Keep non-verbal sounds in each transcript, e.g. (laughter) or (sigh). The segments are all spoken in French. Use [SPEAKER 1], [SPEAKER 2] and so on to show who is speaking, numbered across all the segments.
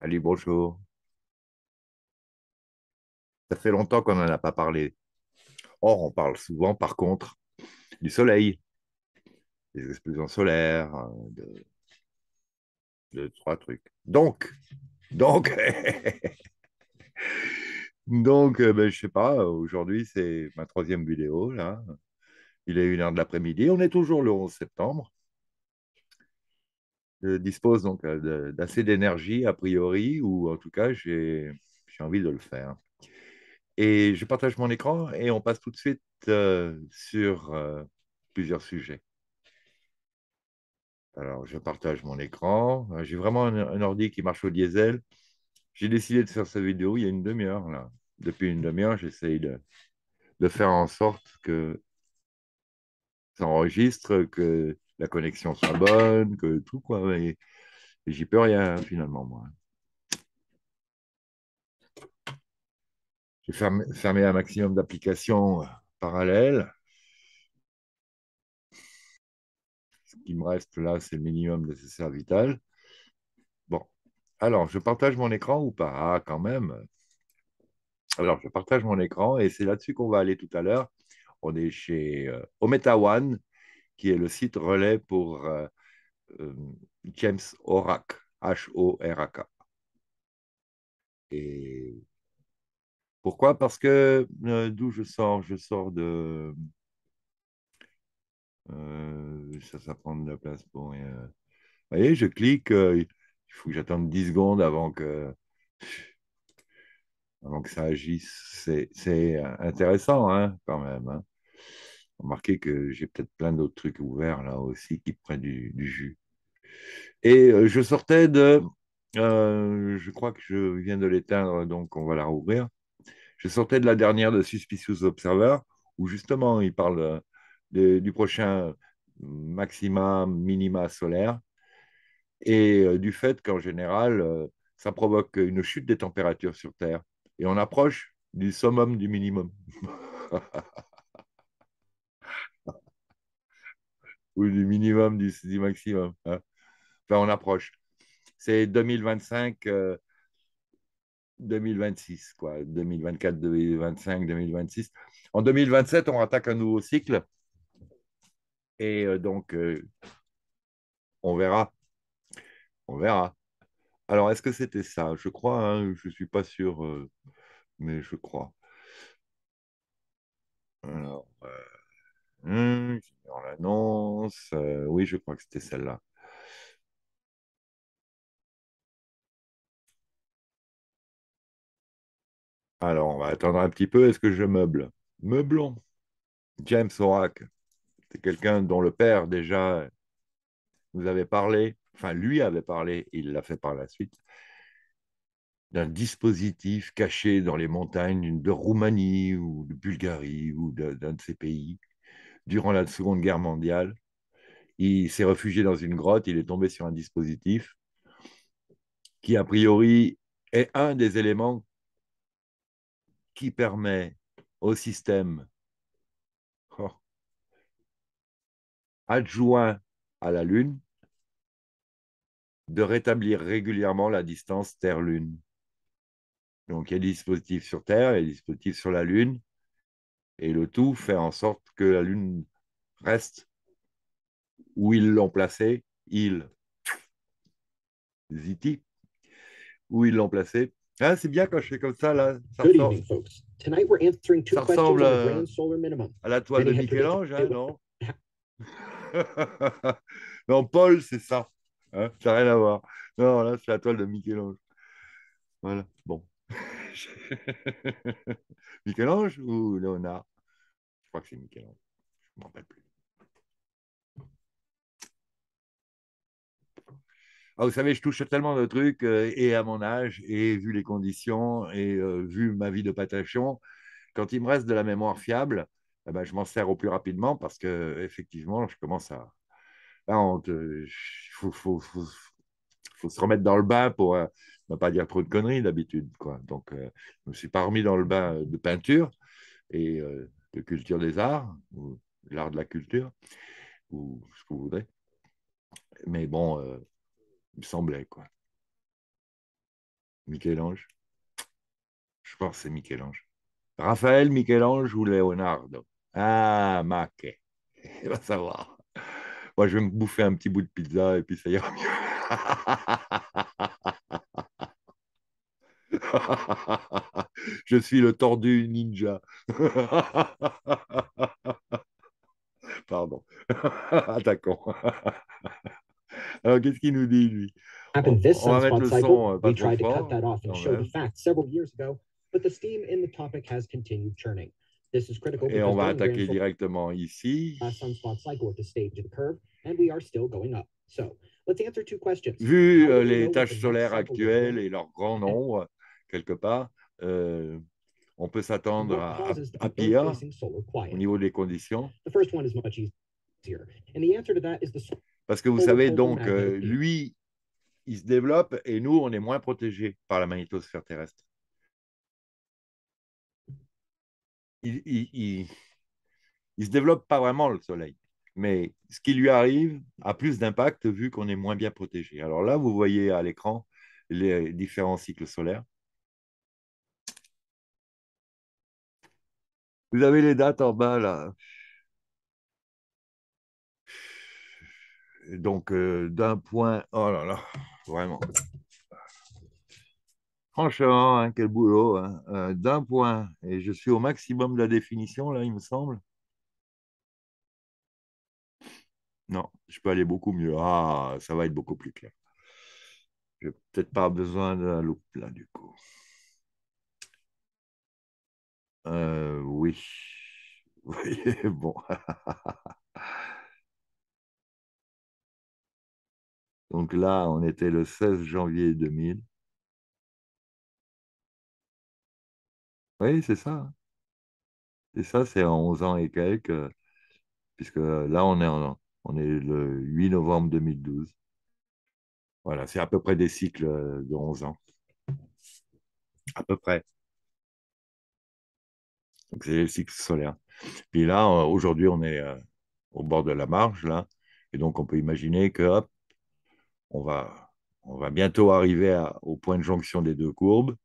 [SPEAKER 1] Allez,
[SPEAKER 2] bonjour. Ça fait longtemps qu'on n'en a pas parlé. Or, on parle souvent, par contre, du soleil, des explosions solaires, hein, de, trois trucs. Donc, donc, (laughs) donc, euh, ben, je sais pas, aujourd'hui, c'est ma troisième vidéo, là. Il est une heure de l'après-midi. On est toujours le 11 septembre dispose donc euh, d'assez d'énergie, a priori, ou en tout cas, j'ai envie de le faire. Et je partage mon écran et on passe tout de suite euh, sur euh, plusieurs sujets. Alors, je partage mon écran. J'ai vraiment un, ordi qui marche au diesel. J'ai décidé de faire cette vidéo il y a une demi-heure. là. Depuis une demi-heure, j'essaye de, de, faire en sorte que ça enregistre, que la connexion soit bonne, que tout, quoi. Et, j'y peux rien, finalement, moi. J'ai fermé, fermé un maximum d'applications euh, parallèles. Ce qui me reste là, c'est le minimum nécessaire vital. Bon, alors, je partage mon écran ou pas Ah, quand même. Alors, je partage mon écran et c'est là-dessus qu'on va aller tout à l'heure. On est chez euh, Ometa One qui est le site relais pour euh, euh, James Horak, H-O-R-A-K. Et pourquoi Parce que euh, d'où je sors Je sors de. ça, ça prend de la place pour Vous voyez, je clique, il faut que j'attende 10 secondes avant que avant que ça agisse. C'est intéressant hein, quand même. Hein. Remarquez que j'ai peut-être plein d'autres trucs ouverts là aussi qui prennent du, jus. Et euh, je sortais de. Euh, je crois que je viens de l'éteindre, donc on va la rouvrir. Je sortais de la dernière de Suspicious Observer, où justement il parle euh, du prochain maxima, minima solaire, et du fait qu'en général, ça provoque une chute des températures sur Terre. Et on approche du summum du minimum. (laughs) ou du minimum du, maximum. Hein. Enfin, on approche. C'est 2025, 2026, euh, quoi. 2024, 2025, 2026. En 2027, on attaque un nouveau cycle. Et euh, donc, euh, on verra. On verra. Alors, est-ce que c'était ça Je crois, hein. je ne suis pas sûr, mais je crois. Alors. Mmh, on l'annonce. Euh, oui, je
[SPEAKER 1] crois que c'était celle-là.
[SPEAKER 2] Alors, on va attendre un petit peu. Est-ce que je meuble Meublons. James Horak, c'est quelqu'un dont le père déjà nous avait parlé, enfin lui avait parlé, il l'a fait par la suite, d'un dispositif caché dans les montagnes de Roumanie ou de Bulgarie ou d'un de, ces pays durant la Seconde Guerre mondiale. Il s'est réfugié dans une grotte, il est tombé sur un dispositif qui, a priori, est un des éléments qui permet au système oh, adjoint à la Lune de rétablir régulièrement la distance Terre-Lune. Donc, il y a des dispositifs sur Terre, il y a des dispositifs sur la Lune et le tout fait en sorte que la Lune reste où ils l'ont placée, ils. Ziti, où ils l'ont placée. Ah, c'est bien quand je fais comme ça, là. Ça ressemble, à, la toile de Michel-Ange, hein, non (laughs) Non, Paul, c'est ça. Hein, ça n'a rien à voir. Non, là, c'est la toile de Michel-Ange. Voilà, bon. (laughs) Michel-Ange ou Léonard Je crois que c'est Michel-Ange. Je ne m'en rappelle plus. Ah, vous savez, je touche tellement de trucs, euh, et à mon âge, et vu les conditions, et euh, vu ma vie de patachon, quand il me reste de la mémoire fiable, eh ben, je m'en sers au plus rapidement parce que effectivement, je commence à. Il euh, faut, faut, faut, se remettre dans le bain pour, ne va pas dire trop de conneries d'habitude. Quoi. Donc, euh, je me suis pas remis dans le bain euh, de peinture et euh, de culture des arts, ou l'art de la culture, ou ce que vous voudrez. Mais bon, il me semblait, quoi. Michel-Ange Je pense que c'est Michel-Ange. Raphaël, Michel-Ange ou Leonardo Ah, Maquet. (laughs) Il va savoir. Moi, je vais me bouffer un petit bout de pizza et puis ça ira mieux. (laughs) (laughs) Je suis le tordu ninja. (laughs) Pardon. (laughs) Attaquons. Alors, qu'est-ce qu'il nous dit, lui On, va mettre le son euh, pas trop fort.
[SPEAKER 1] Et on va attaquer
[SPEAKER 2] directement ici.
[SPEAKER 1] Vu euh, les tâches
[SPEAKER 2] solaires actuelles et leur grand nombre, quelque part, euh, on peut s'attendre à, pire au niveau des conditions. Parce que vous savez, donc, euh, lui, il se développe et nous, on est moins protégés par la magnétosphère terrestre. Il, ne il se développe pas vraiment le Soleil, mais ce qui lui arrive a plus d'impact vu qu'on est moins bien protégé. Alors là, vous voyez à l'écran les différents cycles solaires. Vous avez les dates en bas là. Donc euh, d'un point, oh là là, vraiment. Franchement, hein, quel boulot. Hein. Euh, d'un point, et je suis au maximum de la définition là, il me semble. Non, je peux aller beaucoup mieux. Ah, ça va être beaucoup plus clair. J'ai peut-être pas besoin d'un loop là du coup. Euh, oui. (laughs) Oui, bon. (laughs) Donc là, on était le 16 janvier 2000.
[SPEAKER 1] Oui, c'est ça. Et hein. ça,
[SPEAKER 2] c'est en 11 ans et quelques, euh, puisque là, on est, on est le 8 novembre 2012. Voilà, c'est à peu près des cycles euh, de 11 ans. À peu près. Donc, c'est le cycle solaire. Puis là, euh, aujourd'hui, on est euh, au bord de la marge, là. Et donc, on peut imaginer que, hop, on va, on va bientôt arriver au point de jonction des deux courbes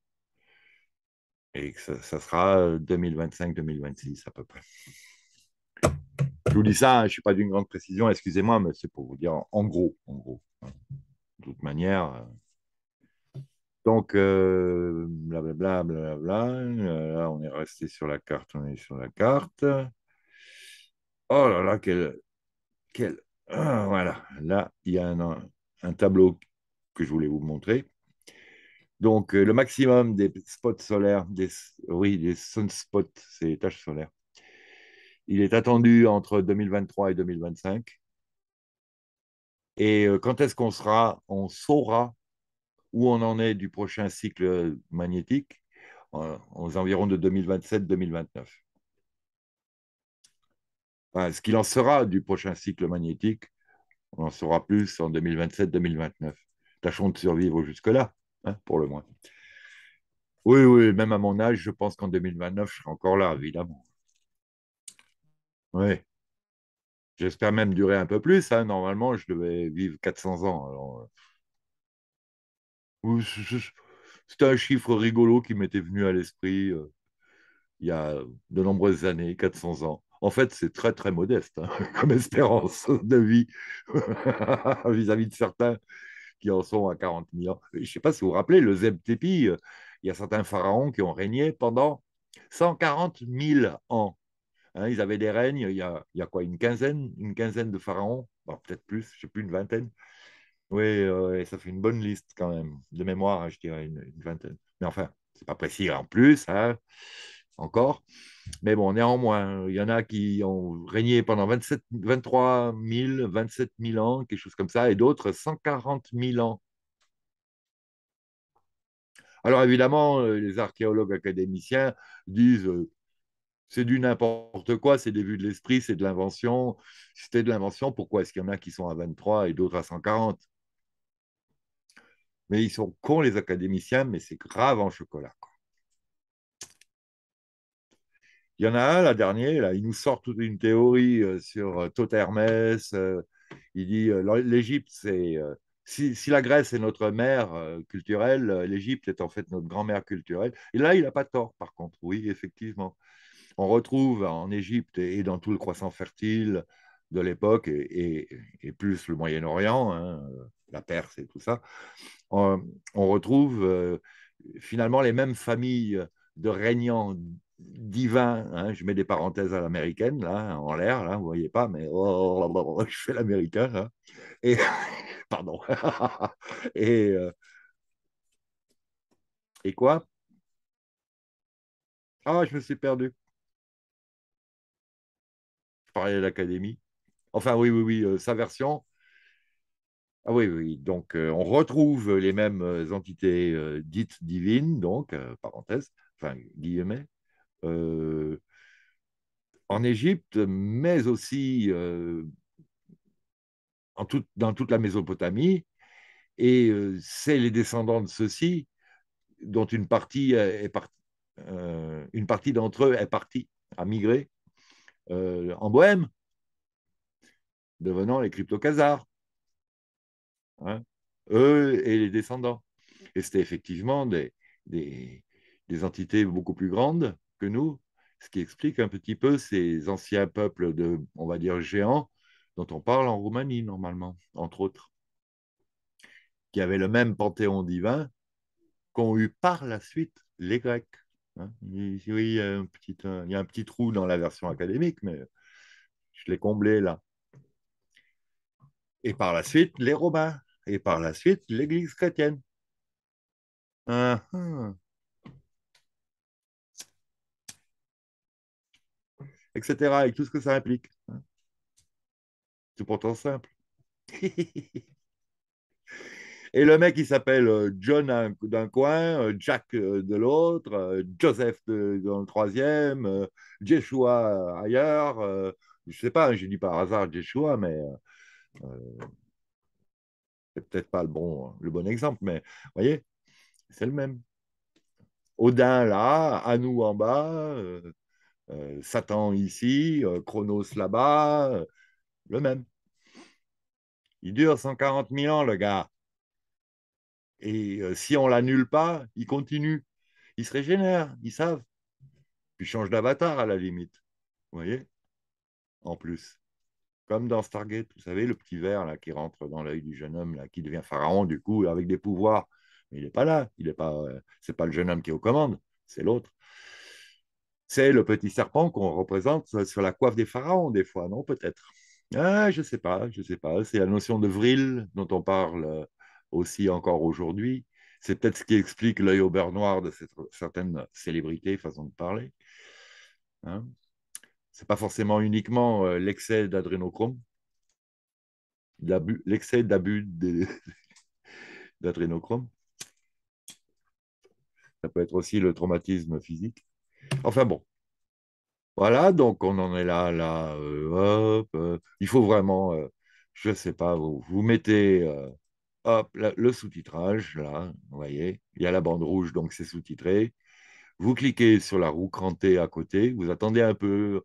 [SPEAKER 2] et que ça, sera 2025-2026 euh, à peu près. Je vous dis ça, hein, je ne suis pas d'une grande précision, excusez-moi, mais c'est pour vous dire en, gros, en gros. Hein. De toute manière, donc, euh, blablabla, bla Bla, bla, là, on est resté sur la carte, on est sur la carte. Oh là là, quel. quel ah, voilà, là, il y a un, tableau que je voulais vous montrer. Donc, euh, le maximum des spots solaires, des, oui, des sunspots, c'est les taches solaires. Il est attendu entre 2023 et 2025. Et euh, quand est-ce qu'on sera On saura où on en est du prochain cycle magnétique euh, aux environs de 2027-2029. ce qu'il en sera du prochain cycle magnétique, on en saura plus en 2027-2029. Tâchons de survivre jusque-là, hein, pour le moins. Oui, oui, même à mon âge, je pense qu'en 2029, je serai encore là, évidemment. Oui. J'espère même durer un peu plus. Hein. Normalement, je devais vivre 400 ans. Euh, c'était un chiffre rigolo qui m'était venu à l'esprit euh, il y a de nombreuses années, 400 ans. En fait, c'est très, très modeste hein, (laughs) comme espérance de vie (laughs) vis-à-vis de certains qui en sont à 40 000 ans. Je ne sais pas si vous vous rappelez, le Zeb euh, il y a certains pharaons qui ont régné pendant 140 000 ans. Hein, ils avaient des règnes, il y, a, quoi, une quinzaine, une quinzaine de pharaons, peut-être plus, je ne sais plus, une vingtaine. Oui, ça fait une bonne liste quand même, de mémoire, je dirais une, vingtaine. Mais enfin, ce n'est pas précis en plus, hein, encore. Mais bon, néanmoins, il y en a qui ont régné pendant 23 000, 27 000 ans, quelque chose comme ça, et d'autres 140 000 ans. Alors évidemment, euh, les archéologues académiciens disent euh, c'est du n'importe quoi, c'est des vues de l'esprit, c'est de l'invention. Si C'était de l'invention, pourquoi est-ce qu'il y en a qui sont à 23 et d'autres à 140 mais ils sont cons, les académiciens, mais c'est grave en chocolat. Il y en a un, la dernière, là, il nous sort toute une théorie euh, sur euh, Tot Hermès. Euh, il dit l'Égypte, c'est. Si, la Grèce est notre mère culturelle, l'Égypte est en fait notre grand-mère culturelle. Et là, il n'a pas tort, par contre. Oui, effectivement. On retrouve en Égypte et dans tout le croissant fertile de l'époque et, plus le Moyen-Orient, hein, la Perse et tout ça, on, retrouve euh, finalement les mêmes familles de régnants divins. Hein, je mets des parenthèses à l'américaine, là, en l'air, là, vous voyez pas, mais oh, (laughs) je fais l'américain. et, (laughs) pardon. (laughs) et, euh, et quoi Ah, je me suis perdu. Je parlais de l'académie. Enfin, oui, oui, oui, euh, sa version. Ah oui, oui. Donc, euh, on retrouve euh, les mêmes euh, entités dites divines, donc, parenthèse, enfin, guillemets, en Égypte, mais aussi en dans toute la Mésopotamie. Et c'est les descendants de ceux-ci dont une partie, est une partie d'entre eux est partie, a migré en Bohème, devenant les crypto Hein, eux et les descendants. Et c'était effectivement des, des, entités beaucoup plus grandes que nous, ce qui explique un petit peu ces anciens peuples de, on va dire, géants dont on parle en Roumanie normalement, entre autres, qui avaient le même panthéon divin qu'ont eu par la suite les Grecs. Hein. oui, il y, a un petit, euh, il y a un petit trou dans la version académique, mais je l'ai comblé là. Et par la suite, les Romains, et par la suite l'Église chrétienne. Uh-huh. Etc. Et tout ce que ça implique. Hein. C'est pourtant simple. (laughs) Et le mec, il s'appelle euh, John d'un coin, euh, Jack euh, de l'autre, Joseph dans le troisième, Jeshua ailleurs. Je ne sais pas, hein, je dis par hasard Jeshua, mais c'est peut-être pas le bon, le bon exemple, mais vous voyez, c'est le même. Odin là, Anou en bas, euh, euh, Satan ici, euh, Chronos là-bas, le même. Il dure 140 000 ans, le gars. Et si on l'annule pas, il continue. Il se régénère, ils savent. Puis change d'avatar à la limite. Vous voyez En plus comme dans Stargate, vous savez, le petit verre là, qui rentre dans l'œil du jeune homme, là, qui devient pharaon, du coup, avec des pouvoirs. Mais il n'est pas là, il n'est pas, euh, c'est pas le jeune homme qui est aux commandes, c'est l'autre. C'est le petit serpent qu'on représente sur la coiffe des pharaons, des fois, non, peut-être. Ah, je ne sais pas, je sais pas. C'est la notion de vril dont on parle euh, aussi encore aujourd'hui. C'est peut-être ce qui explique l'œil au beurre noir de cette, certaines célébrités, façon de parler. Hein n'est pas forcément uniquement euh, l'excès d'adrénochrome, l'excès d'abus (laughs) d'adrénochrome. Ça peut être aussi le traumatisme physique. Enfin bon. Voilà, donc on en est là, là. Euh, euh. il faut vraiment, je ne sais pas, vous, mettez le sous-titrage, là, vous voyez, il y a la bande rouge, donc c'est sous-titré. Vous cliquez sur la roue crantée à côté, vous attendez un peu.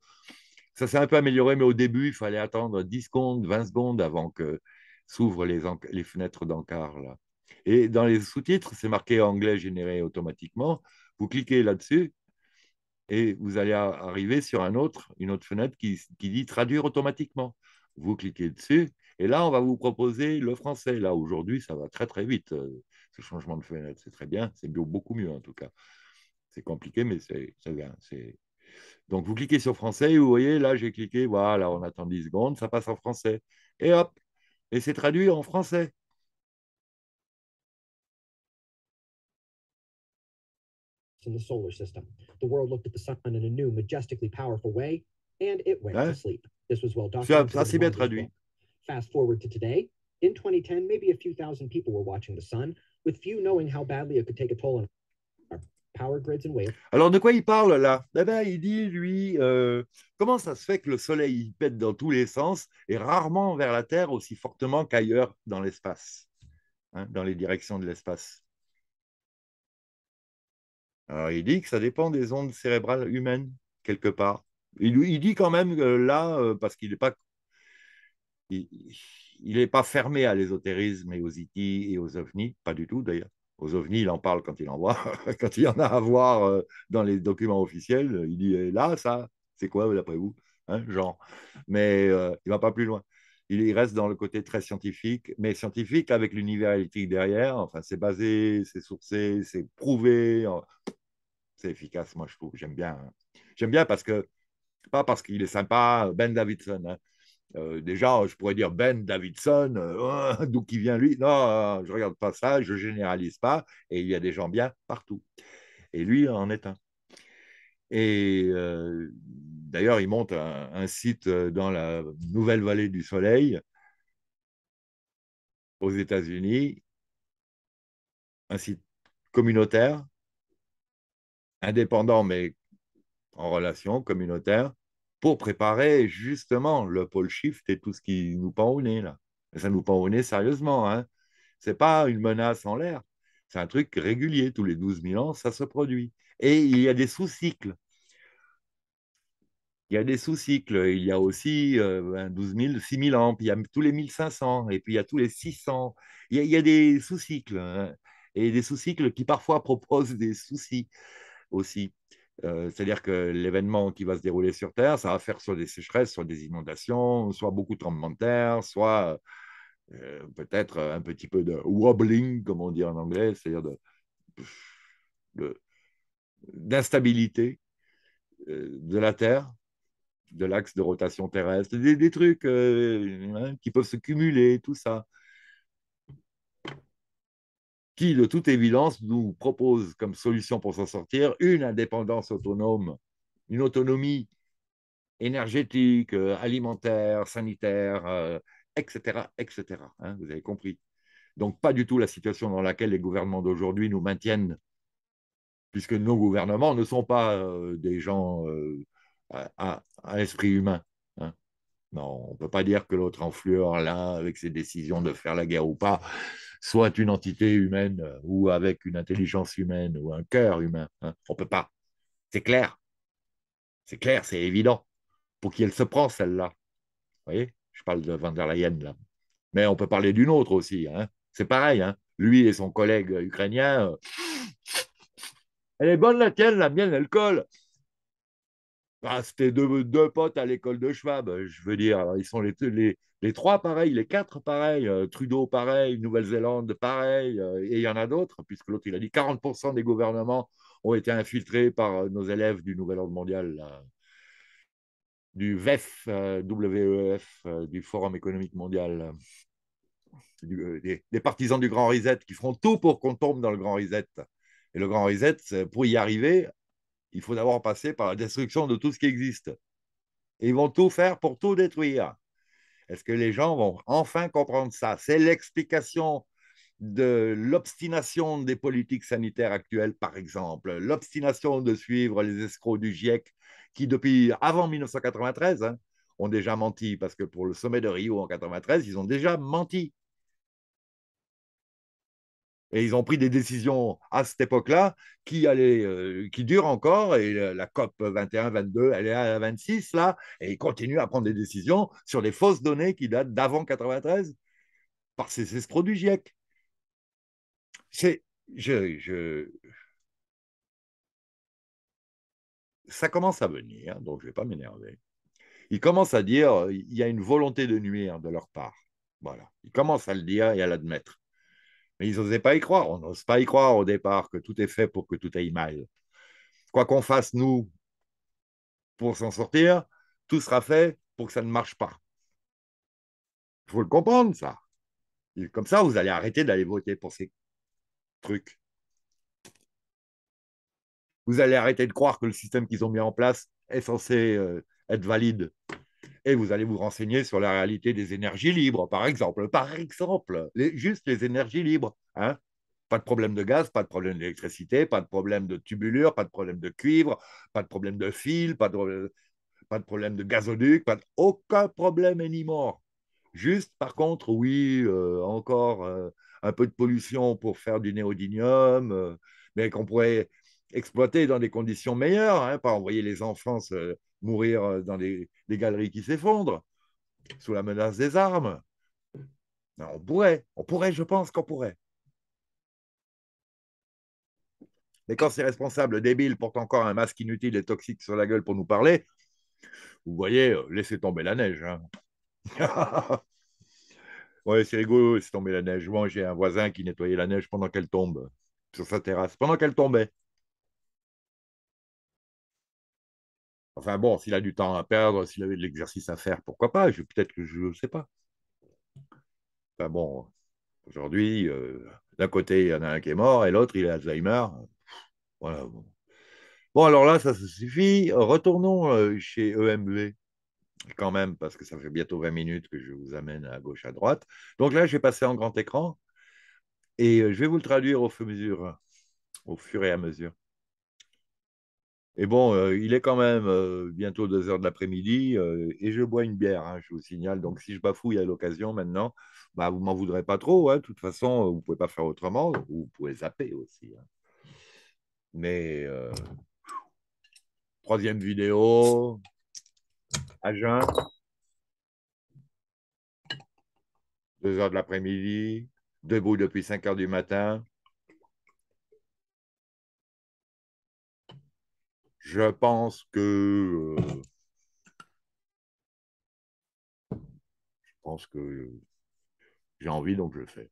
[SPEAKER 2] Ça s'est un peu amélioré, mais au début, il fallait attendre 10 secondes, 20 secondes avant que s'ouvrent les, fenêtres d'encart. Et dans les sous-titres, c'est marqué anglais généré automatiquement. Vous cliquez là-dessus et vous allez arriver sur un autre, une autre fenêtre qui, qui dit traduire automatiquement. Vous cliquez dessus et là, on va vous proposer le français. Là, aujourd'hui, ça va très, très vite, euh, ce changement de fenêtre. C'est très bien, c'est beaucoup mieux en tout cas c'est compliqué, mais c'est Donc, vous cliquez sur français et vous voyez, là, j'ai cliqué, voilà, on attend 10 secondes, ça passe en français. Et hop, et c'est traduit en français.
[SPEAKER 1] in the solar system. The world looked at the sun in a new, majestically powerful way, and it went to hein? sleep. This was well documented. Ça, c'est bien traduit. Fast forward to today. In 2010, maybe a few thousand people were watching the sun, with few knowing how badly it could take a toll on.
[SPEAKER 2] Alors, de quoi il parle là eh ben, Il dit, lui, euh, comment ça se fait que le Soleil pète dans tous les sens et rarement vers la Terre aussi fortement qu'ailleurs dans l'espace, hein, dans les directions de l'espace Alors, il dit que ça dépend des ondes cérébrales humaines, quelque part. Il, dit quand même euh, là, euh, parce qu'il n'est pas. Il, pas fermé à l'ésotérisme et aux e itis et aux ovnis, pas du tout d'ailleurs aux ovnis, il en parle quand il en voit. (laughs) quand il y en a à voir euh, dans les documents officiels, euh, il dit eh, là, ça, c'est quoi d'après vous hein, Genre. Mais euh, il ne va pas plus loin. Il, reste dans le côté très scientifique, mais scientifique avec électrique derrière. Enfin, c'est basé, c'est sourcé, c'est prouvé. Oh, c'est efficace, moi, je trouve. J'aime bien. Hein. J'aime bien parce que, pas parce qu'il est sympa, Ben Davidson, hein. Euh, déjà, je pourrais dire Ben Davidson, euh, (laughs) d'où qui vient lui Non, euh, je ne regarde pas ça, je généralise pas, et il y a des gens bien partout. Et lui en est un. Et d'ailleurs, il monte un, un, site dans la nouvelle vallée du Soleil, aux États-Unis, un site communautaire, indépendant mais en relation communautaire, pour préparer justement le pôle shift et tout ce qui nous pend au nez. Là. ça nous pend au nez sérieusement. Hein. Ce n'est pas une menace en l'air. C'est un truc régulier. Tous les 12 000 ans, ça se produit. Et il y a des sous-cycles. Il y a des sous-cycles. Il y a aussi 12 000, 6 000 ans, puis il y a tous les 1500, et puis il y a tous les 600. Il y a, des sous-cycles. Hein. Et des sous-cycles qui parfois (laughs) proposent des soucis aussi. Euh, c'est-à-dire que l'événement qui va se dérouler sur Terre, ça va faire soit des sécheresses, soit des inondations, soit beaucoup de tremblements de terre, soit euh, peut-être un petit peu de wobbling, comme on dit en anglais, c'est-à-dire d'instabilité euh, de, la Terre, de l'axe de rotation terrestre, des, trucs hein, qui peuvent se cumuler, tout ça qui, de toute évidence, nous propose comme solution pour s'en sortir une indépendance autonome, une autonomie énergétique, euh, alimentaire, sanitaire, etc. Euh, etc. Hein, vous avez compris. Donc, pas du tout la situation dans laquelle les gouvernements d'aujourd'hui nous maintiennent, puisque nos gouvernements ne sont pas euh, des gens à, esprit humain. Hein. Non, on ne peut pas dire que l'autre enflure là avec ses décisions de faire la guerre ou pas soit une entité humaine euh, ou avec une intelligence humaine ou un cœur humain. Hein. On ne peut pas. C'est clair. C'est clair, c'est évident. Pour qui elle se prend, celle-là. Vous voyez Je parle de van der Leyen, là. Mais on peut parler d'une autre aussi. Hein. C'est pareil. Hein. Lui et son collègue ukrainien. Euh, elle est bonne la tienne, la mienne, elle colle. Bah, c'était deux, potes à l'école de Schwab. Je veux dire, ils sont les, les trois pareils, les quatre pareils, euh, Trudeau pareil, Nouvelle-Zélande pareil, euh, et il y en a d'autres, puisque l'autre, il a dit 40% des gouvernements ont été infiltrés par euh, nos élèves du Nouvel Ordre Mondial, du VEF, WEF, du Forum économique mondial, des, partisans du Grand Reset qui feront tout pour qu'on tombe dans le Grand Reset. Et le Grand Reset, pour y arriver, il faut d'abord passer par la destruction de tout ce qui existe. Et ils vont tout faire pour tout détruire. Est-ce que les gens vont enfin comprendre ça C'est l'explication de l'obstination des politiques sanitaires actuelles, par exemple, l'obstination de suivre les escrocs du GIEC qui, depuis avant 1993, hein, ont déjà menti, parce que pour le sommet de Rio en 1993, ils ont déjà menti. Et ils ont pris des décisions à cette époque-là qui, euh, qui durent encore. Et euh, la, COP 21, 22, elle est à la 26 là. Et ils continuent à prendre des décisions sur des fausses données qui datent d'avant 93 par ces escrocs du GIEC. C'est. Je, je... Ça commence à venir, donc je ne vais pas m'énerver. Ils commencent à dire euh, il y a une volonté de nuire de leur part. Voilà. Ils commencent à le dire et à l'admettre. Mais ils n'osaient pas y croire. On n'ose pas y croire au départ que tout est fait pour que tout aille mal. Quoi qu'on fasse, nous, pour s'en sortir, tout sera fait pour que ça ne marche pas. Il faut le comprendre, ça. comme ça, vous allez arrêter d'aller voter pour ces trucs. Vous allez arrêter de croire que le système qu'ils ont mis en place est censé euh, être valide et vous allez vous renseigner sur la réalité des énergies libres, par exemple. Par exemple, juste les énergies libres. Hein pas de problème de gaz, pas de problème d'électricité, pas de problème de tubulure, pas de problème de cuivre, pas de problème de fil, pas de, pas de problème de gazoduc, pas aucun problème anymore. Juste, par contre, oui, euh, encore euh, un peu de pollution pour faire du néodymium, euh, mais qu'on pourrait exploiter dans des conditions meilleures, hein, pas envoyer les enfants se, mourir euh, dans les, galeries qui s'effondrent, sous la menace des armes. on pourrait, on pourrait, je pense qu'on pourrait. Mais quand ces responsables débiles portent encore un masque inutile et toxique sur la gueule pour nous parler, vous voyez, euh, laissez tomber la neige. Hein. (laughs) Oui, c'est rigolo, laissez tomber la neige. Moi, j'ai un voisin qui nettoyait la neige pendant qu'elle tombe, sur sa terrasse, pendant qu'elle tombait. Enfin bon, s'il a du temps à perdre, s'il avait de l'exercice à faire, pourquoi pas Peut-être que je ne sais pas. Enfin bon, aujourd'hui, euh, d'un côté, il y en a un qui est mort et l'autre, il a Alzheimer. Voilà. Bon. alors là, ça suffit. Retournons euh, chez EMV quand même, parce que ça fait bientôt 20 minutes que je vous amène à gauche, à droite. Donc là, je vais passer en grand écran et euh, je vais vous le traduire Au fur et à mesure. Et bon, euh, il est quand même euh, bientôt 2 heures de l'après-midi euh, et je bois une bière, hein, je vous signale. Donc, si je bafouille à l'occasion maintenant, bah, vous m'en voudrez pas trop. Hein. de toute façon, vous pouvez pas faire autrement ou vous pouvez zapper aussi. Hein. Mais troisième vidéo, à jeun, 2 heures de l'après-midi, debout depuis 5 heures du matin. Je pense que. Euh, je pense que j'ai envie, donc je le fais.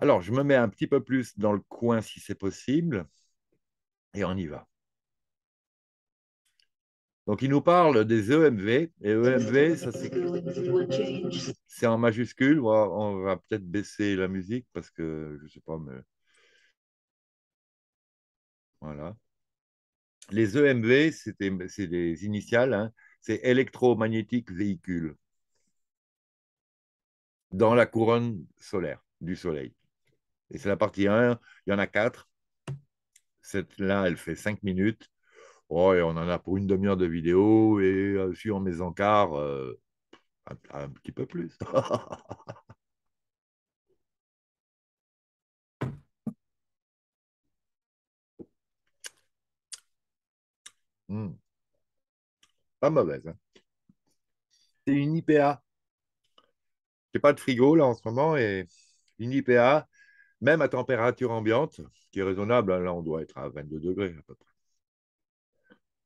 [SPEAKER 2] Alors, je me mets un petit peu plus dans le coin si c'est possible. Et on y va. Donc, il nous parle des EMV. Et EMV,
[SPEAKER 1] c'est.
[SPEAKER 2] C'est en majuscule. On va peut-être baisser la musique parce que je ne sais pas, mais. Voilà les EMV, c'est des initiales, hein. c'est électromagnétique véhicule dans la couronne solaire du Soleil. Et c'est la partie 1, il y en a 4. Cette-là, elle fait 5 minutes. Oh, et on en a pour une demi-heure de vidéo et euh, si on met en quart, euh, un, petit peu plus. (laughs) Hmm. Pas mauvaise. Hein. C'est une IPA. J'ai pas de frigo là en ce moment et une IPA, même à température ambiante, qui est raisonnable, hein, là on doit être à 22 degrés à peu près.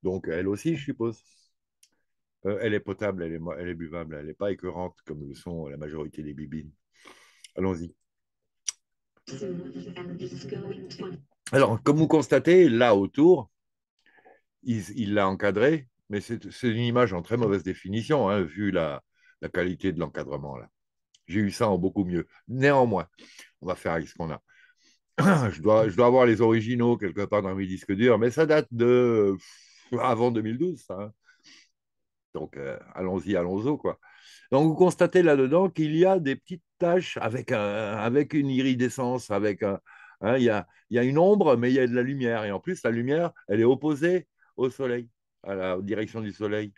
[SPEAKER 2] Donc elle aussi, je suppose. Euh, elle est potable, elle est, elle est buvable, elle n'est pas écœurante comme le sont la majorité des bibines. Allons-y. Alors, comme vous constatez, là autour, il l'a encadré, mais c'est une image en très mauvaise définition, hein, vu la, qualité de l'encadrement. J'ai eu ça en beaucoup mieux. Néanmoins, on va faire avec ce qu'on a. (clears throat) je, dois, je dois avoir les originaux quelque part dans mes disques durs, mais ça date de avant 2012. Hein. Donc, euh, allons-y, allons-y, quoi. Donc, vous constatez là-dedans qu'il y a des petites taches avec, avec une iridescence, avec hein, il, y a, il y a une ombre, mais il y a de la lumière. Et en plus, la lumière, elle est opposée au soleil, à la direction du soleil.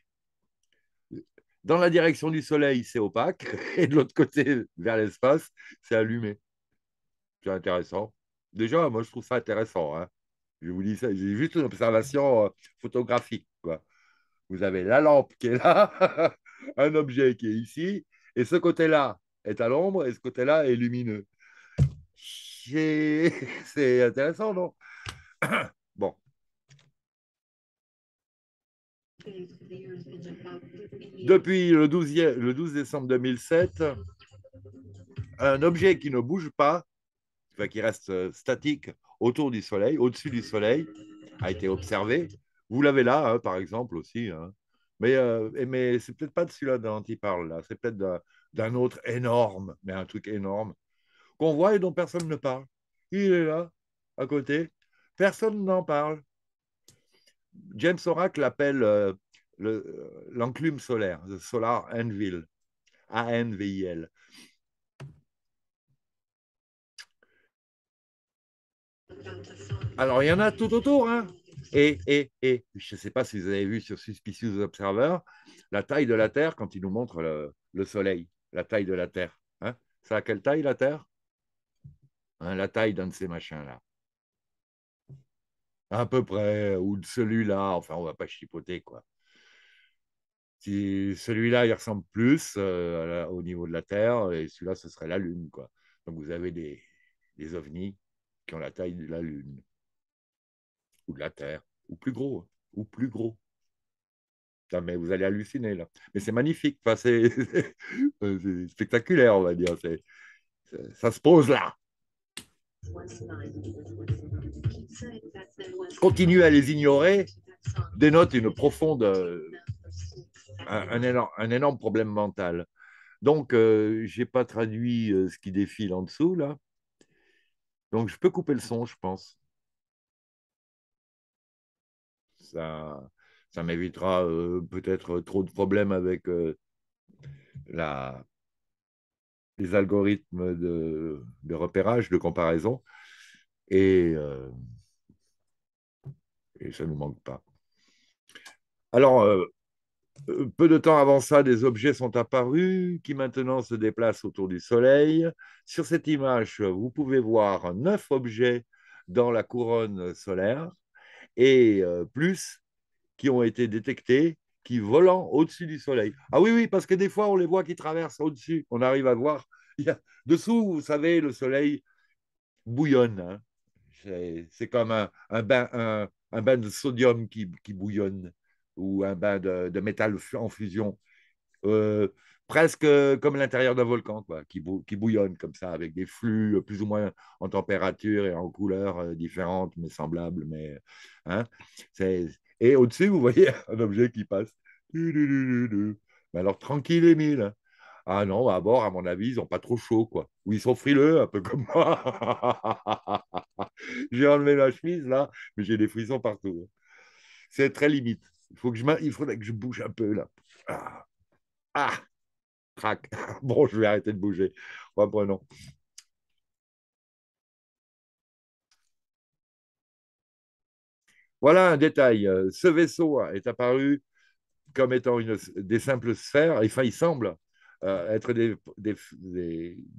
[SPEAKER 2] Dans la direction du soleil, c'est opaque, (laughs) et de l'autre côté, vers l'espace, c'est allumé. C'est intéressant. Déjà, moi, je trouve ça intéressant. Hein. Je vous dis ça, j'ai juste une observation euh, photographique. Quoi. Vous avez la lampe qui est là, (laughs) un objet qui est ici, et ce côté-là est à l'ombre, et ce côté-là est lumineux. C'est (laughs) intéressant, non (clears throat) Depuis le 12, le 12 décembre 2007, un objet qui ne bouge pas, qui reste euh, statique autour du Soleil, au-dessus du Soleil, a été observé. Vous l'avez là, hein, par exemple, aussi. Hein. Mais, euh, mais c'est peut-être pas de celui-là dont il parle, là. C'est peut-être d'un autre énorme, mais un truc énorme, qu'on voit et dont personne ne parle. Il est là, à côté. Personne n'en parle. James Oracle l'appelle euh, l'enclume solaire, the solar anvil, A-N-V-I-L. Alors, il y en a tout autour. Hein et, et, et, je ne sais pas si vous avez vu sur Suspicious Observer la taille de la Terre quand il nous montre le, Soleil, la taille de la Terre. Hein ça à quelle taille la Terre hein, La taille d'un de ces machins-là à peu près, ou de celui-là. Enfin, on va pas chipoter, quoi. Si celui-là, il ressemble plus euh, au niveau de la Terre, et celui-là, ce serait la Lune, quoi. Donc, vous avez des, ovnis qui ont la taille de la Lune, ou de la Terre, ou plus gros, hein. ou plus gros. mais vous allez halluciner, là. Mais c'est magnifique, (laughs) c'est spectaculaire, on va dire. ça se pose là continuer à les ignorer dénote une profonde, euh, un, énorme, un énorme problème mental. Donc, euh, j'ai je n'ai pas traduit euh, ce qui défile en dessous, là. Donc, je peux couper le son, je pense. Ça, ça m'évitera peut-être trop de problèmes avec la, les algorithmes de, de, repérage, de comparaison. Et et ça ne nous manque pas. Alors, euh, euh, peu de temps avant ça, des objets sont apparus qui maintenant se déplacent autour du Soleil. Sur cette image, vous pouvez voir neuf objets dans la couronne solaire et euh, plus qui ont été détectés qui volant au-dessus du soleil. Ah oui, oui, parce que des fois, on les voit qui traversent au-dessus. On arrive à voir. Dessous, vous savez, le soleil bouillonne. Hein. C'est comme un, un, bain, un, un bain de sodium qui, bouillonne ou un bain de, métal en fusion. Euh, presque comme l'intérieur d'un volcan, quoi, qui, qui, bouillonne comme ça, avec des flux plus ou moins en température et en couleurs euh, différentes, mais semblables. Mais, hein, et au-dessus, vous voyez (laughs) un objet qui passe. Mais alors, tranquille, Emile hein. Ah non, à bord, à mon avis, ils n'ont pas trop chaud, quoi. Ou ils sont frileux, un peu comme moi. (laughs) j'ai enlevé ma chemise, là, mais j'ai des frissons partout. Hein. C'est très limite. Il, faut que je il faudrait que je bouge un peu, là. Ah, ah. (laughs) Bon, je vais arrêter de bouger. non. Voilà un détail. Euh, ce vaisseau est apparu comme étant une, des simples sphères, enfin il semble, euh, être des,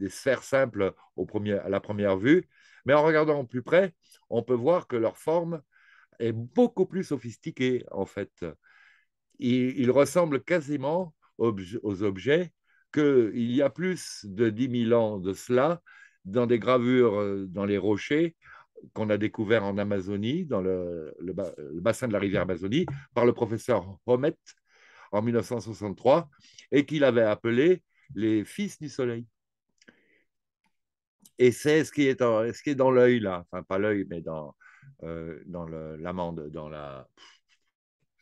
[SPEAKER 2] sphères simples au premier, à la première vue, mais en regardant au plus près, on peut voir que leur forme est beaucoup plus sophistiquée, en fait. Ils, ils ressemblent quasiment aux objets qu'il y a plus de 10 000 ans de cela, dans des gravures euh, dans les rochers qu'on a découvert en Amazonie, dans le, bassin de la rivière Amazonie, par le professeur Homet en 1963 et qu'il avait appelé les Fils du Soleil. Et c'est ce qui est, est dans l'œil là, enfin pas l'œil, mais dans, euh, dans l'amande, dans la.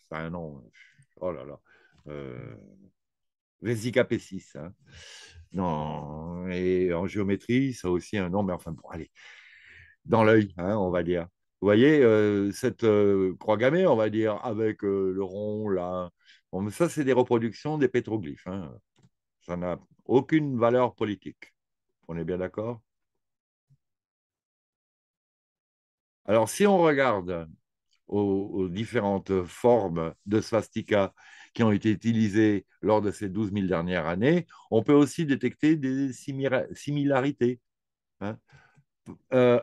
[SPEAKER 2] C'est un nom. Oh là là. Euh, 6 hein. Non, et en géométrie, ça a aussi un nom, mais enfin, bon, allez, dans l'œil, hein, on va dire. Vous voyez, euh, cette euh, croix gammée, on va dire, avec le rond, là, Bon, ça, c'est des reproductions des pétroglyphes. Hein. Ça n'a aucune valeur politique. On est bien d'accord Alors, si on regarde aux, différentes formes de swastika qui ont été utilisées lors de ces 12 000 dernières années, on peut aussi détecter des similarités. Hein. Euh,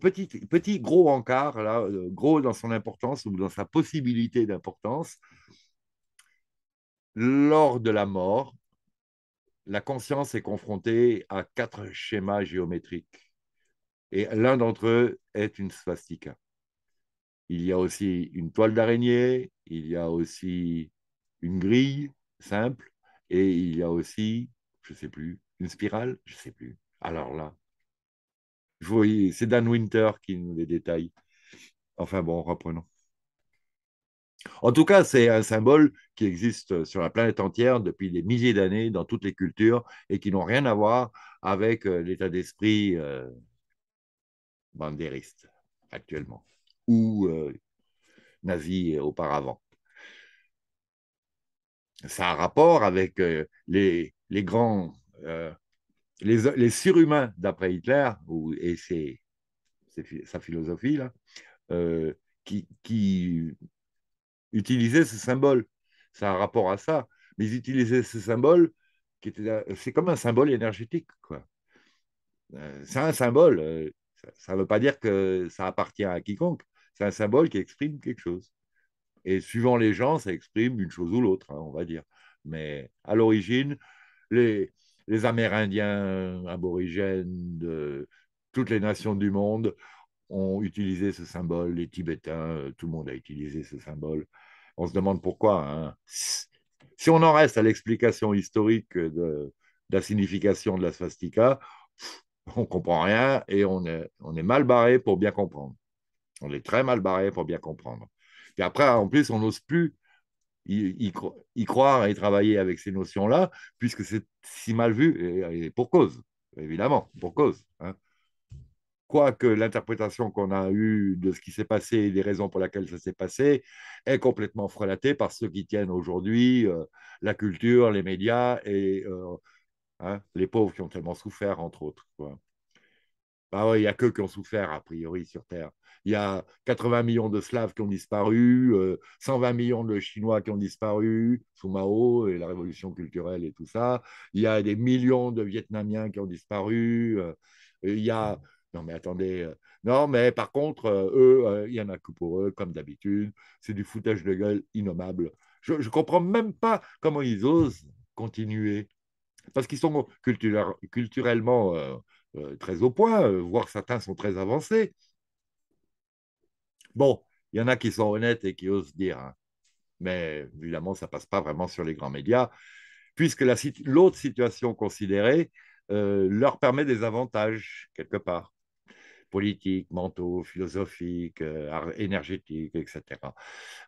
[SPEAKER 2] petit, petit gros encart, euh, gros dans son importance ou dans sa possibilité d'importance, lors de la mort, la conscience est confrontée à quatre schémas géométriques et l'un d'entre eux est une swastika. Il y a aussi une toile d'araignée, il y a aussi une grille simple et il y a aussi, je ne sais plus, une spirale, je ne sais plus. Alors là, c'est Dan Winter qui nous les détaille. Enfin bon, reprenons. En tout cas, c'est un symbole qui existe euh, sur la planète entière depuis des milliers d'années dans toutes les cultures et qui n'ont rien à voir avec euh, l'état d'esprit euh, bandériste actuellement ou euh, nazi auparavant. Ça a un rapport avec les, grands, les, surhumains d'après Hitler et sa philosophie là, qui Utiliser ce symbole, Ça a un rapport à ça. Mais ils utilisaient symbole, qui C'est comme un symbole énergétique. Quoi. Euh, c'est un symbole. Euh, ça ne veut pas dire que ça appartient à quiconque. C'est un symbole qui exprime quelque chose. Et suivant les gens, ça exprime une chose ou l'autre, hein, on va dire. Mais à l'origine, les, les Amérindiens, euh, aborigènes de toutes les nations du monde ont utilisé ce symbole. Les Tibétains, tout le monde a utilisé ce symbole on se demande pourquoi. Hein. Si on en reste à l'explication historique de, la signification de la swastika, on comprend rien et on est, mal barré pour bien comprendre. On est très mal barré pour bien comprendre. Et après, en plus, on n'ose plus y, croire et travailler avec ces notions-là, puisque c'est si mal vu et, pour cause, évidemment, pour cause. Hein que l'interprétation qu'on a eue de ce qui s'est passé et des raisons pour lesquelles ça s'est passé est complètement frelatée par ceux qui tiennent aujourd'hui euh, la culture, les médias et euh, hein, les pauvres qui ont tellement souffert, entre autres. Quoi. Bah il n'y a que qui ont souffert, a priori, sur Terre. Il y a 80 millions de Slaves qui ont disparu, 120 euh, millions de Chinois qui ont disparu, sous Mao et la révolution culturelle et tout ça. Il y a des millions de Vietnamiens qui ont disparu. il y a non, mais attendez. Euh, non, mais par contre, euh, eux, euh, il y en a que pour eux, comme d'habitude. C'est du foutage de gueule innommable. Je ne comprends même pas comment ils osent continuer. Parce qu'ils sont culturellement très au point, voire certains sont très avancés. Bon, il y en a qui sont honnêtes et qui osent dire. Hein. Mais évidemment, ça ne passe pas vraiment sur les grands médias, puisque l'autre situation considérée leur permet des avantages, quelque part politiques, mentaux, philosophiques, énergétique, euh, énergétiques, etc.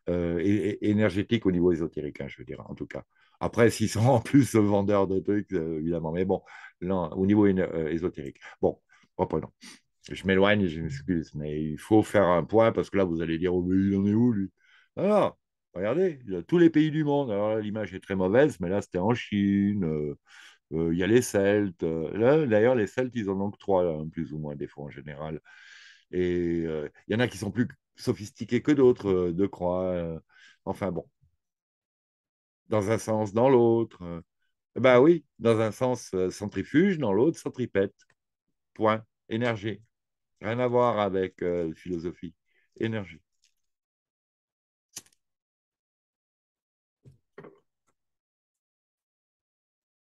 [SPEAKER 2] Euh, et, énergétiques au niveau ésotérique, hein, je veux dire, en tout cas. Après, s'ils sont (laughs) en plus vendeurs de trucs, euh, évidemment, mais bon, au niveau ésotérique. Bon, oh, reprenons. Je m'éloigne, je m'excuse, mais il faut faire un point parce que là, vous allez dire, oh, mais il en est où, lui Alors, regardez, tous les pays du monde. Alors l'image est très mauvaise, mais là, c'était en Chine. Euh, il y a les Celtes. Euh, d'ailleurs, les Celtes, ils en ont que trois, hein, plus ou moins, des fois, en général. Et euh, il y en a qui sont plus sophistiqués que d'autres, de croix. enfin, bon. Dans un sens, dans l'autre. ben oui, dans un sens centrifuge, dans l'autre centripète. Point. Énergie. Rien à voir avec philosophie. Énergie.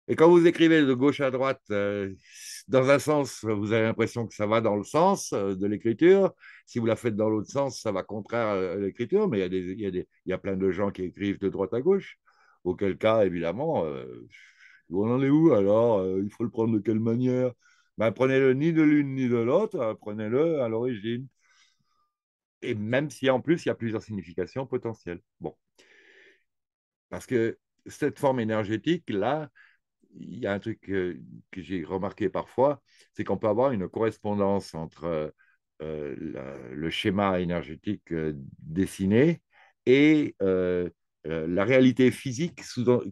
[SPEAKER 2] Et quand vous écrivez de gauche à droite, euh, dans un sens, vous avez l'impression que ça va dans le sens euh, de l'écriture. Si vous la faites dans l'autre sens, ça va contraire à l'écriture, mais il y, a des, il, y a des, il y, a plein de gens qui écrivent de droite à gauche, auquel cas, évidemment, euh, on en est où alors Il faut le prendre de quelle manière ben, Prenez-le ni de l'une ni de l'autre, hein, prenez-le à l'origine. Et même si en plus, il y a plusieurs significations potentielles. Bon. Parce que cette forme énergétique, là, il y a un truc que, j'ai remarqué parfois, c'est qu'on peut avoir une correspondance entre euh, euh, le schéma énergétique euh, dessiné et la réalité physique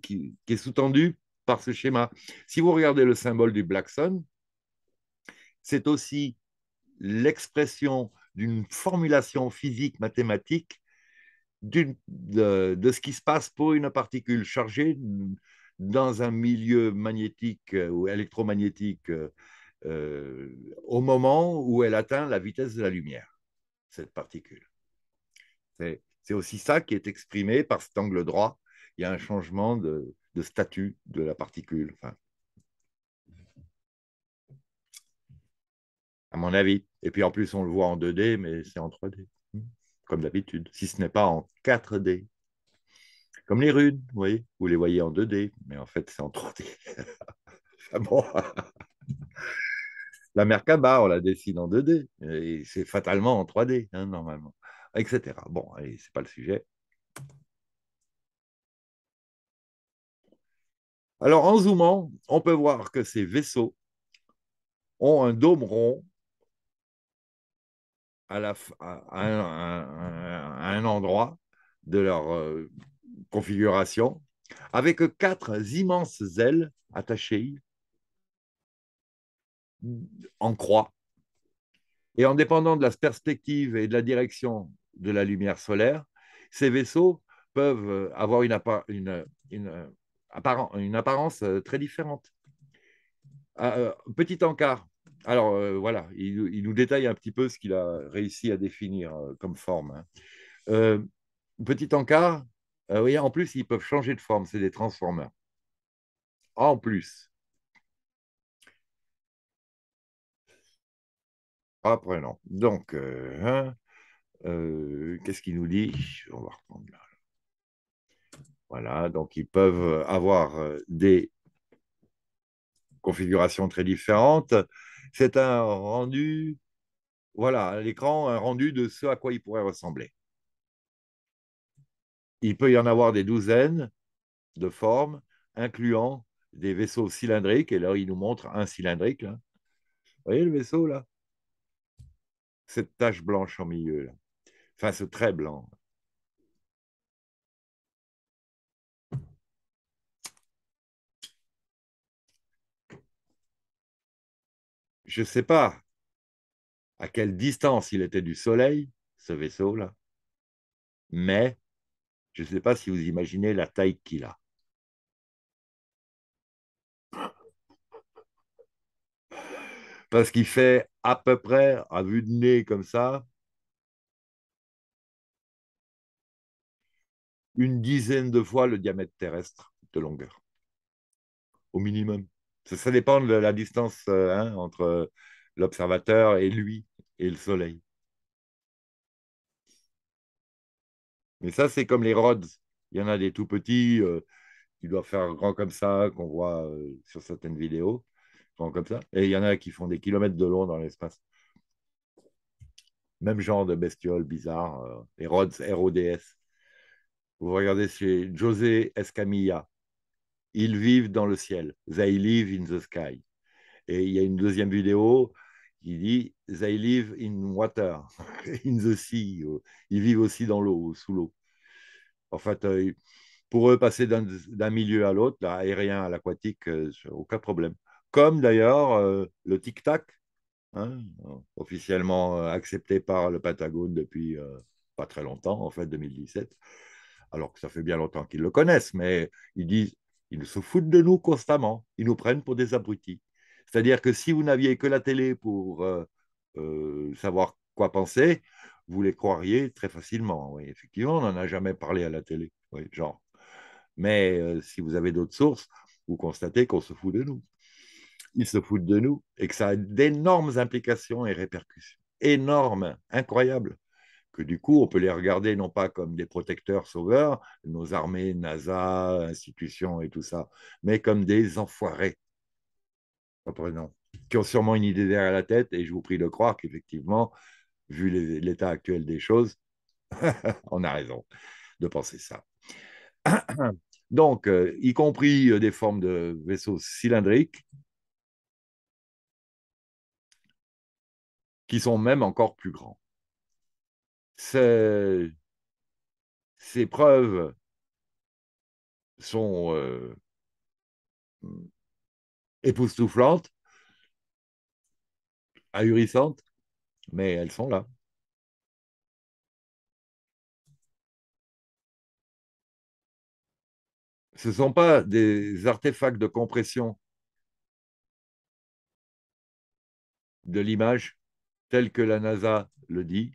[SPEAKER 2] qui, est sous-tendue par ce schéma. Si vous regardez le symbole du Black Sun, c'est aussi l'expression d'une formulation physique mathématique de, ce qui se passe pour une particule chargée dans un milieu magnétique euh, ou électromagnétique euh, euh, au moment où elle atteint la vitesse de la lumière, cette particule. C'est aussi ça qui est exprimé par cet angle droit. Il y a un changement de, statut de la particule. à mon avis. Et puis en plus, on le voit en 2D, mais c'est en 3D, comme d'habitude, si ce n'est pas en 4D comme les runes, vous les voyez en 2D, mais en fait, c'est en 3D. La (laughs) ah la Merkaba, on la dessine en 2D, et c'est fatalement en 3D, hein, normalement, etc. Bon, allez, c'est pas le sujet. Alors, en zoomant, on peut voir que ces vaisseaux ont un dôme rond à un endroit de leur euh, configuration, avec quatre immenses ailes attachées en croix. Et en dépendant de la perspective et de la direction de la lumière solaire, ces vaisseaux peuvent avoir une, une, une apparence euh, très différente. Ah, euh, petit encart. Alors euh, voilà, il, nous détaille un petit peu ce qu'il a réussi à définir comme forme. Hein. petit encart, euh, en plus, ils peuvent changer de forme, c'est des transformeurs. En plus. Après, ah, non. Donc, euh, hein, euh, qu'est-ce qu'il nous dit On va reprendre là. Voilà, donc ils peuvent avoir des configurations très différentes. C'est un rendu, voilà, l'écran, un rendu de ce à quoi il pourrait ressembler. Il peut y en avoir des douzaines de formes, incluant des vaisseaux cylindriques. Et là, il nous montre un cylindrique. Vous voyez le vaisseau là Cette tache blanche en milieu, là. enfin ce trait blanc. Je ne sais pas à quelle distance il était du Soleil, ce vaisseau-là, mais je ne sais pas si vous imaginez la taille qu'il a. Parce qu'il fait à peu près, à vue de nez comme ça, une dizaine de fois le diamètre terrestre de longueur, au minimum. Ça, dépend de la distance euh, hein, entre l'observateur et lui et le Soleil. Mais ça, c'est comme les rods. Il y en a des tout petits qui euh, doivent faire grand comme ça, qu'on voit euh, sur certaines vidéos, grand comme ça. Et il y en a qui font des kilomètres de long dans l'espace. Même genre de bestioles bizarres, euh, les rods RODS. Vous regardez chez José Escamilla. Ils vivent dans le ciel. They live in the sky. Et il y a une deuxième vidéo qui dit They live in water, (laughs) in the sea. Ils vivent aussi dans l'eau, sous l'eau. En fait, euh, pour eux, passer d'un milieu à l'autre, l'aérien à l'aquatique, euh, aucun problème. Comme d'ailleurs euh, le tic-tac, hein, officiellement accepté par le Patagone depuis pas très longtemps, en fait 2017, alors que ça fait bien longtemps qu'ils le connaissent, mais ils disent ils se foutent de nous constamment, ils nous prennent pour des abrutis. C'est-à-dire que si vous n'aviez que la télé pour euh, euh, savoir quoi penser, vous les croiriez très facilement. Effectivement, on n'en a jamais parlé à la télé, genre. Mais euh, si vous avez d'autres sources, vous constatez qu'on se fout de nous. Ils se foutent de nous et que ça a d'énormes implications et répercussions. Énormes, incroyables. Que du coup, on peut les regarder non pas comme des protecteurs sauveurs, nos armées, NASA, institutions et tout ça, mais comme des enfoirés qui ont sûrement une idée derrière la tête, et je vous prie de croire qu'effectivement, vu l'état actuel des choses, (laughs) on a raison de penser ça. (clears throat) Donc, euh, y compris euh, des formes de vaisseaux cylindriques, qui sont même encore plus grands. Ces, ces preuves sont euh,
[SPEAKER 1] époustouflantes, ahurissantes, mais elles sont là. Ce ne sont pas
[SPEAKER 2] des artefacts de compression de l'image telle que la NASA le dit,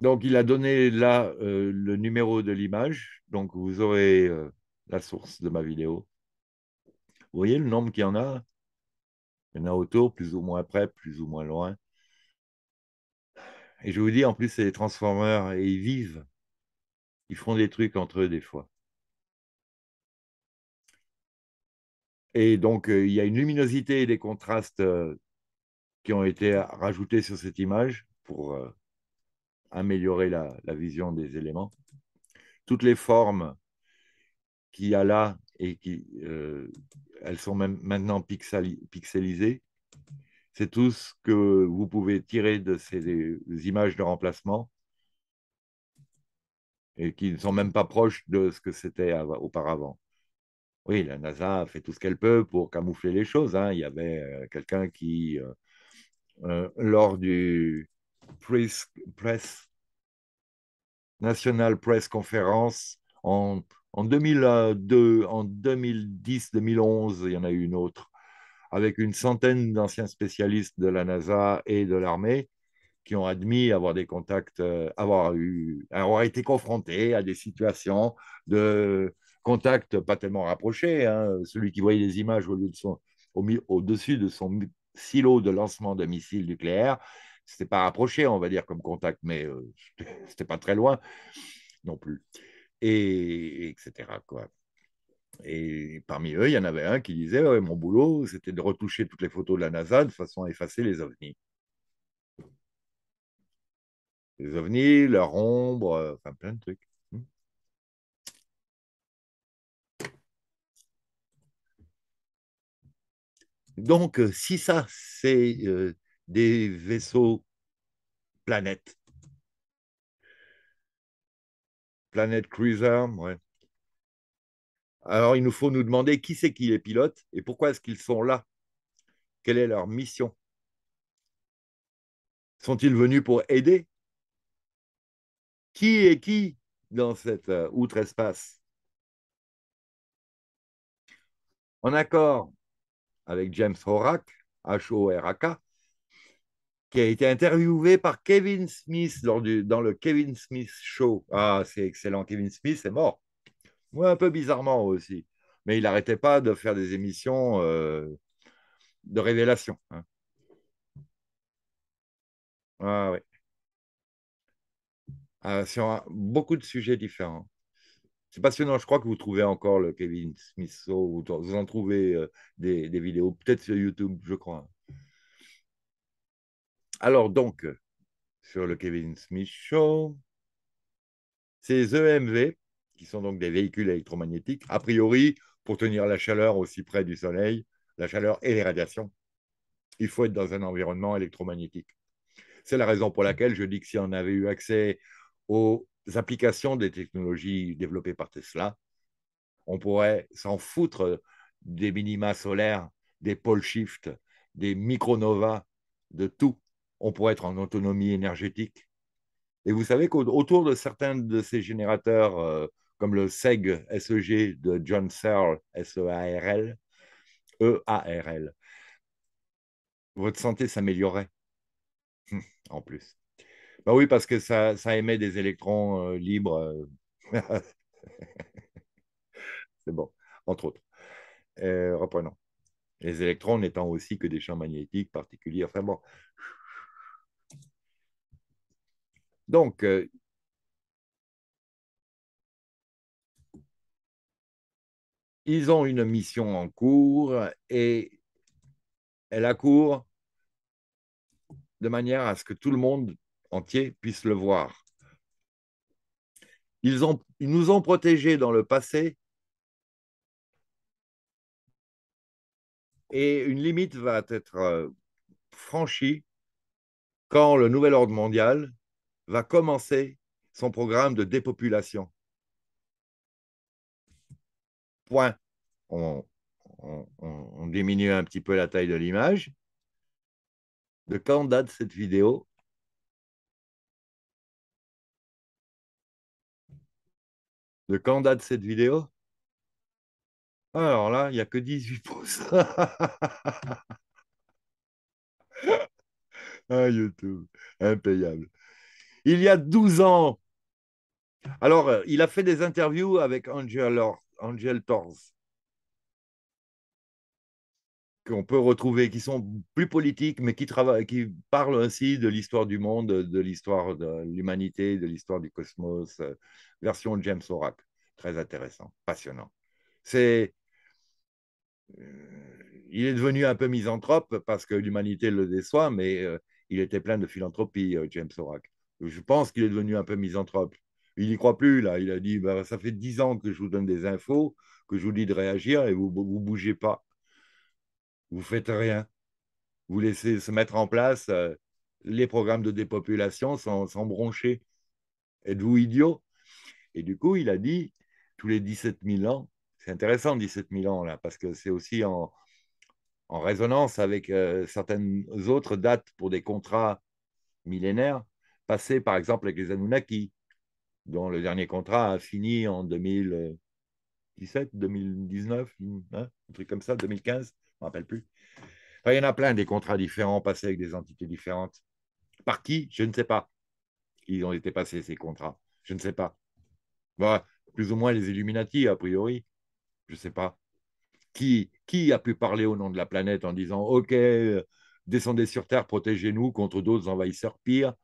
[SPEAKER 2] Donc, il a donné là euh, le numéro de l'image. Donc, vous aurez euh, la source de ma vidéo. Vous voyez le nombre qu'il y en a Il y en a autour, plus ou moins près, plus ou moins loin. Et je vous dis, en plus, c'est des transformeurs et ils vivent. Ils font des trucs entre eux des fois. Et donc, euh, il y a une luminosité et des contrastes qui ont été rajoutés sur cette image pour améliorer la, vision des éléments. Toutes les formes qu'il y a là et qui euh, elles sont même maintenant pixelisées, c'est tout ce que vous pouvez tirer de ces images de remplacement et qui ne sont même pas proches de ce que c'était auparavant. Oui, la NASA fait tout ce qu'elle peut pour camoufler les choses. Hein. Il y avait euh, quelqu'un qui, euh, lors du, Press, Press National Press Conference en, en 2002, en 2010, 2011, il y en a eu une autre, avec une centaine d'anciens spécialistes de la NASA et de l'armée qui ont admis avoir des contacts, euh, avoir, eu, été confrontés à des situations de contacts pas tellement rapprochés. Hein. Celui qui voyait des images au de au-dessus de son silo de lancement de missiles nucléaires, c'était pas rapproché, on va dire, comme contact, mais euh, ce (laughs) c'était pas très loin non plus. Et, etc. Quoi. Et parmi eux, il y en avait un qui disait Mon boulot, c'était de retoucher toutes les photos de la NASA de façon à effacer les ovnis. Les ovnis, leur ombre, euh, enfin plein de trucs. Hmm. Donc, euh, si ça, c'est des vaisseaux planètes. Planète Cruiser, ouais. Alors, il nous faut nous demander qui c'est qui les pilote et pourquoi est-ce qu'ils sont là Quelle est leur mission Sont-ils venus pour aider Qui est qui dans cet euh, outre-espace En accord avec James Horak, H-O-R-A-K, qui a été interviewé par Kevin Smith dans le Kevin Smith Show. Ah, c'est excellent, Kevin Smith est mort. Moi, un peu bizarrement aussi. Mais il n'arrêtait pas de faire des émissions euh, de révélation. Hein. Ah oui. sur beaucoup de sujets différents. C'est passionnant. Je crois que vous trouvez encore le Kevin Smith Show. Vous, en trouvez euh, des, vidéos, peut-être sur YouTube, je crois. Alors donc, sur le Kevin Smith Show, ces EMV, qui sont donc des véhicules électromagnétiques, a priori, pour tenir la chaleur aussi près du soleil, la chaleur et les radiations, il faut être dans un environnement électromagnétique. C'est la raison pour laquelle je dis que si on avait eu accès aux applications des technologies développées par Tesla, on pourrait s'en foutre des minima solaires, des pole shift, des micronovas, de tout on pourrait être en autonomie énergétique. Et vous savez qu'autour de certains de ces générateurs, euh, comme le SEG, SEG de John Searle, s e a e votre santé s'améliorerait (laughs) en plus. Bah oui, parce que ça, émet des électrons euh, libres. Euh, (laughs) c'est bon, entre autres. reprenons. Les électrons n'étant aussi que des champs magnétiques particuliers. Enfin bon, donc, euh, ils ont une mission en cours et elle cours de manière à ce que tout le monde entier puisse le voir. Ils, ils nous ont protégés dans le passé et une limite va être euh, franchie quand le nouvel ordre mondial va commencer son programme de dépopulation. Point. On, diminue un petit peu la taille de l'image. De quand date cette vidéo De quand date cette vidéo Alors là, il n'y a que 18 pouces. (laughs) ah, YouTube, impayable il y a 12 ans. Alors, euh, il a fait des interviews avec Angel, Or, qu'on peut retrouver, qui sont plus politiques, mais qui, qui parlent ainsi de l'histoire du monde, de l'histoire de l'humanité, de l'histoire du cosmos, euh, version James Orac. Très intéressant, passionnant. C'est. Euh, il est devenu un peu misanthrope parce que l'humanité le déçoit, mais il était plein de philanthropie, James Orac je pense qu'il est devenu un peu misanthrope. Il n'y croit plus, là. Il a dit bah, Ça fait dix ans que je vous donne des infos, que je vous dis de réagir et vous ne bougez pas. Vous faites rien. Vous laissez se mettre en place euh, les programmes de dépopulation sans, broncher. Êtes-vous idiot Et du coup, il a dit Tous les 17 000 ans, c'est intéressant 17 000 ans, là, parce que c'est aussi en, résonance avec euh, certaines autres dates pour des contrats millénaires passé, par exemple, avec les Anunnaki, dont le dernier contrat a fini en 2017, 2019, hein, un truc comme ça, 2015, je ne me rappelle plus. il y en a plein des contrats différents passés avec des entités différentes. Par qui Je ne sais pas. Ils ont été passés, ces contrats. Je ne sais pas. Bah, plus ou moins les Illuminati, a priori. Je ne sais pas. Qui, qui a pu parler au nom de la planète en disant OK, euh, descendez sur Terre, protégez-nous contre d'autres envahisseurs pires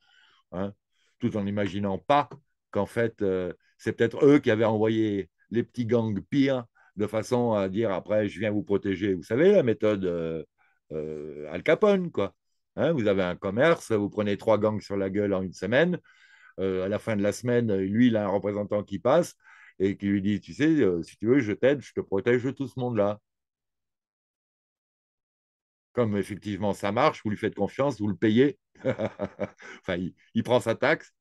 [SPEAKER 2] Hein, tout en n'imaginant pas qu'en fait, euh, c'est peut-être eux qui avaient envoyé les petits gangs pires de façon à dire après, je viens vous protéger. Vous savez, la méthode euh, euh, Al Capone, quoi. Hein, vous avez un commerce, vous prenez trois gangs sur la gueule en une semaine. à la fin de la semaine, lui, il a un représentant qui passe et qui lui dit, tu sais, si tu veux, je t'aide, je te protège de tout ce monde-là comme effectivement ça marche, vous lui faites confiance, vous le payez, (laughs) enfin, il, prend sa taxe,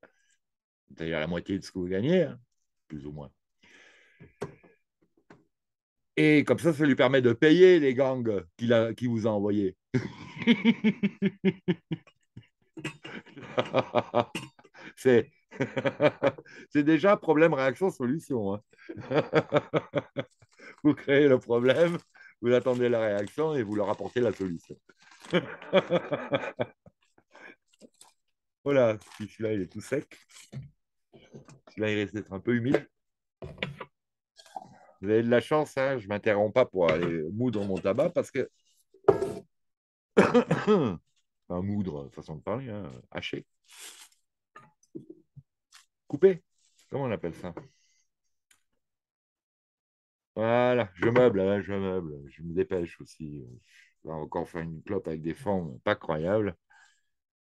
[SPEAKER 2] c'est-à-dire la moitié de ce que vous gagnez, hein, plus ou moins. Et comme ça, ça lui permet de payer les gangs qu'il qui vous a envoyé (laughs) c'est, (laughs) c'est déjà problème, réaction, solution. Hein. vous créez le problème, vous attendez la réaction et vous leur apportez la solution. Voilà, oh celui-là, il est tout sec. Celui-là, il risque d'être un peu humide. Vous avez de la chance, hein, je ne m'interromps pas pour aller moudre mon tabac parce que. (coughs) enfin, moudre, façon de parler, hein, haché. Coupé. Comment on appelle ça Voilà, je meuble, hein, je meuble. Je me dépêche aussi. Je vais encore faire une clope avec des fonds pas croyables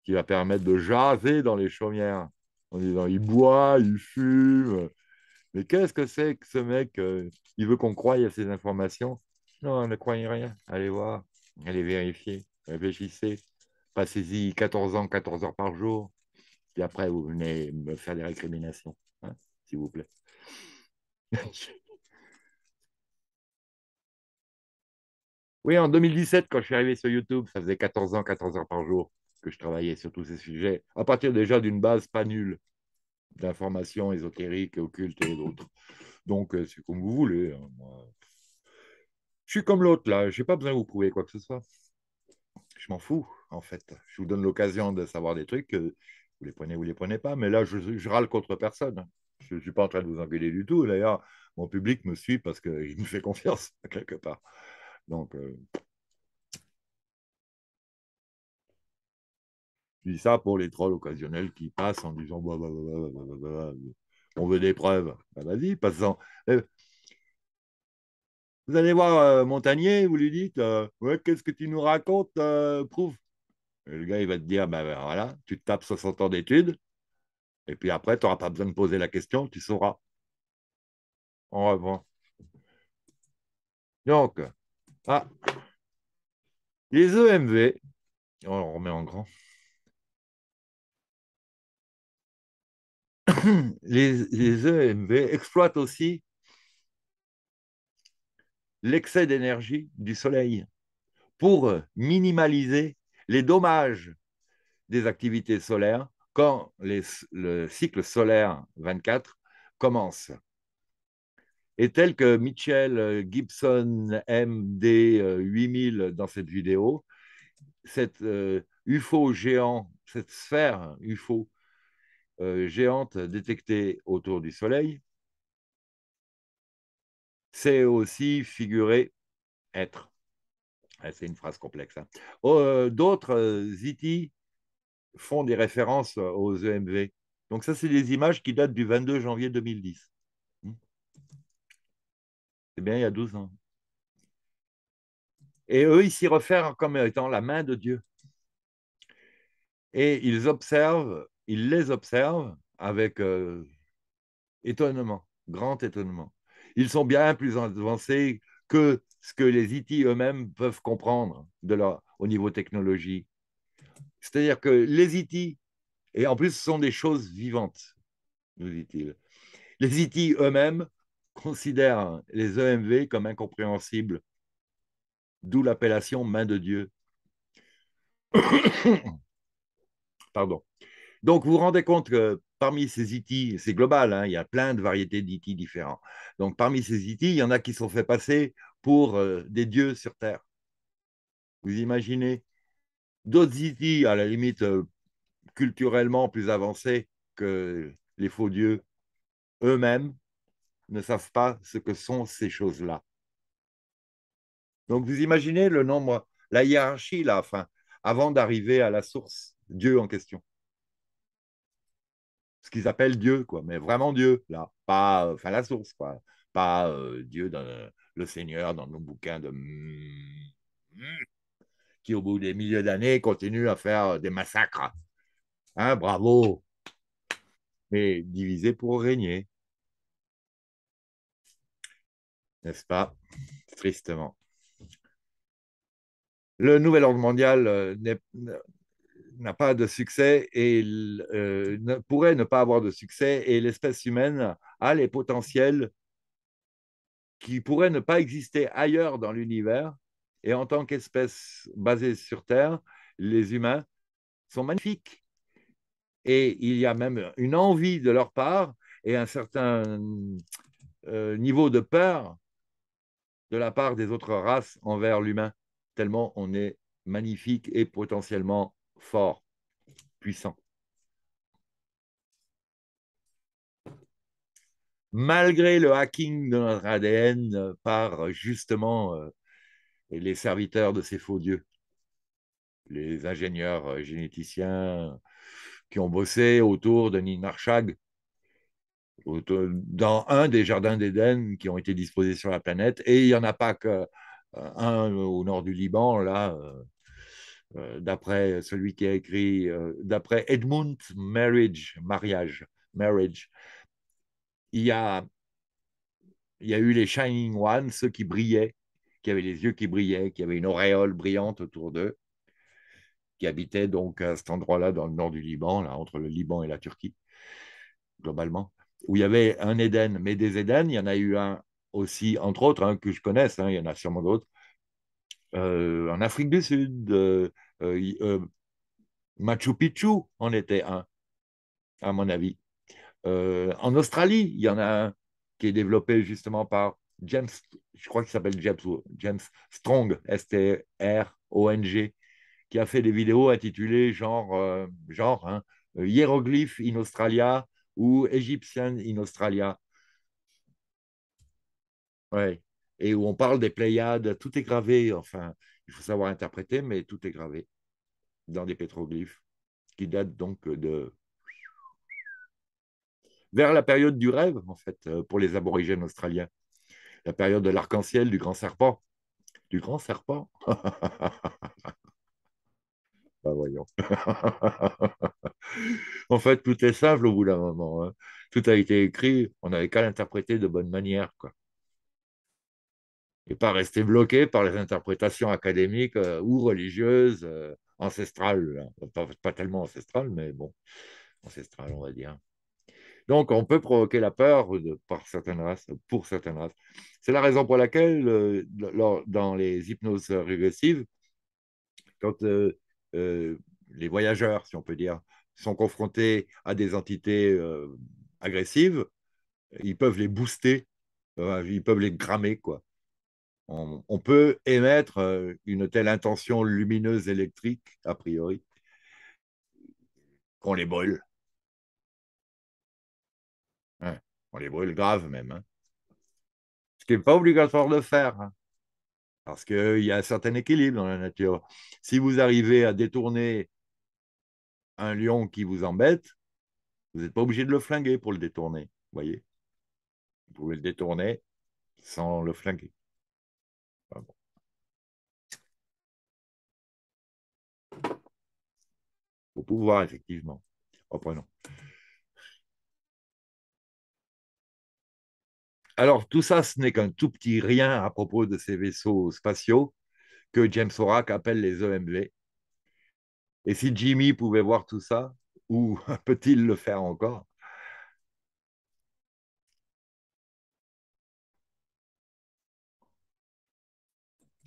[SPEAKER 2] qui va permettre de jaser dans les chaumières. En disant, il boit, il fume. Mais qu'est-ce que c'est que ce mec euh, Il veut qu'on croie à ces informations Non, ne croyez rien. Allez voir, allez vérifier, réfléchissez. Passez-y 14 ans, 14 heures par jour. Puis après, vous venez me faire des récriminations, hein, s'il vous plaît. (laughs) oui, en 2017, quand je suis arrivé sur YouTube, ça faisait 14 ans, 14 heures par jour que je travaillais sur tous ces sujets, à partir déjà d'une base pas nulle d'informations ésotériques, occultes et d'autres. Donc, euh, c'est comme vous voulez. Hein, moi. Je suis comme l'autre, là. Je n'ai pas besoin de vous prouver quoi que ce soit. Je m'en fous, en fait. Je vous donne l'occasion de savoir des trucs. Euh, vous les prenez, vous les prenez pas. Mais là, je, râle contre personne. Je ne suis pas en train de vous engueuler du tout. D'ailleurs, mon public me suit parce qu'il me fait confiance, (laughs) quelque part. Donc, euh, Je dis ça pour les trolls occasionnels qui passent en disant bah, bah, bah, on veut des preuves. Vas-y, passant. Euh, vous allez voir euh, Montagnier, vous lui dites euh, ouais, Qu'est-ce que tu nous racontes Prouve. le gars, il va te dire voilà, tu tapes 60 ans d'études, et puis après, tu n'auras pas besoin de poser la question, tu sauras. On revanche. Donc, ah, les
[SPEAKER 1] EMV, on remet en grand.
[SPEAKER 2] (clears throat) les, EMV e exploitent aussi l'excès d'énergie du Soleil pour minimaliser les dommages des activités solaires quand le cycle solaire 24 commence. Et tel que Mitchell Gibson MD8000 dans cette vidéo, cette euh, UFO géant, cette sphère UFO euh, géantes détectées autour du Soleil, c'est aussi figurer être. Ah, c'est une phrase complexe. Hein. Oh, euh, d'autres ziti euh, e font des références aux EMV. Donc ça, c'est des images qui datent du 22 janvier 2010. Hmm. C'est bien il y a 12 ans. Et eux, ils s'y refèrent comme étant la main de Dieu. Et ils observent ils les observent avec euh, étonnement, grand étonnement. Ils sont bien plus avancés que ce que les IT eux-mêmes peuvent comprendre au niveau technologie. C'est-à-dire que les IT, et en plus ce sont des choses vivantes, nous dit-il, les IT eux-mêmes considèrent les EMV comme incompréhensibles, d'où l'appellation main de Dieu. (coughs) Pardon. Donc, vous vous rendez compte que parmi ces itis, e c'est global, hein, il y a plein de variétés d'ITI e différents. Donc, parmi ces itis, e il y en a qui sont fait passer pour euh, des dieux sur Terre. Vous imaginez D'autres itis, à la limite, euh, culturellement plus avancés que les faux dieux eux-mêmes, ne savent pas ce que sont ces choses-là. Donc, vous imaginez le nombre, la hiérarchie, là, enfin, avant d'arriver à la source, Dieu en question ce qu'ils appellent Dieu, quoi, mais vraiment Dieu, là, pas, enfin la source, quoi, pas euh, Dieu dans le, Seigneur dans nos bouquins de qui au bout des milliers d'années continue à faire euh, des massacres. Hein, bravo. Mais divisé pour régner. N'est-ce pas Tristement. Le nouvel ordre mondial euh, n'est pas n'a pas de succès et euh, pourrait ne pas avoir de succès et l'espèce humaine a les potentiels qui pourraient ne pas exister ailleurs dans l'univers. Et en tant qu'espèce basée sur Terre, les humains sont magnifiques. Et il y a même une envie de leur part et un certain euh, niveau de peur de la part des autres races envers l'humain, tellement on est magnifique et potentiellement fort, puissant. Malgré le hacking de notre ADN par justement euh, les serviteurs de ces faux dieux, les ingénieurs euh, généticiens qui ont bossé autour de Ninarchag, dans un des jardins d'Éden qui ont été disposés sur la planète. Et il n'y en a pas qu'un euh, au nord du Liban, là, euh, d'après celui qui a écrit, euh, d'après Edmund Marriage, mariage, marriage, il y a, il y a eu les Shining Ones, ceux qui brillaient, qui avaient les yeux qui brillaient, qui avaient une auréole brillante autour d'eux, qui habitaient donc à cet endroit-là dans le nord du Liban, entre le Liban et la Turquie, globalement, où il y avait un Éden, mais des Éden, il y en a eu un aussi, entre autres, hein, que je connaisse, hein, il y en a sûrement d'autres, euh, en Afrique du Sud, euh, euh, Machu Picchu en était un, à mon avis. Euh, en Australie, il y en a un qui est développé justement par James, je crois qu'il s'appelle James, James Strong, S-T-R-O-N-G, qui a fait des vidéos intitulées genre, genre hein, hiéroglyphes in Australia ou Egyptian in Australia. Ouais. Et où on parle des Pléiades, tout est gravé, enfin, il faut savoir interpréter, mais tout est gravé dans des pétroglyphes qui datent donc de vers la période du rêve, en fait, euh, pour les aborigènes australiens. La période de l'arc-en-ciel, du grand serpent. Du grand serpent (laughs) bah, voyons. (laughs) en fait, tout est simple au bout d'un moment. Hein. Tout a été écrit, on n'avait qu'à l'interpréter de bonne manière. Quoi. Et pas rester bloqué par les interprétations académiques euh, ou religieuses euh, ancestrale, hein. pas, tellement ancestrale, mais bon, ancestrale, on va dire. Donc, on peut provoquer la peur de, par certaines races, pour certaines races. C'est la raison pour laquelle, euh, dans les hypnoses régressives, quand euh, euh, les voyageurs, si on peut dire, sont confrontés à des entités agressives, ils peuvent les booster, ils peuvent les grammer, quoi on, peut émettre euh, une telle intention lumineuse électrique, a priori, qu'on les brûle. on les brûle grave même. Hein. Ce qui n'est pas obligatoire de faire. Hein, parce qu'il y a un certain équilibre dans la nature. Si vous arrivez à détourner un lion qui vous embête, vous n'êtes pas obligé de le flinguer pour le détourner. Vous voyez Vous pouvez le détourner sans le flinguer.
[SPEAKER 1] au pouvoir, effectivement. Reprenons. Oh,
[SPEAKER 2] Alors, tout ça, ce n'est qu'un tout petit rien à propos de ces vaisseaux spatiaux que James Horak appelle les EMV. Et si Jimmy pouvait voir tout ça, ou (laughs) peut-il le faire encore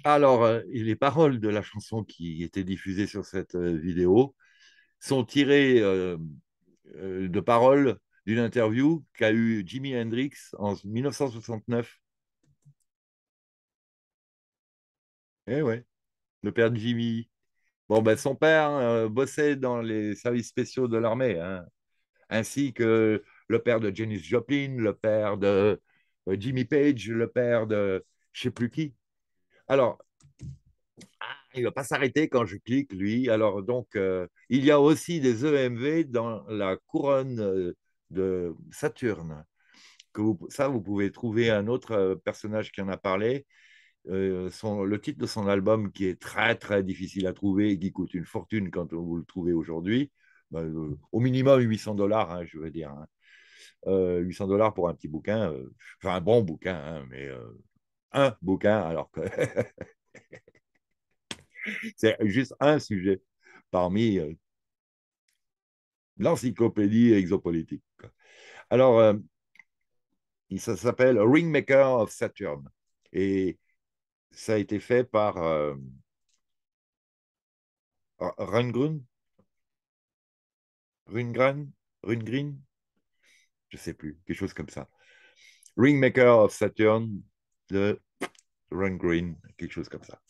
[SPEAKER 2] Alors, euh, les paroles de la chanson qui était diffusée sur cette euh, vidéo sont tirés euh, euh, de paroles d'une interview qu'a eu Jimi Hendrix en 1969. Eh ouais, le père de Jimi. Bon, ben son père euh, bossait dans les services spéciaux de l'armée, hein. ainsi que le père de Janis Joplin, le père de Jimmy Page, le père de je ne sais plus qui. Alors, il ne va pas s'arrêter quand je clique, lui. Alors, donc, euh, il y a aussi des EMV dans la couronne euh, de Saturne. Que vous, ça, vous pouvez trouver un autre euh, personnage qui en a parlé. le titre de son album qui est très très difficile à trouver et qui coûte une fortune quand vous le trouvez aujourd'hui, bah, au minimum 800 dollars, hein, je veux dire. 800 hein. dollars pour un petit bouquin, enfin un bon bouquin, hein, mais un bouquin alors que (laughs) (laughs) C'est juste un sujet parmi euh, l'encyclopédie exopolitique. Alors, euh, ça s'appelle Ringmaker of Saturn. Et ça a été fait par euh, Rungrun Rungren Je ne sais plus, quelque chose comme ça. Ringmaker of Saturn de Rungreen, quelque chose comme ça.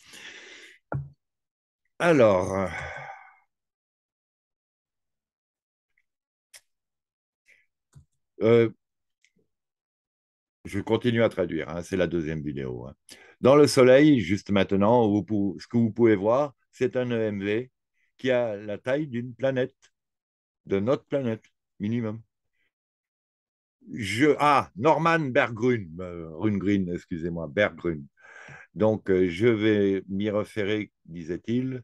[SPEAKER 1] Alors,
[SPEAKER 2] euh, je continue à traduire, hein, c'est la deuxième vidéo. Hein. Dans le soleil, juste maintenant, ce que vous pouvez voir, c'est un EMV qui a la taille d'une planète, de notre planète minimum. Je, ah, Norman Berggrün, euh, excusez-moi, Berggrün. Donc, euh, je vais m'y référer, disait-il,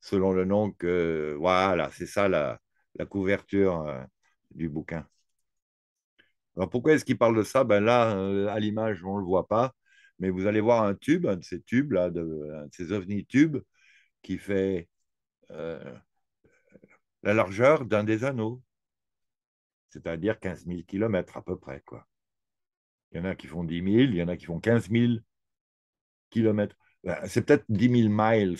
[SPEAKER 2] selon le nom que... Voilà, c'est ça la, couverture euh, du bouquin. Alors, pourquoi est-ce qu'il parle de ça ben Là, euh, à l'image, on ne le voit pas, mais vous allez voir un tube, un de ces tubes, là, un de ces ovnis tubes, qui fait la largeur d'un des anneaux, c'est-à-dire 15 000 km à peu près. Quoi. Il y en a qui font 10 000, il y en a qui font 15 000 kilomètres. Ben, c'est peut-être 10 000 miles.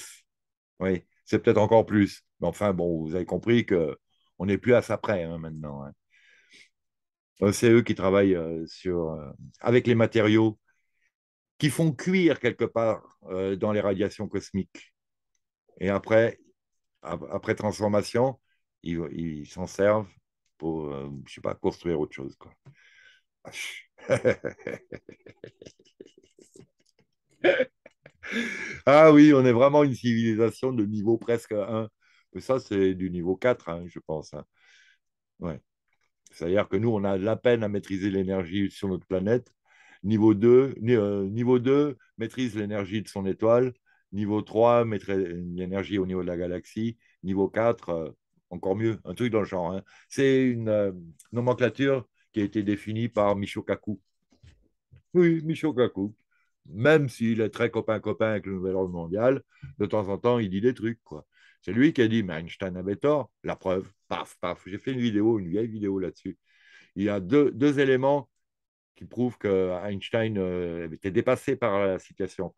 [SPEAKER 2] Oui, c'est peut-être encore plus. Mais enfin, bon, vous avez compris qu'on n'est plus à ça près hein, maintenant. Hein. Euh, c'est eux qui travaillent euh, sur, euh, avec les matériaux qui font cuire quelque part dans les radiations cosmiques. Et après, après transformation, ils s'en servent pour, je sais pas, construire autre chose. Quoi. (laughs) (laughs) (laughs) ah oui, on est vraiment une civilisation de niveau presque 1. ça, c'est du niveau 4, hein, je pense. Hein. Ouais. C'est-à-dire que nous, on a la peine à maîtriser l'énergie sur notre planète. Niveau 2, euh, niveau 2 maîtrise l'énergie de son étoile. Niveau 3, maîtrise l'énergie au niveau de la galaxie. Niveau 4, euh, encore mieux, un truc dans le genre. Hein. C'est une euh, nomenclature qui a été définie par Michio Kaku. Oui, Michio Kaku même s'il est très copain-copain avec le nouvel ordre mondial, de temps en temps, il dit des trucs. C'est lui qui a dit, Einstein avait tort, la preuve, paf, paf. J'ai fait une vidéo, une vieille vidéo là-dessus. Il y a deux, éléments qui prouvent que Einstein était euh, dépassé par la situation.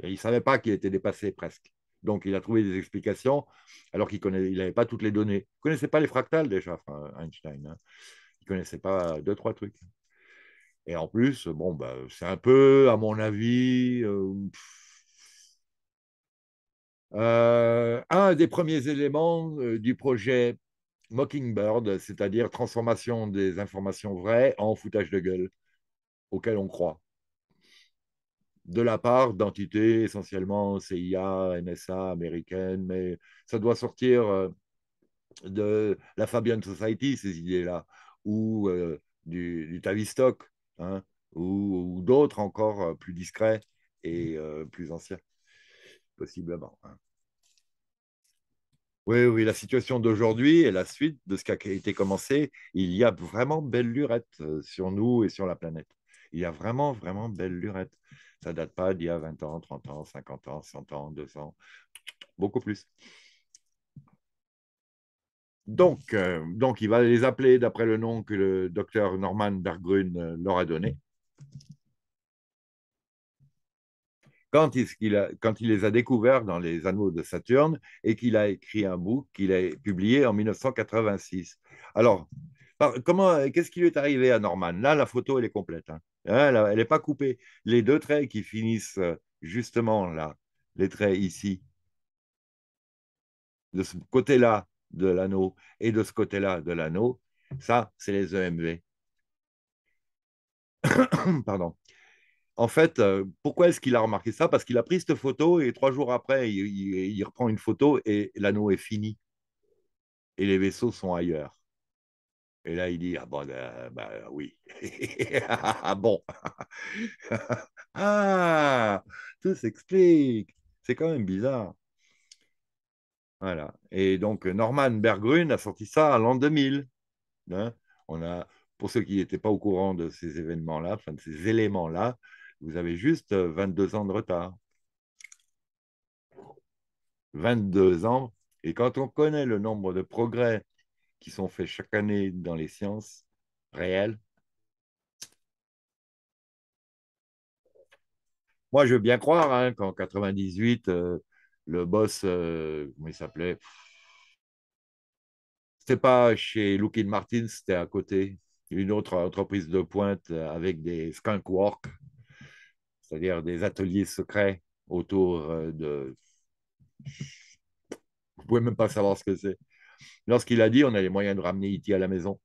[SPEAKER 2] Et il ne savait pas qu'il était dépassé presque. Donc, il a trouvé des explications, alors qu'il n'avait pas toutes les données. Il ne connaissait pas les fractales déjà, Einstein. Hein. Il ne connaissait pas deux, trois trucs. Et en plus, bon, bah, c'est un peu, à mon avis, euh, euh, un des premiers éléments euh, du projet Mockingbird, c'est-à-dire transformation des informations vraies en foutage de gueule, auquel on croit, de la part d'entités essentiellement CIA, NSA américaines, mais ça doit sortir de la Fabian Society, ces idées-là, ou du Tavistock Hein, ou, d'autres encore euh, plus discrets et mm. euh, plus anciens, possiblement. Hein. Oui, oui, la situation d'aujourd'hui et la suite de ce qui a été commencé, il y a vraiment belle lurette euh, sur nous et sur la planète. Il y a vraiment, vraiment belle lurette. Ça ne date pas d'il y a 20 ans, 30 ans, 50 ans, 100 ans, 200, beaucoup plus. Donc, euh, donc, il va les appeler d'après le nom que le docteur Norman Bergrun euh, leur a donné. Quand il, a, quand il, les a découverts dans les anneaux de Saturne et qu'il a écrit un bouc qu'il a publié en 1986. Alors, comment, qu'est-ce qui lui est arrivé à Norman Là, la photo, elle est complète. Hein. Hein, elle n'est pas coupée. Les deux traits qui finissent euh, justement là, les traits ici, de ce côté-là, de l'anneau et de ce côté-là de l'anneau, ça, c'est les EMV. (coughs) Pardon. En fait, euh, pourquoi est-ce qu'il a remarqué ça Parce qu'il a pris cette photo et trois jours après, il, reprend une photo et l'anneau est fini. Et les vaisseaux sont ailleurs. Et là, il dit Ah bon, euh, bah oui. ah (laughs) bon. (laughs) ah, tout s'explique. C'est quand même bizarre. Voilà. Et donc, Norman Bergrun a sorti ça à l'an 2000. Hein. On a, pour ceux qui n'étaient pas au courant de ces événements-là, de ces éléments-là, vous avez juste 22 euh, ans de retard. 22 ans. Et quand on connaît le nombre de progrès qui sont faits chaque année dans les sciences réelles, moi, je veux bien croire hein, qu'en 98, le boss, euh, comment il s'appelait C'était pas chez Lookin Martin, c'était à côté, une autre entreprise de pointe euh, avec des skunk work, c'est-à-dire des ateliers secrets autour euh, de. Vous pouvez même pas savoir ce que c'est. Lorsqu'il a dit, on a les moyens de ramener E.T. à la maison.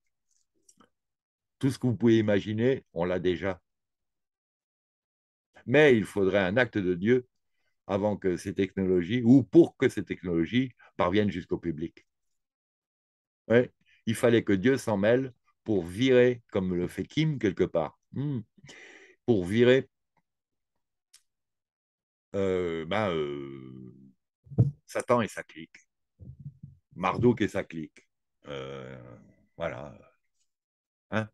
[SPEAKER 2] Tout ce que vous pouvez imaginer, on l'a déjà. Mais il faudrait un acte de Dieu avant que ces technologies, ou pour que ces technologies parviennent jusqu'au public. Ouais. Il fallait que Dieu s'en mêle pour virer, comme le fait Kim quelque part, hmm. pour virer euh, ben, euh, Satan et sa clique, Marduk et sa clique. Euh, voilà. Hein?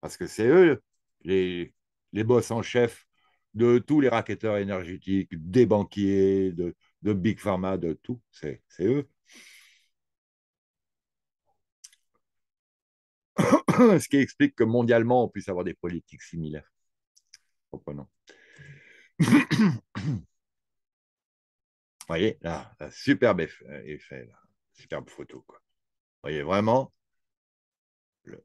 [SPEAKER 2] Parce que c'est eux les, les boss en chef de tous les racketeurs énergétiques, des banquiers, de, de Big Pharma, de tout. C'est eux. (coughs) Ce qui explique que mondialement, on puisse avoir des politiques similaires. Comprenons. Vous (coughs) voyez, là, un superbe euh, effet, là. superbe photo. Quoi. Vous voyez, vraiment, le...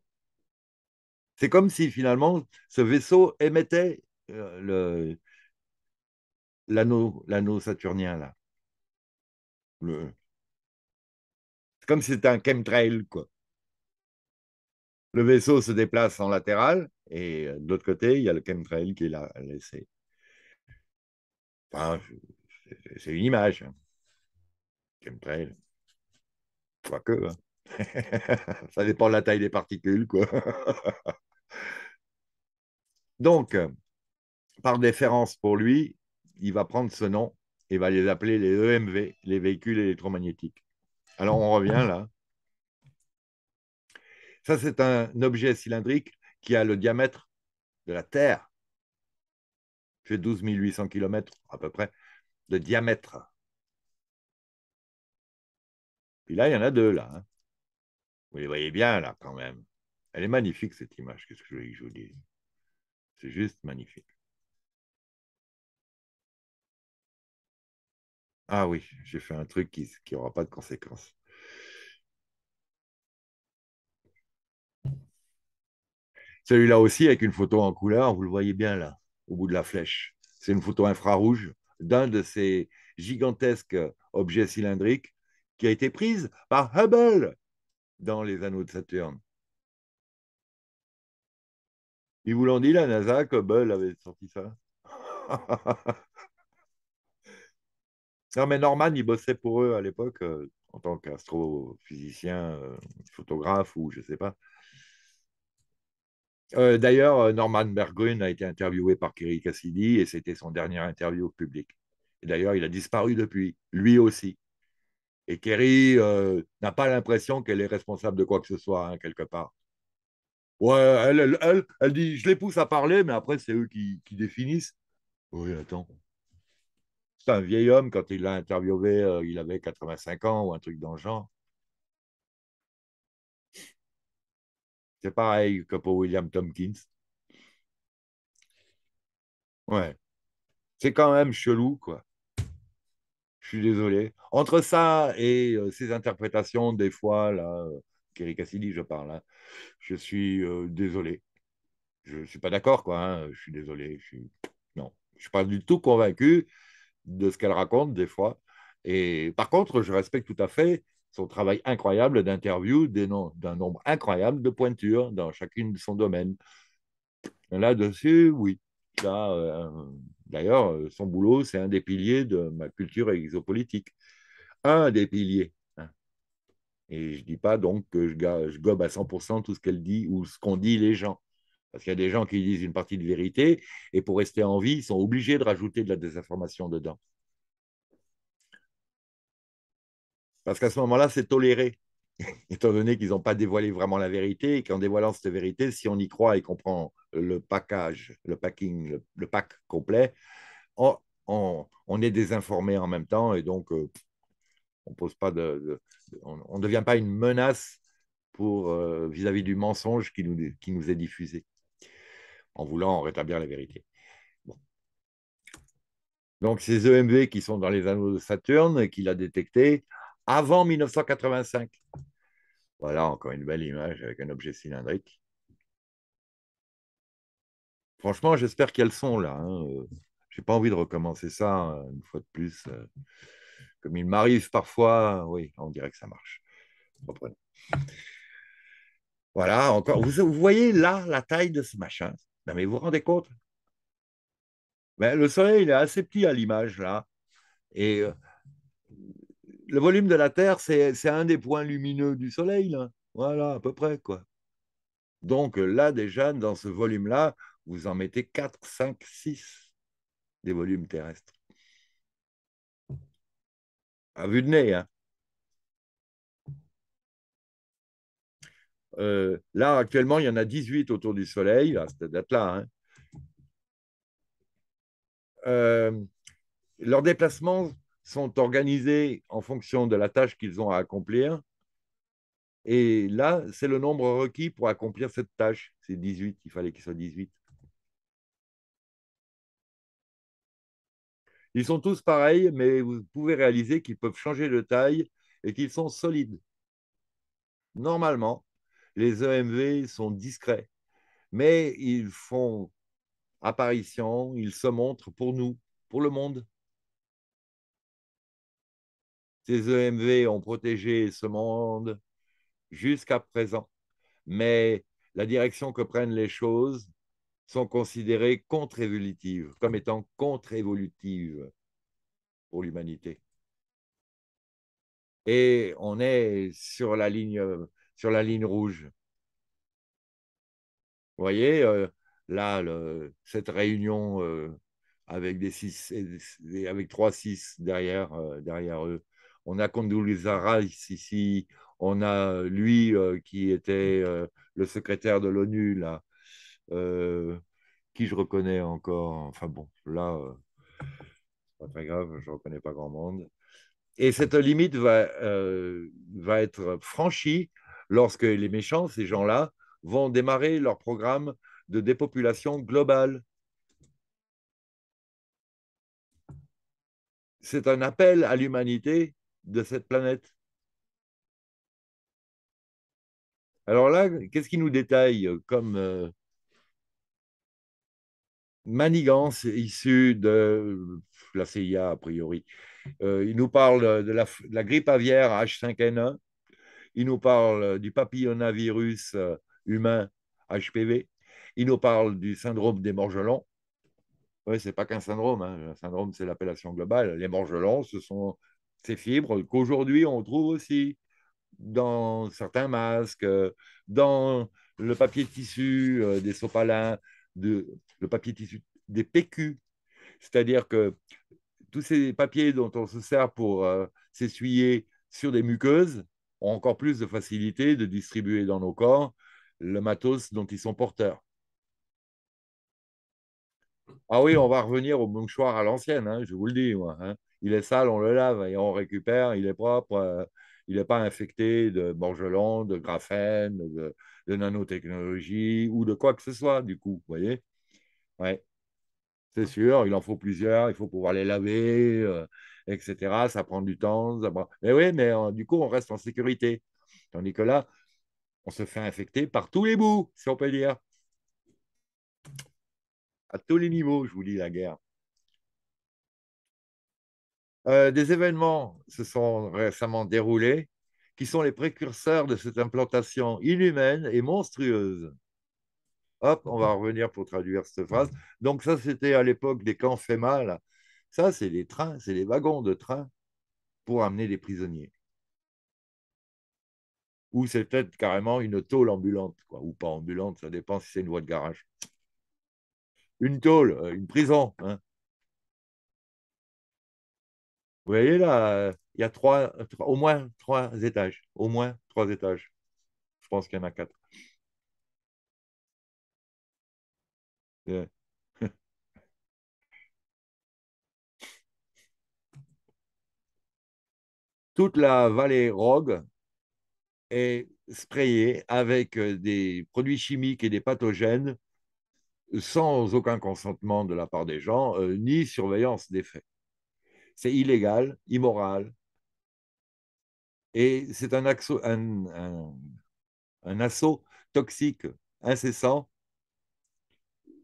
[SPEAKER 2] c'est comme si finalement ce vaisseau émettait euh, l'anneau, l'anneau saturnien là. Le... C'est comme si c'était un chemtrail quoi. Le vaisseau se déplace en latéral et euh, de l'autre côté il y a le chemtrail qui est laissé. Enfin, c'est une image. Hein. Chemtrail. Quoique. Hein. (laughs) Ça dépend de la taille des particules, quoi. (laughs) Donc, par déférence pour lui, il va prendre ce nom et va les appeler les EMV, les véhicules électromagnétiques. Alors on revient là. Ça, c'est un objet cylindrique qui a le diamètre de la Terre. C'est 12 800 km à peu près de diamètre. Puis là, il y en a deux, là. Hein. Vous les voyez bien, là, quand même. Elle est magnifique, cette image. Qu'est-ce que je veux que je vous dise C'est juste
[SPEAKER 1] magnifique. Ah oui,
[SPEAKER 2] j'ai fait un truc qui n'aura pas de conséquences. Celui-là aussi avec une photo en couleur, vous le voyez bien là, au bout de la flèche. C'est une photo infrarouge d'un de ces gigantesques objets cylindriques qui a été prise par Hubble dans les anneaux de Saturne. Ils vous l'ont dit, la NASA, Hubble avait sorti ça. (laughs) Non, mais Norman, il bossait pour eux à l'époque euh, en tant qu'astrophysicien, euh, photographe ou je ne sais pas. Euh, d'ailleurs, Norman Bergrun a été interviewé par Kerry Cassidy et c'était son dernière interview public. D'ailleurs, il a disparu depuis, lui aussi. Et Kerry n'a pas l'impression qu'elle est responsable de quoi que ce soit, hein, quelque part. Ouais, elle, elle, elle, dit, je les pousse à parler, mais après, c'est eux qui, qui définissent. Oui, attends un vieil homme quand il l'a interviewé, euh, il avait 85 ans ou un truc dans le genre. C'est pareil que pour William Tompkins. Ouais. C'est quand même chelou, quoi. Je suis désolé. Entre ça et euh, ses interprétations, des fois, là, euh, Kerry Cassidy, je parle, hein, hein. je suis désolé. Je ne suis pas d'accord, quoi. je suis désolé. Non, je ne suis pas du tout convaincu de ce qu'elle raconte des fois. Et par contre, je respecte tout à fait son travail incroyable d'interview d'un nombre incroyable de pointures dans chacune de son domaine. Là-dessus, oui. Euh, d'ailleurs, son boulot, c'est un des piliers de ma culture exopolitique. Un des piliers. Hein. Et je ne dis pas donc que je, gobe à 100% tout ce qu'elle dit ou ce qu'on dit les gens. Parce qu'il y a des gens qui disent une partie de vérité et pour rester en vie, ils sont obligés de rajouter de la désinformation dedans. Parce qu'à ce moment-là, c'est toléré, (laughs) étant donné qu'ils n'ont pas dévoilé vraiment la vérité et qu'en dévoilant cette vérité, si on y croit et qu'on prend le package, le packing, le, pack complet, on, est désinformé en même temps et donc euh, on pose pas de, on ne devient pas une menace pour euh, vis-à-vis du mensonge qui nous est diffusé en voulant rétablir la vérité. Donc ces EMV qui sont dans les anneaux de Saturne, qu'il a détectés avant 1985. Voilà encore une belle image avec un objet cylindrique. Franchement, j'espère qu'elles sont là. Je hein. J'ai pas envie de recommencer ça hein, une fois de plus. Euh, comme il m'arrive parfois, oui, on dirait que ça marche. Voilà, encore. vous, voyez là la taille de ce machin. Non, ben, mais vous vous rendez compte ben, Le soleil, il est assez petit à l'image, là. Et euh, le volume de la Terre, c'est un des points lumineux du soleil, là. Voilà, à peu près, quoi. Donc là, déjà, dans ce volume-là, vous en mettez 4, 5, 6 des volumes terrestres. À vue de nez, hein Euh, là, actuellement, il y en a 18 autour du Soleil, à cette date-là. leurs déplacements sont organisés en fonction de la tâche qu'ils ont à accomplir. Et là, c'est le nombre requis pour accomplir cette tâche. C'est 18, il fallait qu'il soit 18. Ils sont tous pareils, mais vous pouvez réaliser qu'ils peuvent changer de taille et qu'ils sont solides. Normalement, les EMV sont discrets, mais ils font apparition, ils se montrent pour nous, pour le monde. Ces EMV ont protégé ce monde jusqu'à présent, mais la direction que prennent les choses sont considérées contre-évolutives, comme étant contre-évolutives pour l'humanité. Et on est sur la ligne sur la ligne rouge. Vous voyez, euh, là, le, cette réunion euh, avec, des six, avec 3 derrière, euh, derrière eux. On a Condoleezza Rice ici, on a lui qui était le secrétaire de l'ONU, là, qui je reconnais encore. Enfin bon, là, pas très grave, je ne reconnais pas grand monde. Et cette limite va, va être franchie lorsque les méchants, ces gens-là, vont démarrer leur programme de dépopulation globale. C'est un appel à l'humanité
[SPEAKER 1] de cette planète. Alors
[SPEAKER 2] là, qu'est-ce qui nous détaille comme euh, manigance issue de la CIA, a priori euh, Il nous parle de la grippe aviaire H5N1, il nous parle du papillonavirus euh, humain HPV. Il nous parle du syndrome des morgelons. Oui, ce n'est pas qu'un syndrome. Un hein. syndrome, c'est l'appellation globale. Les morgelons, ce sont ces fibres qu'aujourd'hui, on trouve aussi dans certains masques, dans le papier tissu euh, des sopalins, de, le papier tissu des PQ. C'est-à-dire que tous ces papiers dont on se sert pour euh, s'essuyer sur des muqueuses, ont encore plus de facilité de distribuer dans nos corps le matos dont ils sont porteurs. Ah oui, on va revenir au mouchoir à l'ancienne, hein, je vous le dis. Hein. Il est sale, on le lave et on récupère, il est propre, euh, il n'est pas infecté de borgelon, de graphène, de, nanotechnologie ou de quoi que ce soit, du coup, voyez Ouais, c'est sûr, il en faut plusieurs, il faut pouvoir les laver. Euh, etc. Ça prend du temps. Mais oui, mais du coup, on reste en sécurité. Tandis que là, on se fait infecter par tous les bouts, si on peut dire. À tous les niveaux, je vous dis, la guerre. Euh, des événements se sont récemment déroulés qui sont les précurseurs de cette implantation inhumaine et monstrueuse. Hop, on va revenir pour traduire cette phrase. Donc ça, c'était à l'époque des camps FEMA, là, ça, c'est les trains, c'est les wagons de train pour amener les prisonniers. Ou c'est peut-être carrément une tôle ambulante, quoi, ou pas ambulante, ça dépend si c'est une voie de garage. Une tôle, euh, une prison. Hein. Vous voyez là, euh, il y a trois, au moins trois étages. Au moins trois étages. Je pense qu'il y en a quatre. Euh, toute la vallée Rogue est sprayée avec euh, des produits chimiques et des pathogènes sans aucun consentement de la part des gens, euh, ni surveillance des faits. C'est illégal, immoral, et c'est un, assaut toxique, incessant,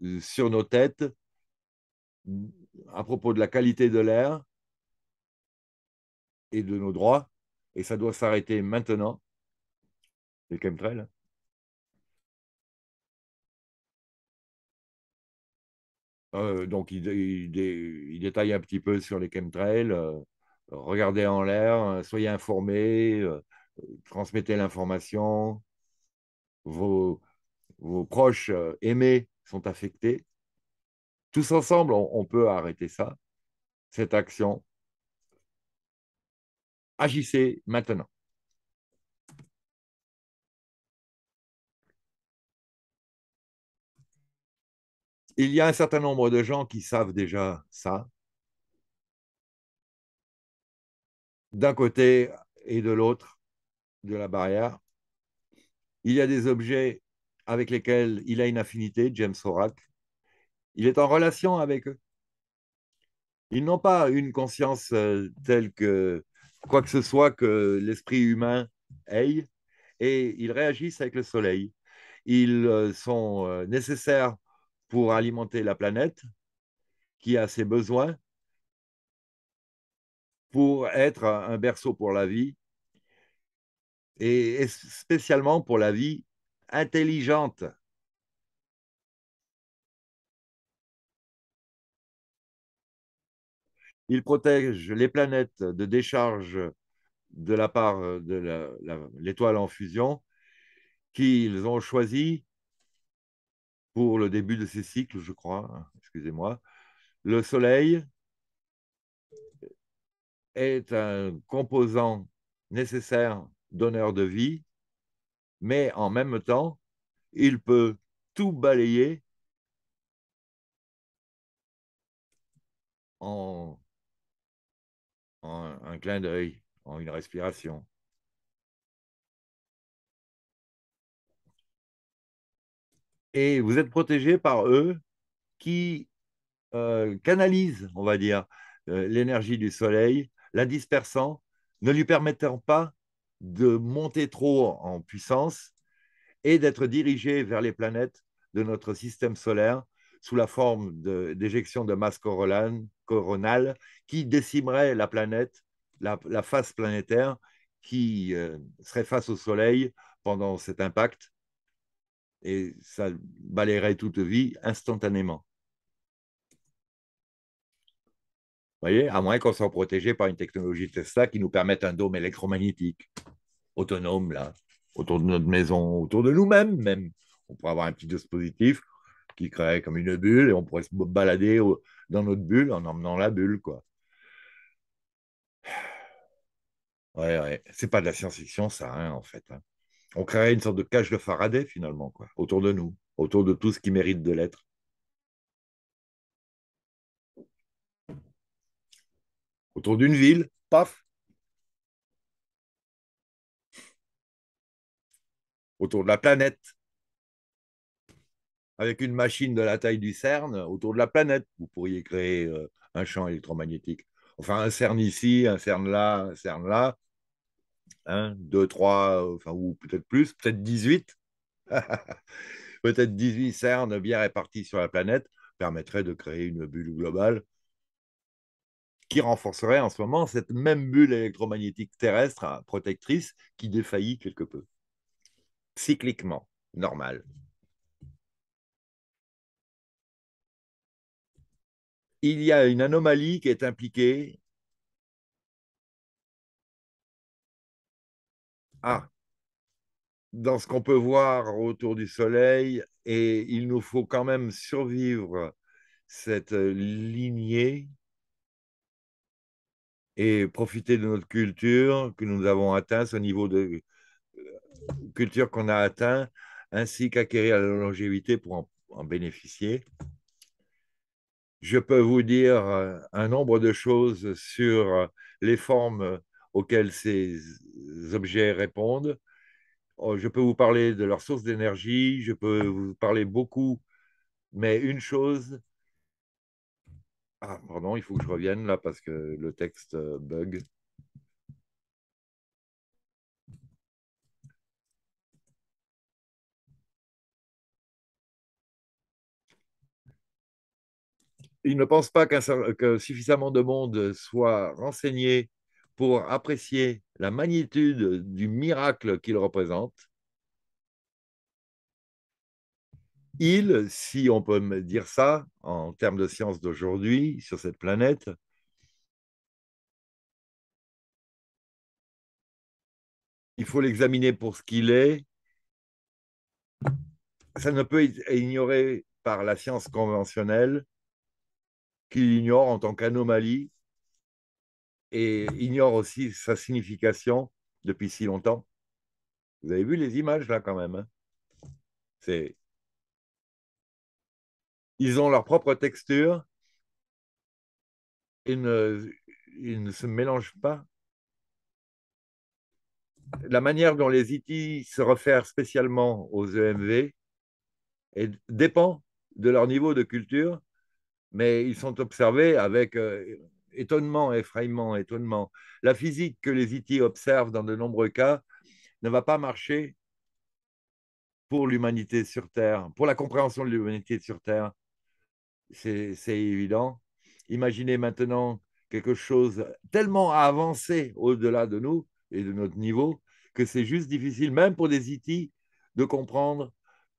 [SPEAKER 2] euh, sur nos têtes à propos de la qualité de l'air, et de nos droits, et ça doit s'arrêter maintenant. Les chemtrails. Euh, donc, il, il, détaille un petit peu sur les chemtrails. Euh, regardez en l'air, euh, soyez informés, transmettez l'information. Vos, vos, proches aimés sont affectés. Tous ensemble, on peut arrêter ça, cette action Agissez maintenant.
[SPEAKER 1] Il y a un certain nombre de
[SPEAKER 2] gens qui savent déjà ça. D'un côté et de l'autre de la barrière, il y a des objets avec lesquels il a une affinité, James Horak. Il est en relation avec eux. Ils n'ont pas une conscience euh, telle que quoi que ce soit que l'esprit humain aille, et ils réagissent avec le soleil. Ils euh, sont euh, nécessaires pour alimenter la planète qui a ses besoins, pour être un berceau pour la vie, et spécialement pour la vie intelligente. Il protège les planètes de décharge de la part euh, de l'étoile en fusion qu'ils ont choisi pour le début de ces cycles, je crois, hein, excusez-moi. Le Soleil est un composant nécessaire donneur de vie, mais en même temps, il peut tout balayer
[SPEAKER 1] en en un clin d'œil, en une respiration.
[SPEAKER 2] Et vous êtes protégé par eux qui euh, canalisent, on va dire, euh, l'énergie du soleil, la dispersant, ne lui permettant pas de monter trop en puissance et d'être dirigé vers les planètes de notre système solaire sous la forme d'éjection de, masse coronale qui décimerait la planète, la, face planétaire qui euh, serait face au Soleil pendant cet impact et ça balayerait toute vie instantanément. Vous voyez, à moins qu'on soit protégé par une technologie Tesla qui nous permette un dôme électromagnétique autonome, là, autour de notre maison, autour de nous-mêmes même. On pourrait avoir un petit dispositif qui créait comme une bulle et on pourrait se balader dans notre bulle en emmenant la bulle, quoi. (sighs) Ouais, ouais. C'est pas de la science-fiction, ça, hein, en fait. Hein. On créait une sorte de cage de Faraday, finalement, quoi, autour de nous, autour de tout ce qui mérite de l'être. Autour d'une ville, paf Autour de la planète, avec une machine de la taille du CERN autour de la planète. Vous pourriez créer euh, un champ électromagnétique. Enfin, un CERN ici, un CERN là, un CERN là. Un, hein, deux, trois, enfin, ou peut-être plus, peut-être 18. (laughs) peut-être 18 CERN bien répartis sur la planète permettrait de créer une bulle globale qui renforcerait en ce moment cette même bulle électromagnétique terrestre protectrice qui défaillit quelque peu. Cycliquement, normal.
[SPEAKER 1] il y a une anomalie qui est impliquée.
[SPEAKER 2] Ah. dans ce qu'on peut voir autour du Soleil, et il nous faut quand même survivre cette lignée et profiter de notre culture que nous avons atteint, ce niveau de culture qu'on a atteint, ainsi qu'acquérir la longévité pour en bénéficier. Je peux vous dire euh, un nombre de choses sur euh, les formes euh, auxquelles ces objets répondent. Oh, je peux vous parler de leur source d'énergie, je peux vous parler beaucoup, mais une chose... Ah, pardon, il faut que je revienne là parce que le texte bug. il ne pense pas que suffisamment de monde soit renseigné pour apprécier la magnitude du miracle qu'il représente. Il, si on peut me dire ça en termes de science d'aujourd'hui sur cette planète, il faut l'examiner pour ce qu'il est. Ça ne peut être ignoré par la science conventionnelle qu'il ignore en tant qu'anomalie et ignore aussi sa signification depuis si longtemps. Vous avez vu les images là quand même. Hein. C'est ils ont leur propre texture et ne, ils ne se mélangent pas. La manière dont les IT se réfèrent spécialement aux EMV dépend de leur niveau de culture mais ils sont observés avec euh, étonnement, effrayement, étonnement. La physique que les itis observent dans de nombreux cas ne va pas marcher pour l'humanité sur Terre, pour la compréhension de l'humanité sur Terre. C'est évident. Imaginez maintenant quelque chose tellement avancé au-delà de nous et de notre niveau que c'est juste difficile, même pour des itis de comprendre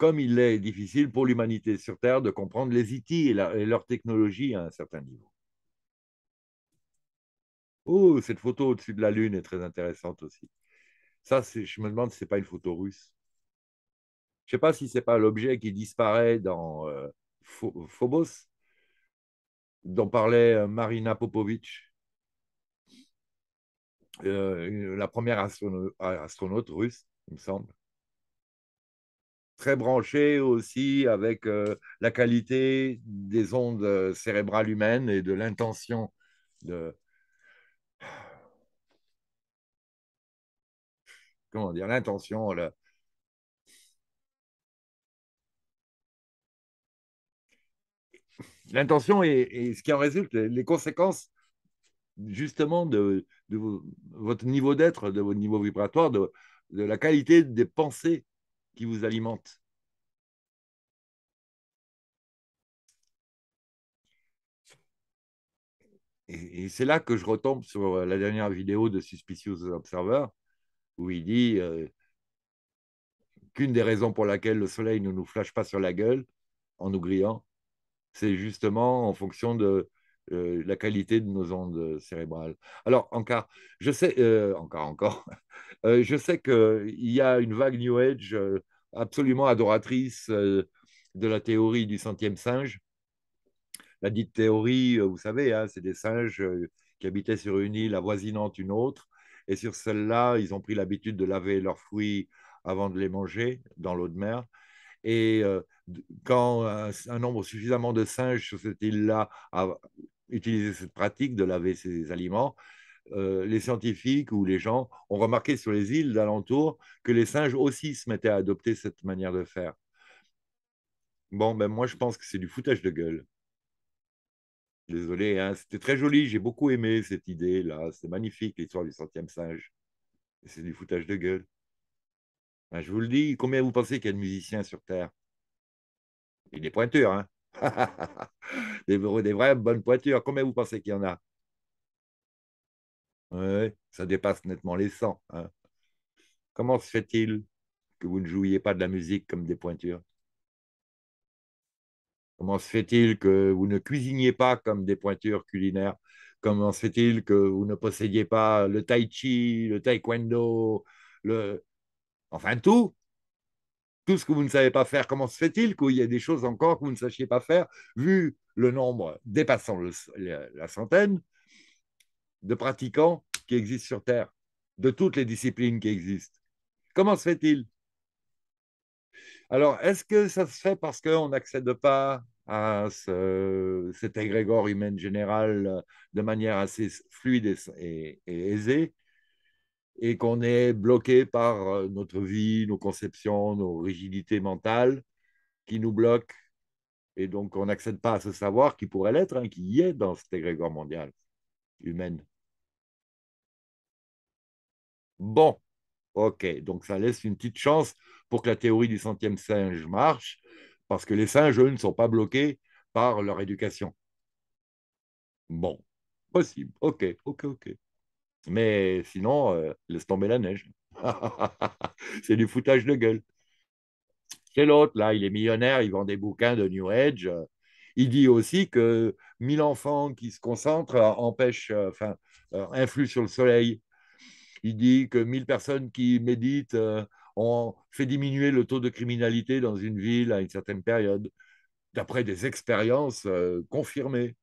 [SPEAKER 2] comme il est difficile pour l'humanité sur Terre de comprendre les IT et, leur technologie à un certain niveau. Oh, cette photo au-dessus de la Lune est très intéressante aussi. Ça, je me demande si ce n'est pas une photo russe. Je ne sais pas si ce n'est pas l'objet qui disparaît dans euh, Phobos, dont parlait euh, Marina Popovic, euh, la première astronaute russe, il me semble très branché aussi avec euh, la qualité des ondes euh, cérébrales humaines et de l'intention de... Comment dire L'intention, l'intention et, ce qui en résulte, les conséquences justement de, votre niveau d'être, de votre niveau vibratoire, de, de, la qualité des pensées qui vous alimente. Et, c'est là que je retombe sur euh, la dernière vidéo de Suspicious Observer, où il dit euh, qu'une des raisons pour laquelle le soleil ne nous flash pas sur la gueule en nous grillant, c'est justement en fonction de, euh, la qualité de nos ondes cérébrales. Alors, encore, je sais, encore, euh, (laughs) encore, euh, je sais qu'il y a une vague New Age absolument adoratrice de la théorie du centième singe. La dite théorie, vous savez, hein, c'est des singes qui habitaient sur une île avoisinante une autre, et sur celle-là, ils ont pris l'habitude de laver leurs fruits avant de les manger dans l'eau de mer. Et quand un, nombre suffisamment de singes sur cette île-là utiliser cette pratique de laver ses aliments, euh, les scientifiques ou les gens ont remarqué sur les îles d'alentour que les singes aussi se mettaient à adopter cette manière de faire. Bon, ben moi je pense que c'est du foutage de gueule. Désolé, hein, c'était très joli, j'ai beaucoup aimé cette idée-là, c'est magnifique l'histoire du centième singe. C'est du foutage de gueule. Ben, je vous le dis, combien vous pensez qu'il y a de musiciens sur Terre Il est pointeur, hein (laughs) des, des vraies bonnes pointures. Combien vous pensez qu'il y en a Oui, ça dépasse nettement les 100. Hein. Comment se fait-il que vous ne jouiez pas de la musique comme des pointures Comment se fait-il que vous ne cuisiniez pas comme des pointures culinaires Comment se fait-il que vous ne possédiez pas le tai chi, le taekwondo, le... enfin tout tout ce que vous ne savez pas faire, comment se fait-il qu'il y a des choses encore que vous ne sachiez pas faire, vu le nombre dépassant la centaine de pratiquants qui existent sur Terre, de toutes les disciplines qui existent Comment se fait-il Alors, est-ce que ça se fait parce qu'on n'accède pas à cet égrégore humain général de manière assez fluide et aisée et qu'on est bloqué par euh, notre vie, nos conceptions, nos rigidités mentales qui nous bloquent. Et donc, on n'accède pas à ce savoir qui pourrait l'être, hein, qui y est dans cet égrégore mondial humaine. Bon, ok, donc ça laisse une petite chance pour que la théorie du centième singe marche, parce que les singes, eux, ne sont pas bloqués par leur éducation. Bon, possible, ok, ok, ok. Mais sinon, euh, laisse tomber la neige. (laughs) c'est du foutage de gueule. C'est l'autre, là, il est millionnaire, il vend des bouquins de New Age. Il dit aussi que 1000 enfants qui se concentrent empêchent, euh, enfin, euh, influent sur le soleil. Il dit que 1000 personnes qui méditent ont fait diminuer le taux de criminalité dans une ville à une certaine période, d'après des expériences confirmées.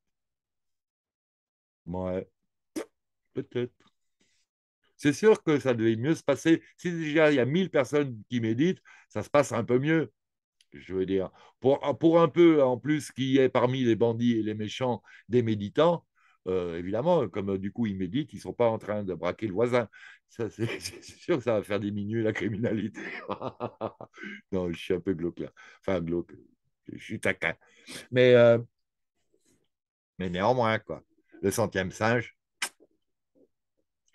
[SPEAKER 2] Ouais, peut-être c'est sûr que ça devait mieux se passer. Si déjà il y a 1000 personnes qui méditent, ça se passe un peu mieux. Je veux dire, pour, un peu en plus qu'il y ait parmi les bandits et les méchants des méditants, euh, évidemment, comme du coup ils méditent, ils ne sont pas en train de braquer le voisin. (laughs) c'est, sûr que ça va faire diminuer la criminalité. (laughs) non, je suis un peu glauque là. Enfin, glauque, je suis taquin. Mais, euh, mais néanmoins, quoi. Le centième singe,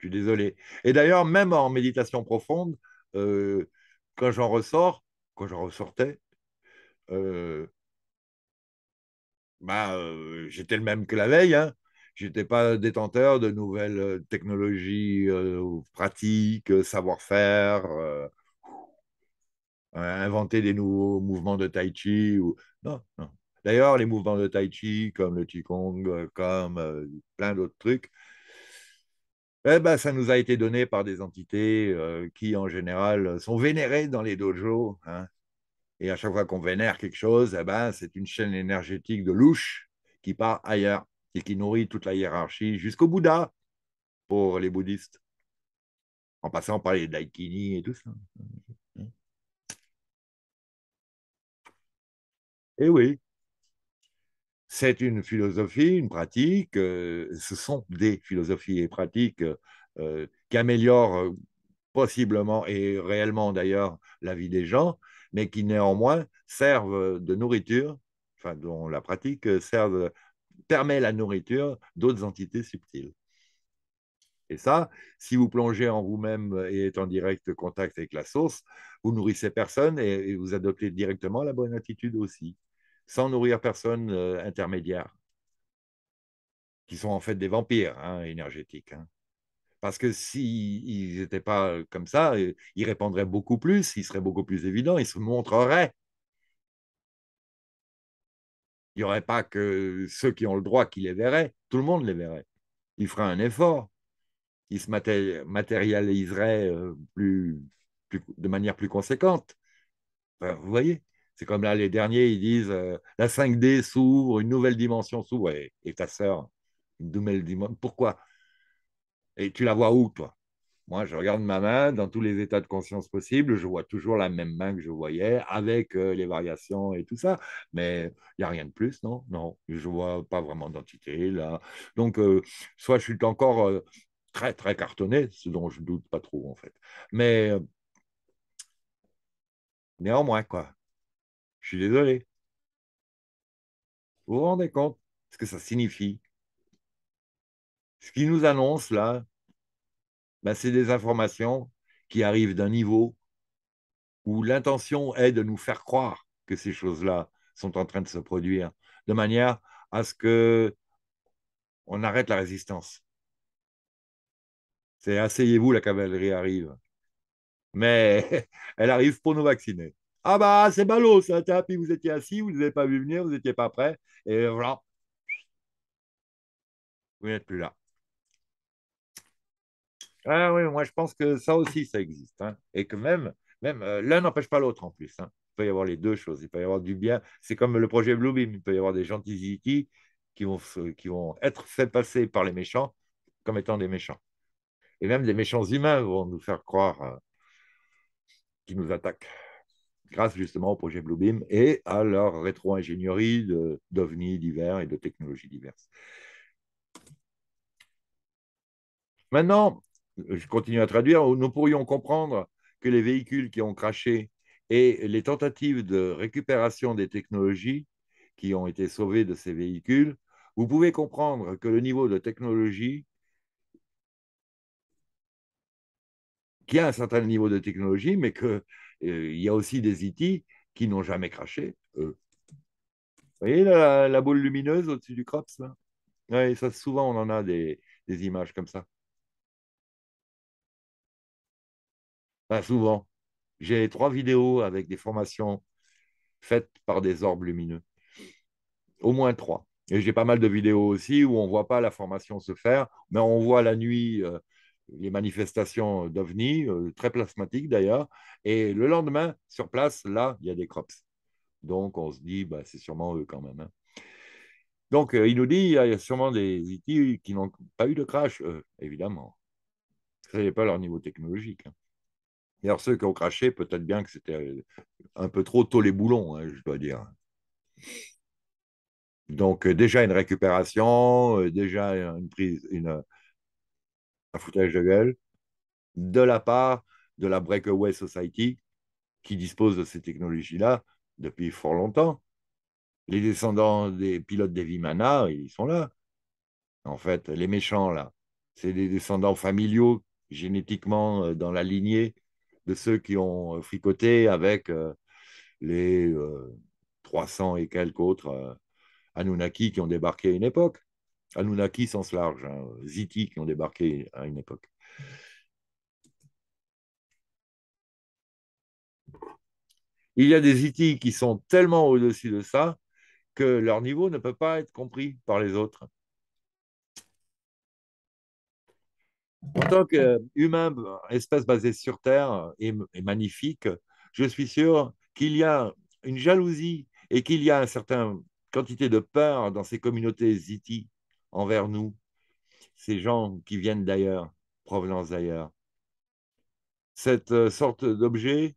[SPEAKER 2] désolé. Et d'ailleurs, même en méditation profonde, euh, quand j'en ressors, quand j'en ressortais, euh, bah, euh, j'étais le même que la veille. Hein. Je n'étais pas détenteur de nouvelles technologies, pratiques, savoir-faire, inventer des nouveaux mouvements de tai chi. Ou... Non, non. D'ailleurs, les mouvements de tai chi, comme le qigong, comme plein d'autres trucs, eh ben, ça nous a été donné par des entités euh, qui, en général, sont vénérées dans les dojos. Hein. Et à chaque fois qu'on vénère quelque chose, eh ben, c'est une chaîne énergétique de louche qui part ailleurs et qui nourrit toute la hiérarchie jusqu'au Bouddha pour les bouddhistes, en passant par les daikini et tout ça. Et oui. C'est une philosophie, une pratique, euh, ce sont des philosophies et pratiques euh, euh, qui améliorent possiblement et réellement d'ailleurs la vie des gens, mais qui néanmoins servent de nourriture, enfin dont la pratique serve, permet la nourriture d'autres entités subtiles. Et ça, si vous plongez en vous-même et êtes en direct contact avec la source, vous nourrissez personne et, vous adoptez directement la bonne attitude aussi sans nourrir personne euh, intermédiaire, qui sont en fait des vampires hein, énergétiques. Hein. Parce que s'ils si n'étaient pas euh, comme ça, euh, ils répandraient beaucoup plus, ils seraient beaucoup plus évidents, ils se montreraient. Il n'y aurait pas que ceux qui ont le droit qui les verraient, tout le monde les verrait. Ils feraient un effort, ils se matérialiseraient plus, de manière plus conséquente. vous voyez c'est comme là, les derniers, ils disent euh, la 5D s'ouvre, une nouvelle dimension s'ouvre. Et, ta sœur, une nouvelle dimension. Pourquoi Et tu la vois où, toi Moi, je regarde ma main dans tous les états de conscience possibles. Je vois toujours la même main que je voyais avec euh, les variations et tout ça. Mais il n'y a rien de plus, non Non, je ne vois pas vraiment d'entité là. Donc, euh, soit je suis encore très, très cartonné, ce dont je ne doute pas trop, en fait. Mais néanmoins, quoi. Je suis désolé. Vous vous rendez compte ce que ça signifie Ce qu'ils nous annoncent là, ben c'est des informations qui arrivent d'un niveau où l'intention est de nous faire croire que ces choses-là sont en train de se produire, de manière à ce que on arrête la résistance. C'est asseyez-vous, la cavalerie arrive. Mais (laughs) elle arrive pour nous vacciner. Ah bah, c'est ballot, ça un vous étiez assis, vous ne avez pas vu venir, vous n'étiez pas prêt, et voilà. Vous n'êtes plus là. Ah oui, moi je pense que ça aussi, ça existe. Hein, et que même, même euh, l'un n'empêche pas l'autre en plus. Hein. Il peut y avoir les deux choses. Il peut y avoir du bien. C'est comme le projet Bluebeam. Il peut y avoir des gentils qui vont, qui vont être fait passer par les méchants comme étant des méchants. Et même des méchants humains vont nous faire croire euh, qu'ils nous attaquent grâce justement au projet Bluebeam et à leur rétro-ingénierie d'ovnis divers et de technologies diverses. Maintenant, je continue à traduire, nous pourrions comprendre que les véhicules qui ont craché et les tentatives de récupération des technologies qui ont été sauvées de ces véhicules, vous pouvez comprendre que le niveau de technologie, qui a un certain niveau de technologie, mais que euh, il y a aussi des itis e qui n'ont jamais craché, eux. Vous voyez la, boule lumineuse au-dessus du crops ça, Souvent, on en a des, images comme ça. Pas souvent. J'ai trois vidéos avec des formations faites par des orbes lumineux. Au moins trois. Et j'ai pas mal de vidéos aussi où on ne voit pas la formation se faire, mais on voit la nuit euh, les manifestations d'OVNI, euh, très plasmatiques d'ailleurs. Et le lendemain, sur place, là, il y a des crops. Donc, on se dit, bah, c'est sûrement eux quand même. Hein. Donc, euh, il nous dit, il y a sûrement des IT qui n'ont pas eu de crash, évidemment. Ce n'est pas leur niveau technologique. Hein. alors, ceux qui ont craché, peut-être bien que c'était euh, un peu trop tôt les boulons, hein, je dois dire. Donc, déjà une récupération, déjà une prise, une, foutage de gueule de la part de la Breakaway Society qui dispose de ces technologies-là depuis fort longtemps. Les descendants des pilotes des mana ils sont là. En fait, les méchants, là, c'est des descendants familiaux génétiquement euh, dans la lignée de ceux qui ont euh, fricoté avec euh, les 300 et quelques autres Anunnaki qui ont débarqué à une époque. Anunnaki sens large, hein. Ziti qui ont débarqué à une époque. Il y a des Ziti qui sont tellement au-dessus de ça que leur niveau ne peut pas être compris par les autres. En tant qu'humain, espèce basée sur Terre et magnifique, je suis sûr qu'il y a une jalousie et qu'il y a une certaine quantité de peur dans ces communautés ziti envers nous, ces gens qui viennent d'ailleurs, provenance d'ailleurs. Cette euh, sorte d'objet,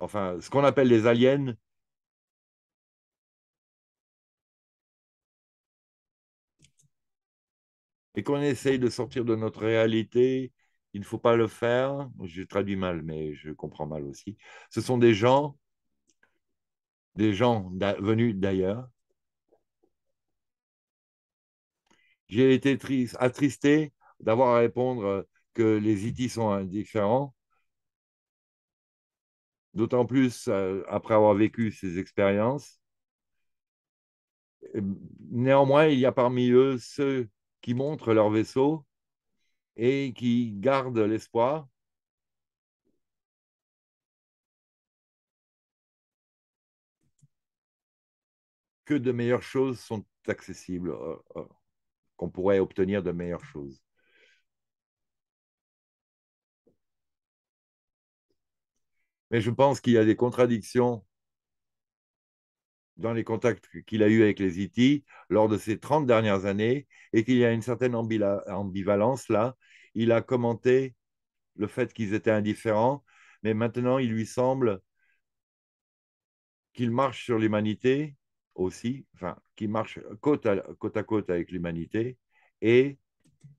[SPEAKER 2] enfin, ce qu'on appelle les aliens, et qu'on essaye de sortir de notre réalité, il ne faut pas le faire. Je traduis mal, mais je comprends mal aussi. Ce sont des gens, des gens venus d'ailleurs, J'ai été triste, attristé d'avoir à répondre euh, que les it sont indifférents, d'autant plus euh, après avoir vécu ces expériences. Néanmoins, il y a parmi eux ceux qui montrent leur vaisseau et qui gardent l'espoir. que de meilleures choses sont accessibles oh, oh qu'on pourrait obtenir de meilleures choses. Mais je pense qu'il y a des contradictions dans les contacts qu'il a eus avec les IT e lors de ces 30 dernières années et qu'il y a une certaine ambivalence là. Il a commenté le fait qu'ils étaient indifférents, mais maintenant il lui semble qu'il marche sur l'humanité aussi, enfin, qui marche côte à côte, avec l'humanité et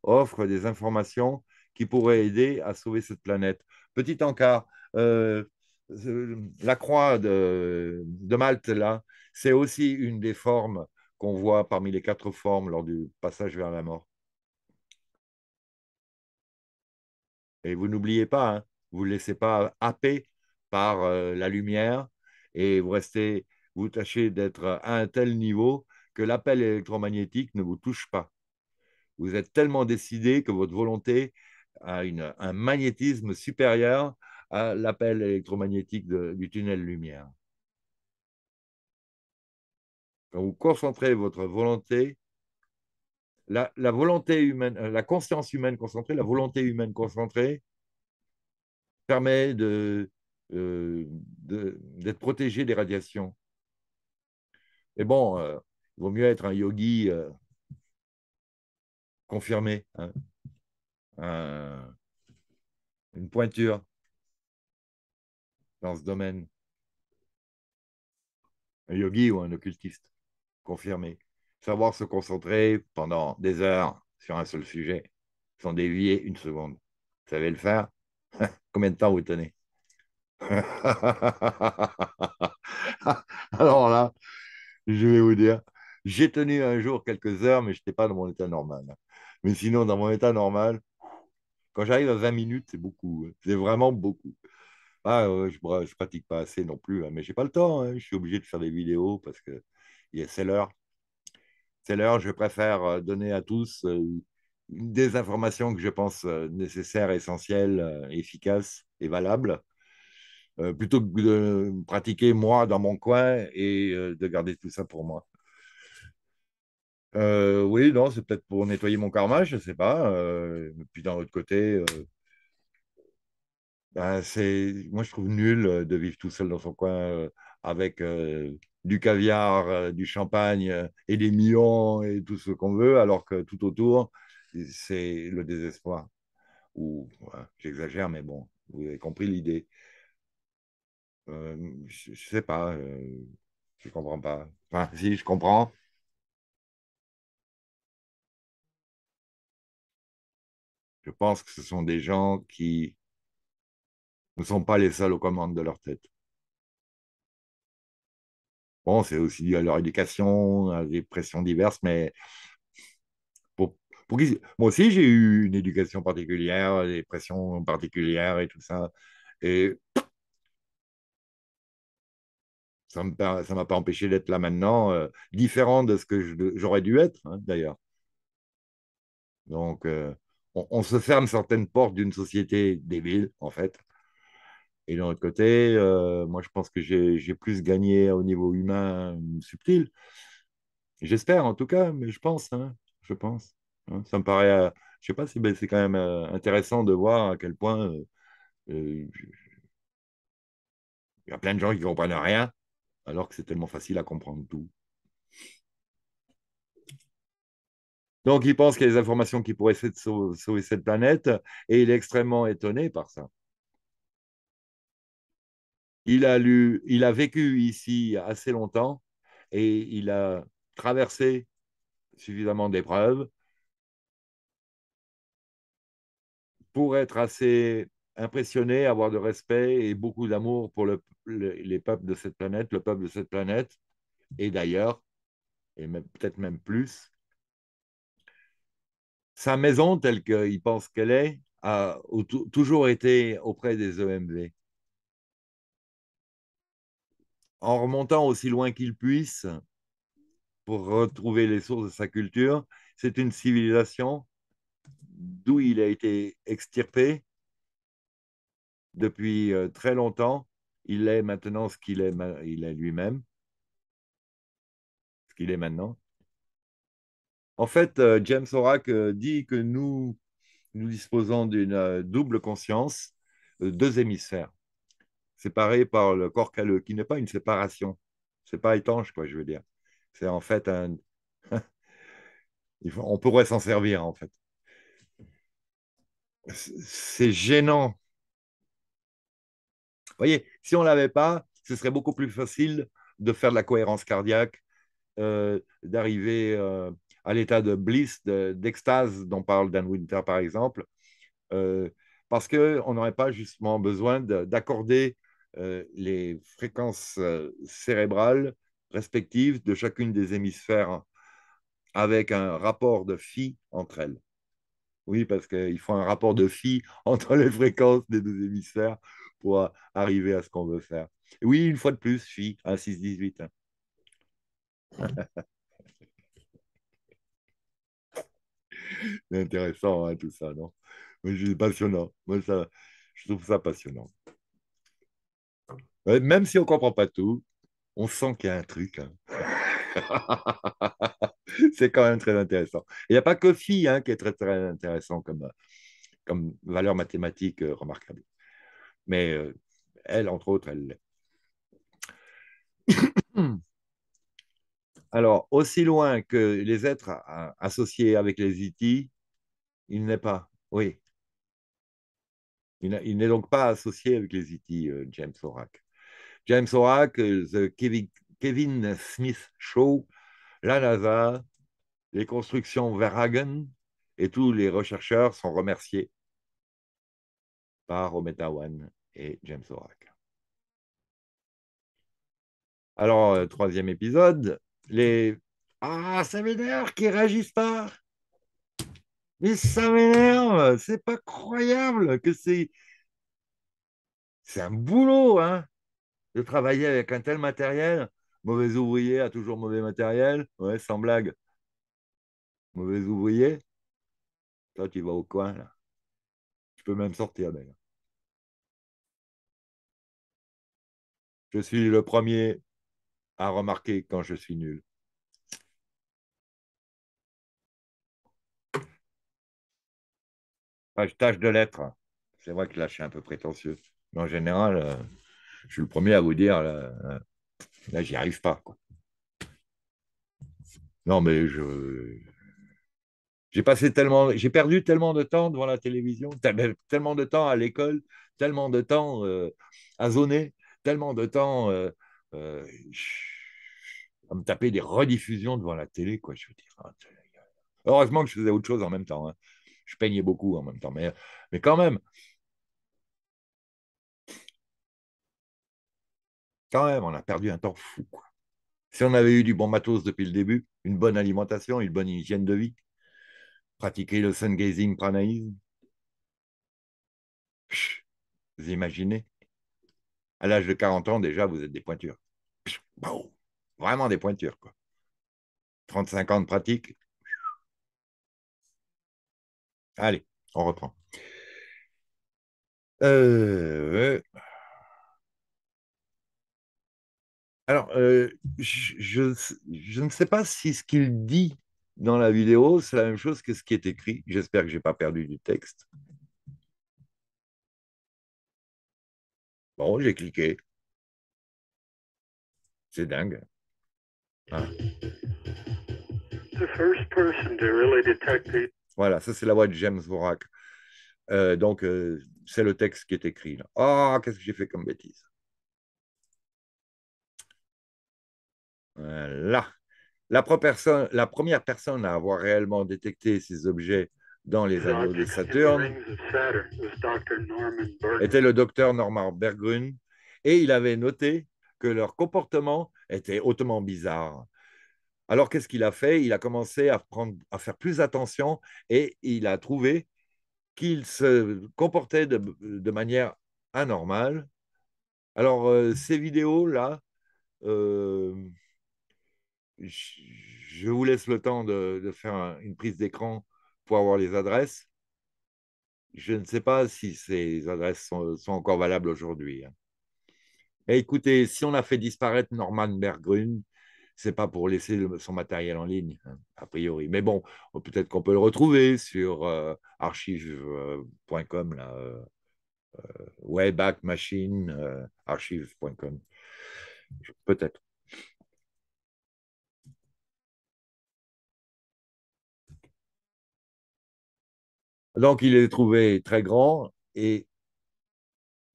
[SPEAKER 2] offre des informations qui pourraient aider à sauver cette planète. Petit encart, euh, euh, la croix de, Malte, là, c'est aussi une des formes qu'on voit parmi les quatre formes lors du passage vers la mort. Et vous n'oubliez pas, hein, vous ne laissez pas happer par euh, la lumière et vous restez vous tâchez d'être à un tel niveau que l'appel électromagnétique ne vous touche pas. Vous êtes tellement décidé que votre volonté a un magnétisme supérieur à l'appel électromagnétique du tunnel lumière. Quand vous concentrez votre volonté, la, volonté humaine, euh, la conscience humaine concentrée, la volonté humaine concentrée permet de, euh, d'être protégé des radiations. Mais bon, euh, il vaut mieux être un yogi euh, confirmé, hein. une pointure dans ce domaine. Un yogi ou un occultiste confirmé. Savoir se concentrer pendant des heures sur un seul sujet, sans dévier une seconde. Vous savez le faire (laughs) Combien de temps vous tenez (laughs) Alors là, je vais vous dire. J'ai tenu un jour quelques heures, mais je n'étais pas dans mon état normal. Mais sinon, dans mon état normal, quand j'arrive à 20 minutes, c'est beaucoup. Hein. C'est vraiment beaucoup. Ah, je ne pratique pas assez non plus, hein, mais je n'ai pas le temps. Hein. Je suis obligé de faire des vidéos parce que c'est l'heure. C'est l'heure, je préfère euh, donner à tous euh, des informations que je pense euh, nécessaires, essentielles, efficaces et valables euh, plutôt que de pratiquer moi dans mon coin et euh, de garder tout ça pour moi. Euh, oui, non, c'est peut-être pour nettoyer mon karma, je ne sais pas. puis d'un autre côté, ben, c'est, moi je trouve nul de vivre tout seul dans son coin avec du caviar, du champagne et des millions et tout ce qu'on veut, alors que tout autour, c'est le désespoir. Ou j'exagère, mais bon, vous avez compris l'idée. Euh, je ne sais pas, euh, je ne comprends pas. Enfin, si, je comprends.
[SPEAKER 1] Je pense que ce sont des gens
[SPEAKER 2] qui ne sont pas les seuls aux commandes de leur tête. Bon, c'est aussi dû à leur éducation, à des pressions diverses, mais pour, pour moi aussi, j'ai eu une éducation particulière, des pressions particulières et tout ça. Et ça ne m'a pas empêché d'être là maintenant, euh, différent de ce que j'aurais dû être, hein, d'ailleurs. Donc, euh, on, se ferme certaines portes d'une société débile, en fait. Et de autre côté, euh, moi, je pense que j'ai plus gagné au niveau humain subtil. J'espère, en tout cas, mais je pense. Hein, je pense. Hein. ça me paraît. je sais pas, si c'est quand même intéressant de voir à quel point. il y a plein de gens qui ne comprennent rien alors que c'est tellement facile à comprendre tout. Donc, il pense qu'il y a des informations qui pourraient sauver, cette planète, et il est extrêmement étonné par ça. Il a lu, il a vécu ici assez longtemps, et il a traversé suffisamment d'épreuves pour être assez impressionné, avoir de respect et beaucoup d'amour pour les peuples de cette planète, le peuple de cette planète, et d'ailleurs, et peut-être même plus, sa maison telle qu'il pense qu'elle est a toujours été auprès des EMV. En remontant aussi loin qu'il puisse pour retrouver les sources de sa culture, c'est une civilisation d'où il a été extirpé, depuis euh, très longtemps. Il est maintenant ce qu'il est, il est lui-même, ce qu'il est maintenant. En fait, euh, James Horak euh, dit que nous, nous disposons d'une double conscience, deux hémisphères, séparés par le corps calleux, qui n'est pas une séparation, c'est pas étanche, quoi, je veux dire. C'est en fait un. (laughs) on pourrait s'en servir, en fait. C'est gênant vous voyez, si on ne l'avait pas, ce serait beaucoup plus facile de faire de la cohérence cardiaque, euh, d'arriver euh, à l'état de bliss, d'extase dont parle Dan Winter par exemple, euh, parce qu'on n'aurait pas justement besoin d'accorder les fréquences cérébrales respectives de chacune des hémisphères avec un rapport de phi entre elles. Oui, parce qu'il faut un rapport de phi entre les fréquences des deux hémisphères pour arriver à ce qu'on veut faire. Oui, une fois de plus, je suis à 6-18. Hein. (laughs) C'est intéressant hein, tout ça, non C'est passionnant. Moi, ça, je trouve ça passionnant. Même si on ne comprend pas tout, on sent qu'il y a un truc. Hein. (laughs) c'est quand même très intéressant. Il n'y a pas que phi qui est très, très intéressant comme, comme valeur mathématique euh, remarquable. Mais euh, elle, entre autres, elle (coughs) Alors, aussi loin que les êtres associés avec les It, e il n'est pas. Oui. Il n'est donc pas associé avec les It, e euh, James Horak. James Horak, euh, The Kevin Smith Show, la NASA, les constructions Verhagen et tous les chercheurs sont remerciés par Ometawan et James Oracle. Alors, euh, troisième épisode, les... Ah, ça m'énerve qu'ils réagissent pas Mais ça m'énerve C'est pas croyable que c'est... C'est un boulot, hein De travailler avec un tel matériel. Mauvais ouvrier a toujours mauvais matériel. Ouais, sans blague. Mauvais ouvrier Toi, tu vas au coin, là. Je peux même sortir
[SPEAKER 1] d'ailleurs. Je suis le premier à remarquer quand je suis nul.
[SPEAKER 2] je tâche de l'être. C'est vrai que là, je suis un peu prétentieux. Mais en général, euh, je suis le premier à vous dire, là, euh, là j'y arrive pas. Non, mais je, j'ai passé tellement, j'ai perdu tellement de temps devant la télévision, (laughs) tellement de temps à l'école, tellement de temps euh, à zoner, tellement de temps euh, euh, à me taper des rediffusions devant la télé, quoi. Je veux dire. Hein, Heureusement que je faisais autre chose en même temps. Hein. Je peignais beaucoup en même temps, mais, mais quand même. Quand même, on a perdu un temps fou, Si on avait eu du bon matos depuis le début, une bonne alimentation, une bonne hygiène de vie, pratiquer le sun gazing pranaïsme Vous imaginez À l'âge de 40 ans, déjà, vous êtes des pointures. Vraiment des pointures, quoi. 35 ans de pratique. Allez, on reprend. Euh, Alors, euh, je, ne sais pas si ce qu'il dit dans la vidéo, c'est la même chose que ce qui est écrit. J'espère que je n'ai pas perdu du texte.
[SPEAKER 1] Bon, j'ai cliqué.
[SPEAKER 2] C'est dingue. Ah. Voilà, ça c'est la voix de James Vorak. Euh, donc, euh, c'est le texte qui est écrit. oh, qu'est-ce que j'ai fait comme bêtise Voilà. La, la première personne à avoir réellement détecté ces objets dans les anneaux de Saturne était le docteur Norman Bergrun, et il avait noté que leur comportement était hautement bizarre. Alors qu'est-ce qu'il a fait Il a commencé à, prendre, à faire plus attention et il a trouvé qu'ils se comportaient de, manière anormale. Alors euh, ces vidéos-là, euh, je vous laisse le temps de, faire une prise d'écran pour avoir les adresses. Je ne sais pas si ces adresses sont, encore valables aujourd'hui. Hein. Eh, écoutez, si on a fait disparaître Norman Bergrun, c'est pas pour laisser son matériel en ligne, hein, a priori. Mais bon, peut-être qu'on peut le retrouver sur euh, archive.com, euh, euh, euh, Wayback Machine, archive.com. Peut-être. Donc il les trouvé très grands et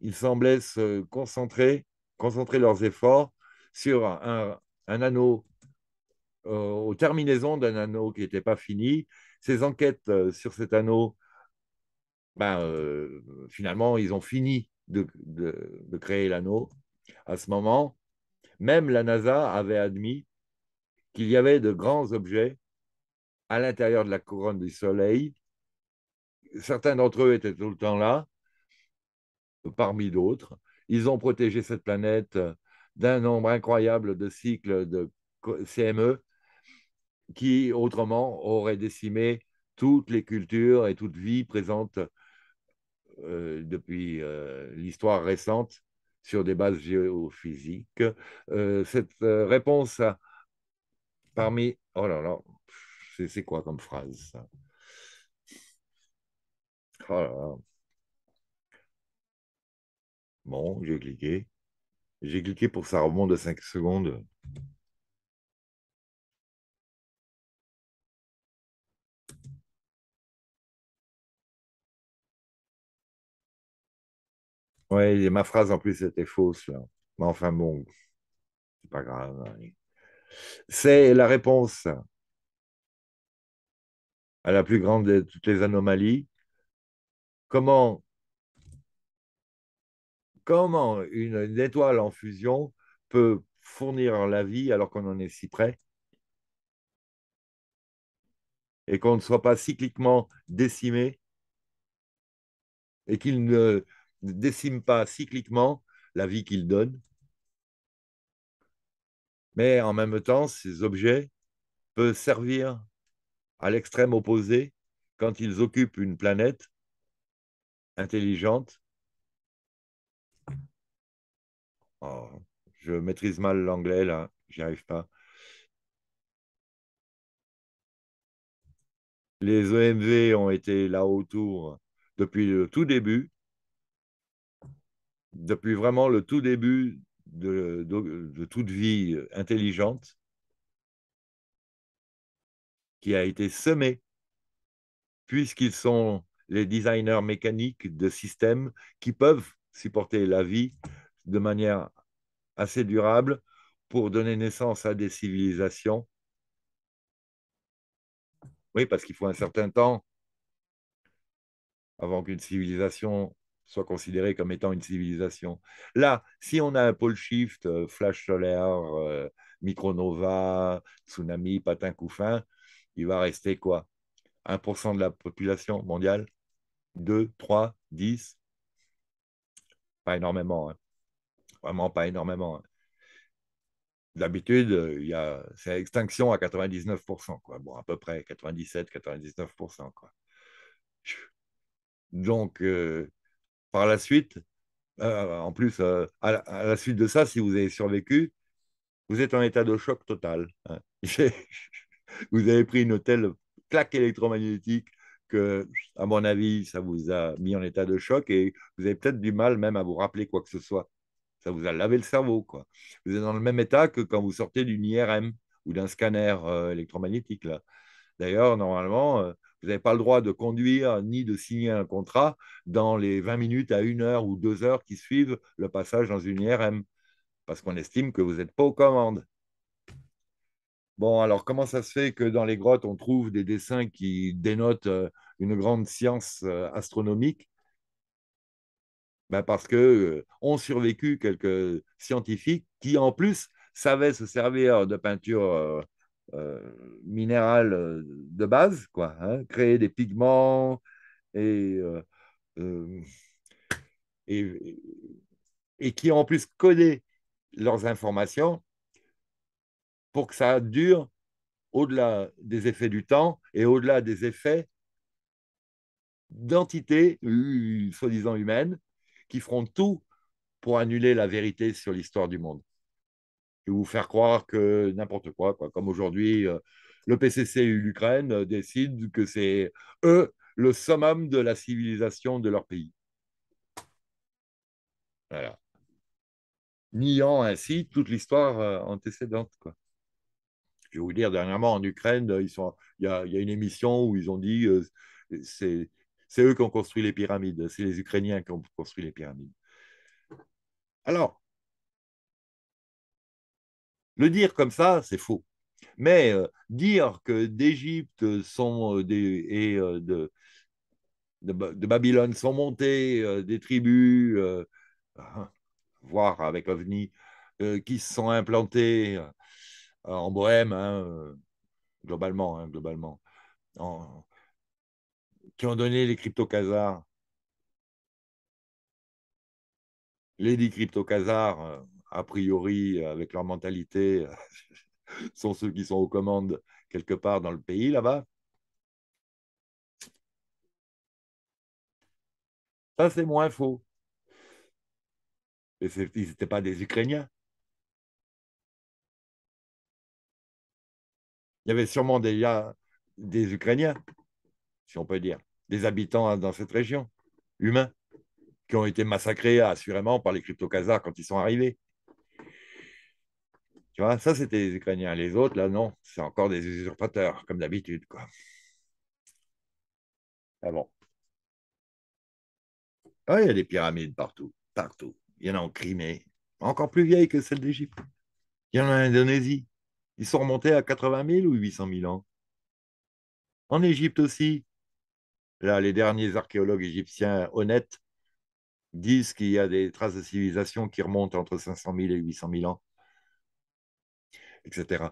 [SPEAKER 2] ils semblaient se concentrer, concentrer leurs efforts sur un, anneau, euh, aux terminaisons d'un anneau qui n'était pas fini. Ces enquêtes euh, sur cet anneau, ben, euh, finalement, ils ont fini de, de créer l'anneau. À ce moment, même la NASA avait admis qu'il y avait de grands objets à l'intérieur de la couronne du Soleil certains d'entre eux étaient tout le temps là, parmi d'autres. Ils ont protégé cette planète euh, d'un nombre incroyable de cycles de CME qui, autrement, auraient décimé toutes les cultures et toute vie présente euh, depuis euh, l'histoire récente sur des bases géophysiques. cette réponse parmi... Oh là là, c'est quoi comme phrase ça euh, bon, j'ai cliqué. J'ai cliqué pour que ça remonte de 5
[SPEAKER 1] secondes.
[SPEAKER 2] Oui, ma phrase en plus était fausse. Là. Mais enfin bon, c'est pas grave. Hein. C'est la réponse à la plus grande de toutes les anomalies comment, une, étoile en fusion peut fournir la vie alors qu'on en est si près et qu'on ne soit pas cycliquement décimé et qu'il ne décime pas cycliquement la vie qu'il donne. Mais en même temps, ces objets peuvent servir à l'extrême opposé quand ils occupent une planète intelligente. Oh, je maîtrise mal l'anglais là, j'y arrive pas. Les OMV ont été là autour depuis le tout début, depuis vraiment le tout début de toute vie intelligente qui a été semée, puisqu'ils sont les designers mécaniques de systèmes qui peuvent supporter la vie de manière assez durable pour donner naissance à des civilisations. Oui, parce qu'il faut un certain temps avant qu'une civilisation soit considérée comme étant une civilisation. Là, si on a un pôle shift, euh, flash solaire, euh, micronova, tsunami, patin couffin, il va rester quoi 1% de la population mondiale 2, 3, 10. Pas énormément. Hein. Vraiment pas énormément. Hein. D'habitude, euh, il c'est extinction à 99%, quoi. Bon, à peu près 97, 99%, quoi. Donc, euh, par la suite, euh, en plus, à, la, suite de ça, si vous avez survécu, vous êtes en état de choc total. Hein. (laughs) vous avez pris une telle claque électromagnétique que, à mon avis, ça vous a mis en état de choc et vous avez peut-être du mal même à vous rappeler quoi que ce soit. Ça vous a lavé le cerveau, quoi. Vous êtes dans le même état que quand vous sortez d'une IRM ou d'un scanner euh, électromagnétique, D'ailleurs, normalement, euh, vous n'avez pas le droit de conduire ni de signer un contrat dans les 20 minutes à une heure ou deux heures qui suivent le passage dans une IRM, parce qu'on estime que vous n'êtes pas aux commandes. Bon, alors comment ça se fait que dans les grottes, on trouve des dessins qui dénotent euh, une grande science euh, astronomique ben Parce que euh, ont survécu quelques scientifiques qui, en plus, savaient se servir de peinture minérale de base, hein, créer des pigments et, qui, en plus, connaissaient leurs informations pour que ça dure au-delà des effets du temps et au-delà des effets d'entités soi-disant humaines qui feront tout pour annuler la vérité sur l'histoire du monde et vous faire croire que n'importe quoi, quoi, comme aujourd'hui, euh, le PCC et l'Ukraine euh, décident que c'est eux le summum de la civilisation de leur pays. Voilà. Niant ainsi toute l'histoire euh, antécédente. Quoi je vais vous dire, dernièrement, en Ukraine, il y, a une émission où ils ont dit euh, c'est eux qui ont construit les pyramides, c'est les Ukrainiens qui ont construit les pyramides. Alors, le dire comme ça, c'est faux. Mais euh, dire que d'Égypte sont euh, des, et de, de, Babylone sont montées des tribus, hein, voire avec OVNI, qui se sont implantées euh, en Bohème, hein, euh, globalement, hein, globalement, qui ont donné les crypto-casars. Les crypto-casars, euh, a priori, avec leur mentalité, (laughs) sont ceux qui sont aux commandes quelque part dans le pays là-bas. Ça, c'est moins
[SPEAKER 1] faux. Et ils n'étaient pas des Ukrainiens.
[SPEAKER 2] il y avait sûrement déjà des Ukrainiens, si on peut dire, des habitants dans cette région, humains, qui ont été massacrés assurément par les crypto casars quand ils sont arrivés. Tu vois, ça c'était les Ukrainiens. Les autres, là, non, c'est encore des usurpateurs, comme d'habitude. Quoi. Ah bon. Ah, il y a des pyramides partout, partout. Il y en a en Crimée, encore plus vieilles que celles d'Égypte. Il y en a en Indonésie, ils sont remontés à 80 000 ou 800 000 ans. En Égypte aussi, là, les derniers archéologues égyptiens honnêtes disent qu'il y a des traces de civilisation qui remontent entre 500 000 et 800 000 ans, etc.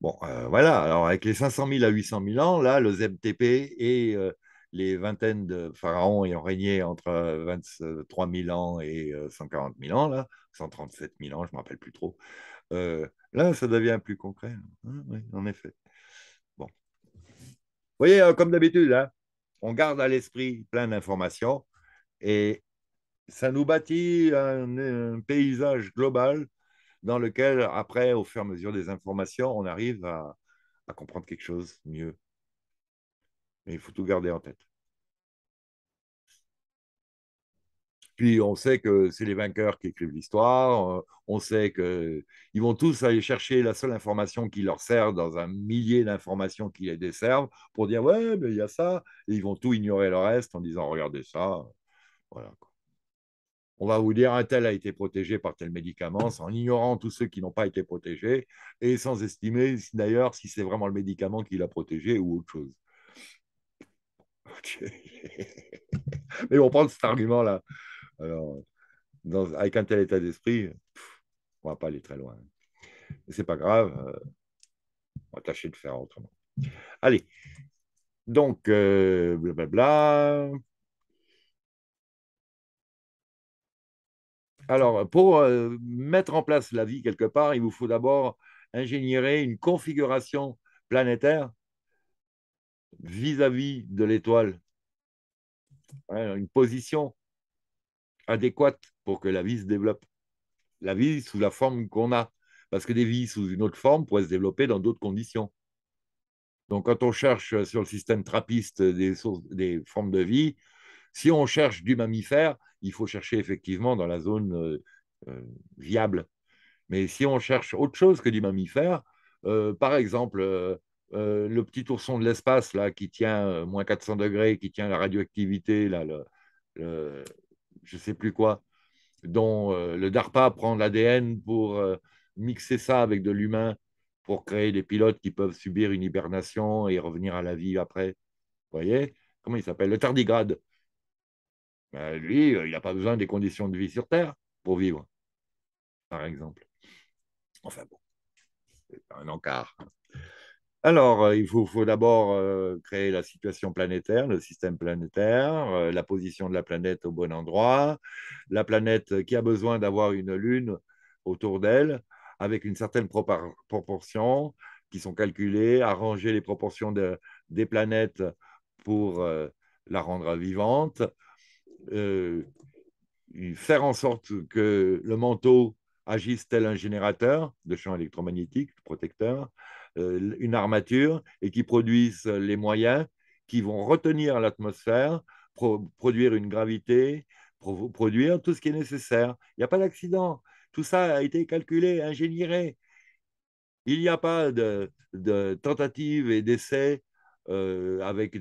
[SPEAKER 2] Bon, euh, voilà. Alors, avec les 500 000 à 800 000 ans, là, le ZTP et euh, les vingtaines de pharaons ayant régné entre 23 euh, 000 ans et 140 000 ans, là, 137 000 ans, je ne me rappelle plus trop, euh, là, ça devient plus concret. Hein. Ah oui, en effet. Bon. Vous voyez, hein, comme d'habitude, hein, on garde à l'esprit plein d'informations et ça nous bâtit un, paysage global dans lequel, après, au fur et à mesure des informations, on arrive à, à comprendre quelque chose mieux. Mais il faut tout garder en tête. Puis on sait que c'est les vainqueurs qui écrivent l'histoire, euh, on sait qu'ils vont tous aller chercher la seule information qui leur sert dans un millier d'informations qui les desservent pour dire ouais, mais il y a ça, et ils vont tout ignorer le reste en disant regardez ça, On va vous dire un tel a été protégé par tel médicament, en ignorant tous ceux qui n'ont pas été protégés et sans estimer d'ailleurs si c'est vraiment le médicament qui l'a protégé ou autre chose. (laughs) Mais on prend cet argument-là. Alors, avec un tel état d'esprit, on ne va pas aller très loin. C'est pas grave, euh, on va tâcher de faire autrement. Allez, donc, blablabla. Euh, Alors, pour euh, mettre en place la vie quelque part, il vous faut d'abord ingénierer une configuration planétaire vis-à-vis de l'étoile. Hein, une position adéquate pour que la vie se développe. La vie sous la forme qu'on a. Parce que des vies sous une autre forme pourraient se développer dans d'autres conditions. Donc, quand on cherche sur le système trapiste des, des formes de vie, si on cherche du mammifère, il faut chercher effectivement dans la zone euh, euh, viable. Mais si on cherche autre chose que du mammifère, euh, par exemple, le petit ourson de l'espace là qui tient moins 400 degrés, qui tient la radioactivité, là, le, je ne sais plus quoi, dont euh, le DARPA prend l'ADN pour euh, mixer ça avec de l'humain pour créer des pilotes qui peuvent subir une hibernation et revenir à la vie après. Vous voyez Comment il s'appelle Le tardigrade. Ben, lui, euh, il n'a pas besoin des conditions de vie sur Terre pour vivre, par exemple. Enfin bon, c'est un encart. Alors, euh, il faut, d'abord euh, créer la situation planétaire, le système planétaire, euh, la position de la planète au bon endroit, la planète qui a besoin d'avoir une lune autour d'elle avec une certaine proportion qui sont calculées, arranger les proportions des planètes pour la rendre vivante, faire en sorte que le manteau agisse tel un générateur de champ électromagnétique, protecteur, euh, une armature et qui produisent les moyens qui vont retenir l'atmosphère, produire une gravité, produire tout ce qui est nécessaire. Il n'y a pas d'accident. Tout ça a été calculé, ingénieré. Il n'y a pas de, tentative et d'essai euh, avec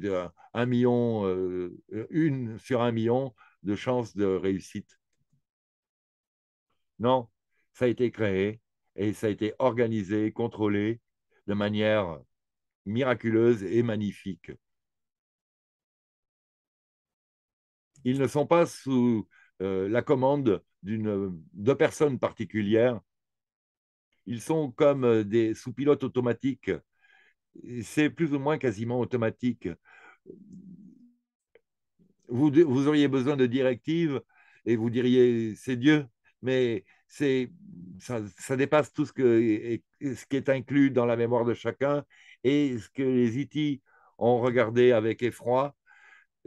[SPEAKER 2] un million, euh, une sur un million de chances de réussite. Non, ça a été créé et ça a été organisé, contrôlé de manière miraculeuse et magnifique. Ils ne sont pas sous euh, la commande de personnes particulières. Ils sont comme euh, des sous-pilotes automatiques. C'est plus ou moins quasiment automatique. Vous, vous auriez besoin de directives et vous diriez c'est Dieu, mais c'est ça, ça, dépasse tout ce que est, ce qui est inclus dans la mémoire de chacun et ce que les itis e ont regardé avec effroi,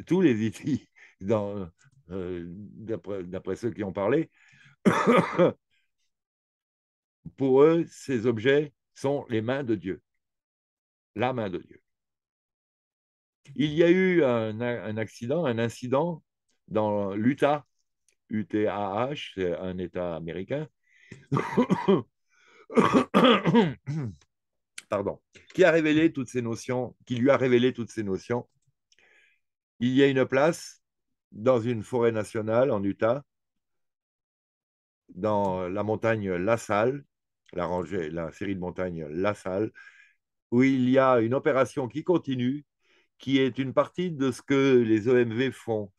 [SPEAKER 2] tous les itis, e (laughs) euh, d'après ceux qui ont parlé, (coughs) pour eux, ces objets sont les mains de Dieu, la main de Dieu. Il y a eu un, accident, un incident dans l'Utah, UTAH, c'est un État américain, (coughs) (coughs) pardon, qui a révélé toutes ces notions, qui lui a révélé toutes ces notions. Il y a une place dans une forêt nationale en Utah, dans la montagne La Salle, la, série de montagnes La Salle, où il y a une opération qui continue, qui est une partie de ce que les EMV font.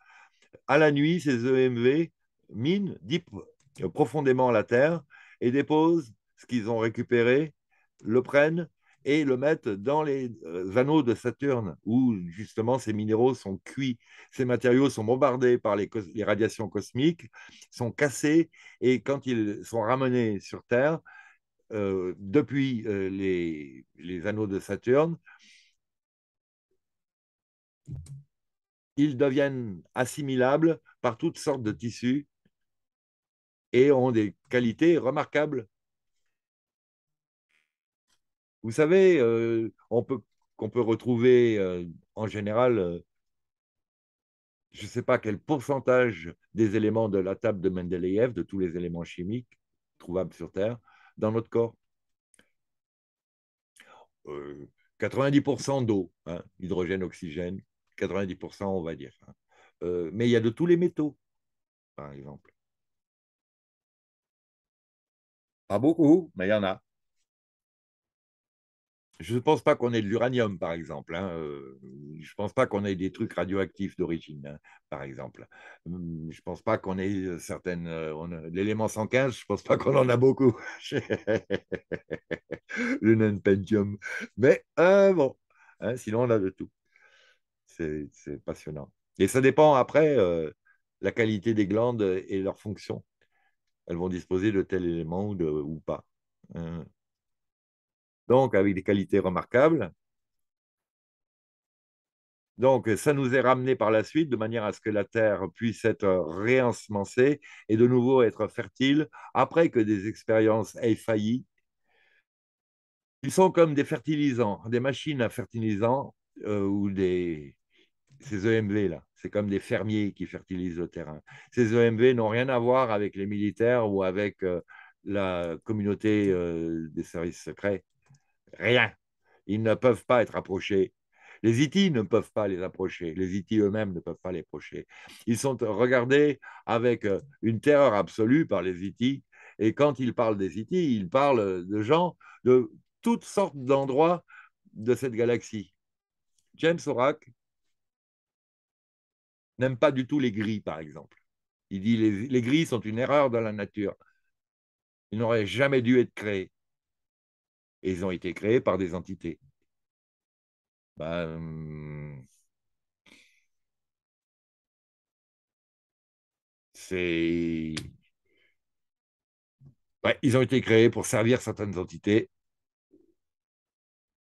[SPEAKER 2] À la nuit, ces EMV minent euh, profondément la terre et déposent ce qu'ils ont récupéré, le prennent et le mettent dans les euh, anneaux de Saturne, où justement ces minéraux sont cuits, ces matériaux sont bombardés par les, radiations cosmiques, sont cassés, et quand ils sont ramenés sur Terre, euh, depuis euh, les, anneaux de Saturne, ils deviennent assimilables par toutes sortes de tissus et ont des qualités remarquables vous savez, euh, on peut, qu'on peut retrouver euh, en général, euh, je ne sais pas quel pourcentage des éléments de la table de Mendeleïev, de tous les éléments chimiques trouvables sur Terre, dans notre corps. 90% d'eau, hein, hydrogène, oxygène, 90% on va dire. Hein. mais il y a de tous les métaux, par exemple. Pas beaucoup, mais il y en a. Je ne pense pas qu'on ait de l'uranium, par exemple. Hein, euh, je ne pense pas qu'on ait des trucs radioactifs d'origine, hein, par exemple. Hum, je ne pense pas qu'on ait euh, certaines. Euh, l'élément 115, je ne pense pas qu'on en a beaucoup. (laughs) le non-pentium. Mais bon, hein, sinon, on a de tout. C'est passionnant. Et ça dépend après la qualité des glandes et leur fonction. Elles vont disposer de tel élément ou pas donc avec des qualités remarquables. Donc, ça nous est ramené par la suite de manière à ce que la terre puisse être réensemencée et de nouveau être fertile après que des expériences aient failli. Ils sont comme des fertilisants, des machines à fertilisants euh, ou des ces EMV là. C'est comme des fermiers qui fertilisent le terrain. Ces EMV n'ont rien à voir avec les militaires ou avec euh, la communauté euh, des services secrets. Rien. Ils ne peuvent pas être approchés. Les itis e ne peuvent pas les approcher. Les itis e eux-mêmes ne peuvent pas les approcher. Ils sont regardés avec euh, une terreur absolue par les itis. E Et quand ils parlent des itis, ils parlent de gens de toutes sortes d'endroits de cette galaxie. James Orac n'aime pas du tout les gris, par exemple. Il dit les, les gris sont une erreur de la nature. Ils n'auraient jamais dû être créés et ils ont été créés par des entités. Bah, hum, c'est. ils ont été créés pour servir certaines entités.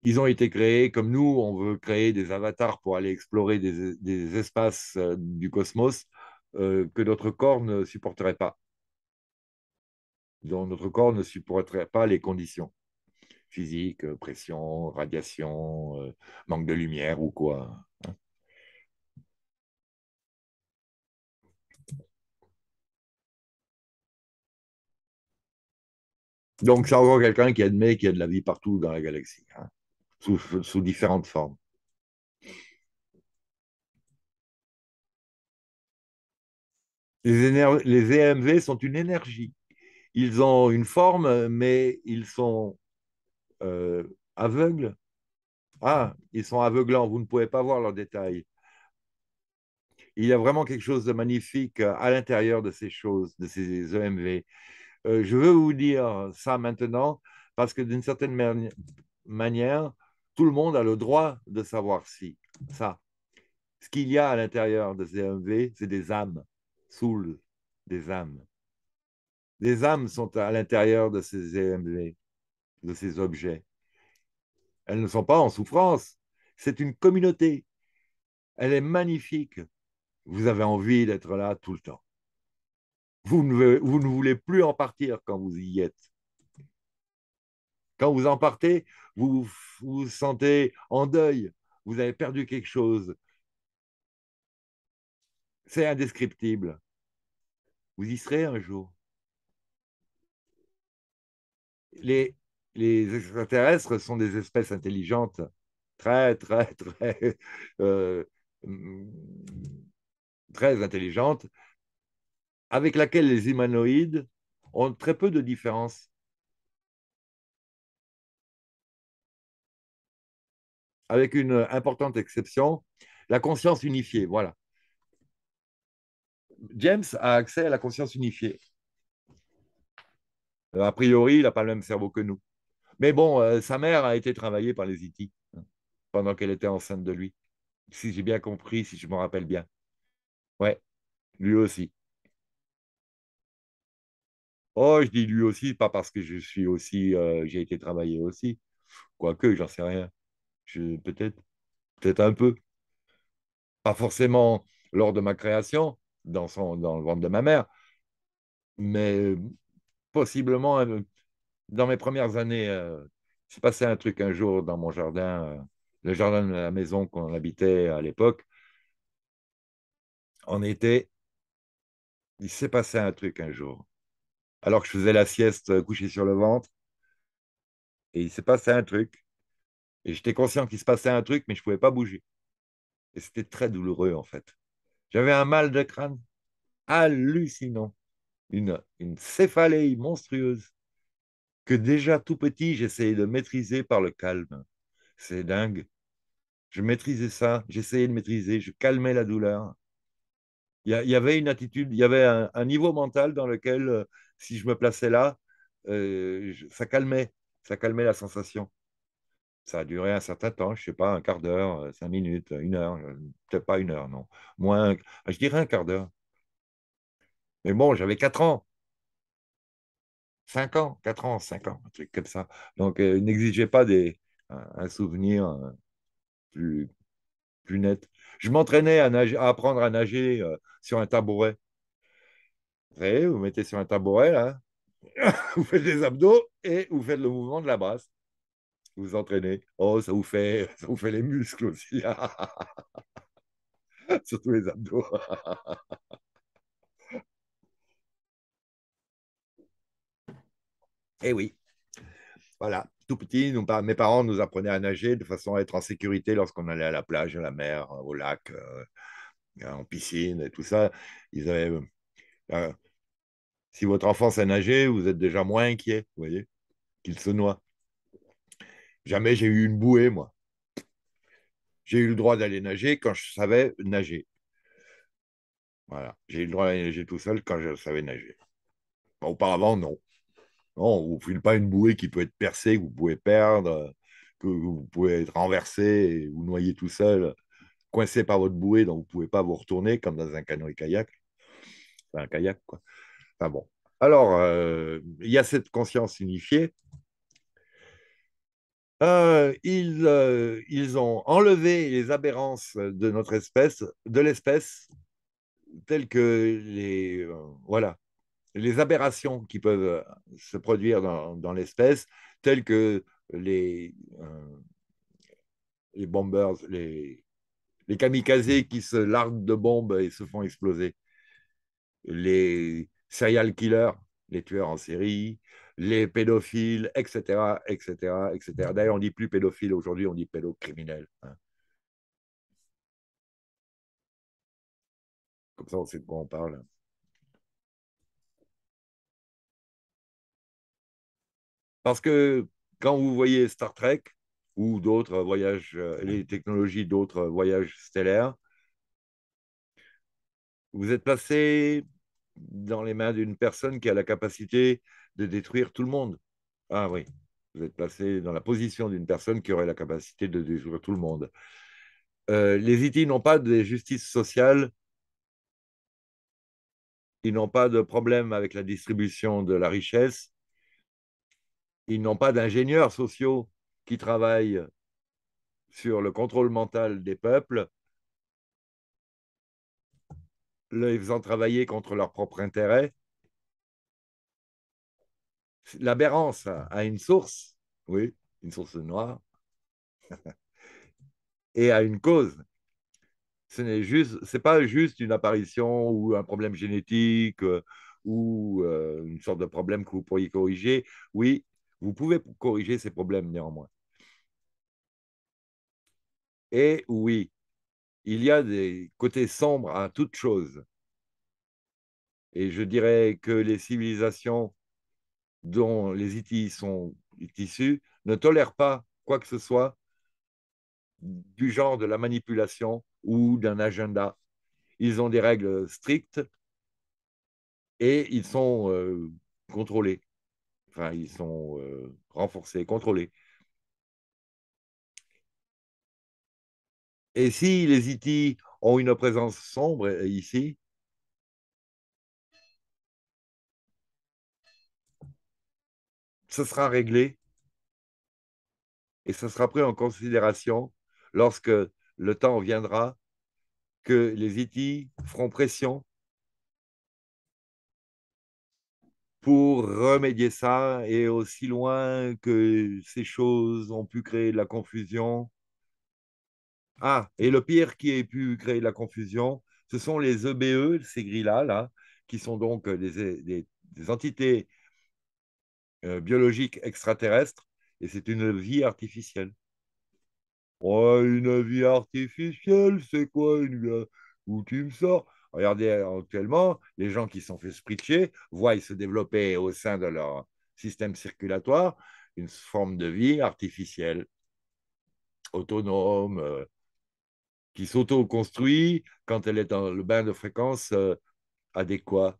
[SPEAKER 2] Ils ont été créés comme nous, on veut créer des avatars pour aller explorer des, espaces euh, du cosmos euh, que notre corps ne supporterait pas. Dont notre corps ne supporterait pas les conditions physique, euh, pression, radiation, euh, manque de lumière ou quoi. Hein. Donc, ça encore quelqu'un qui admet qu'il y a de la vie partout dans la galaxie, hein, sous, différentes formes. Les, les, EMV sont une énergie. Ils ont une forme, mais ils sont euh, aveugles. Ah, ils sont aveuglants, vous ne pouvez pas voir leurs détails. Il y a vraiment quelque chose de magnifique euh, à l'intérieur de ces choses, de ces EMV. Euh, je veux vous dire ça maintenant parce que d'une certaine manière, tout le monde a le droit de savoir si ça. Ce qu'il y a à l'intérieur de ces EMV, c'est des âmes, souls, des âmes. Des âmes sont à l'intérieur de ces EMV de ces objets. Elles ne sont pas en souffrance. C'est une communauté. Elle est magnifique. Vous avez envie d'être là tout le temps. Vous ne, vous ne voulez plus en partir quand vous y êtes. Quand vous en partez, vous vous sentez en deuil. Vous avez perdu quelque chose. C'est indescriptible. Vous y serez un jour. Les, les extraterrestres sont des espèces intelligentes, très, très, très, (laughs) euh, mm, très intelligentes, avec laquelle les humanoïdes ont très peu de différence. Avec une importante exception, la conscience unifiée, voilà. James a accès à la conscience unifiée. Euh, a priori, il n'a pas le même cerveau que nous. Mais bon, euh, sa mère a été travaillée par les e Itis hein, pendant qu'elle était enceinte de lui. Si j'ai bien compris, si je me rappelle bien. Ouais, lui aussi. Oh, je dis lui aussi, pas parce que je suis aussi, euh, j'ai été travaillé aussi. Quoique, j'en sais rien. Je, peut-être, peut-être un peu. Pas forcément lors de ma création, dans, dans le ventre de ma mère, mais euh, possiblement dans mes premières années, il euh, s'est passé un truc un jour dans mon jardin, euh, le jardin de la maison qu'on habitait à l'époque. En été, il s'est passé un truc un jour. Alors que je faisais la sieste euh, couché sur le ventre, et il s'est passé un truc. Et j'étais conscient qu'il se passait un truc, mais je ne pouvais pas bouger. Et c'était très douloureux, en fait. J'avais un mal de crâne hallucinant, une, une céphalée monstrueuse que déjà tout petit, j'essayais de maîtriser par le calme. C'est dingue. Je maîtrisais ça, j'essayais de maîtriser, je calmais la douleur. Il y, avait une attitude, il y avait un, niveau mental dans lequel, euh, si je me plaçais là, euh, ça calmait, ça calmait la sensation. Ça a duré un certain temps, je ne sais pas, un quart d'heure, euh, cinq minutes, une heure, peut-être pas une heure, non. Moins, je dirais un quart d'heure. Mais bon, j'avais quatre ans. 5 ans, 4 ans, 5 ans, un truc comme ça. Donc, euh, n'exigez pas des, un, souvenir euh, plus, plus net. Je m'entraînais à, nager, apprendre à nager euh, sur un tabouret. Vous vous mettez sur un tabouret, (laughs) vous faites les abdos et vous faites le mouvement de la brasse. Vous vous entraînez. Oh, ça vous fait, (laughs) ça vous fait les muscles aussi. (laughs) Surtout les abdos. Eh oui. Voilà. Tout petit, mes parents nous apprenaient à nager de façon à être en sécurité lorsqu'on allait à la plage, à la mer, euh, au lac, euh, euh, en piscine et tout ça. Ils avaient. si votre enfant sait nager, vous êtes déjà moins inquiet, vous voyez, qu'il se noie. Jamais j'ai eu une bouée, moi. J'ai eu le droit d'aller nager quand je savais nager. Voilà. J'ai eu le droit d'aller nager tout seul quand je savais nager. Auparavant, non. Non, vous ne file pas une bouée qui peut être percée, que vous pouvez perdre, euh, que vous pouvez être renversé ou noyé tout seul, coincé par votre bouée, donc vous ne pouvez pas vous retourner comme dans un canoë-kayak. un kayak, quoi. Enfin bon. Alors, euh, il y a cette conscience unifiée. Euh, ils, ils, ont enlevé les aberrances de notre espèce, de l'espèce, telles que les. voilà, les aberrations qui peuvent euh, se produire dans, l'espèce, telles que les, euh, les bombers, les, les, kamikazes qui se larguent de bombes et se font exploser, les serial killers, les tueurs en série, les pédophiles, etc., etc., etc. D'ailleurs, on ne dit plus pédophile aujourd'hui, on dit pédocriminel. Hein. Comme ça, on sait de quoi on parle. Parce que quand vous voyez Star Trek ou d'autres voyages, euh, les technologies d'autres voyages stellaires, vous êtes passé dans les mains d'une personne qui a la capacité de détruire tout le monde. Ah oui, vous êtes placé dans la position d'une personne qui aurait la capacité de détruire tout le monde. Euh, les IT e n'ont pas de justice sociale, ils n'ont pas de problème avec la distribution de la richesse, ils n'ont pas d'ingénieurs sociaux qui travaillent sur le contrôle mental des peuples, les faisant travailler contre leur propre intérêt. L'aberrance a une source, oui, une source noire, (laughs) et a une cause. Ce n'est juste, c'est pas juste une apparition ou un problème génétique euh, ou euh, une sorte de problème que vous pourriez corriger. Oui, vous pouvez corriger ces problèmes néanmoins. Et oui, il y a des côtés sombres à toute chose. Et je dirais que les civilisations dont les ITI sont issues ne tolèrent pas quoi que ce soit du genre de la manipulation ou d'un agenda. Ils ont des règles strictes et ils sont euh, contrôlés enfin, ils sont euh, renforcés, contrôlés. Et si les IT e ont une présence sombre euh, ici, ce sera réglé et ce sera pris en considération lorsque le temps viendra que les IT e feront pression pour remédier ça et aussi loin que ces choses ont pu créer de la confusion. Ah, et le pire qui ait pu créer de la confusion, ce sont les EBE, e, ces grilles-là, là, qui sont donc euh, des, entités euh, biologiques extraterrestres, et c'est une vie artificielle. Oh, une vie artificielle, c'est quoi une vie où tu me sors Regardez euh, actuellement, les gens qui sont fait spritcher voient se développer au sein de leur système circulatoire une forme de vie artificielle, autonome, euh, qui s'auto-construit quand elle est dans le bain de fréquences adéquats euh, adéquat,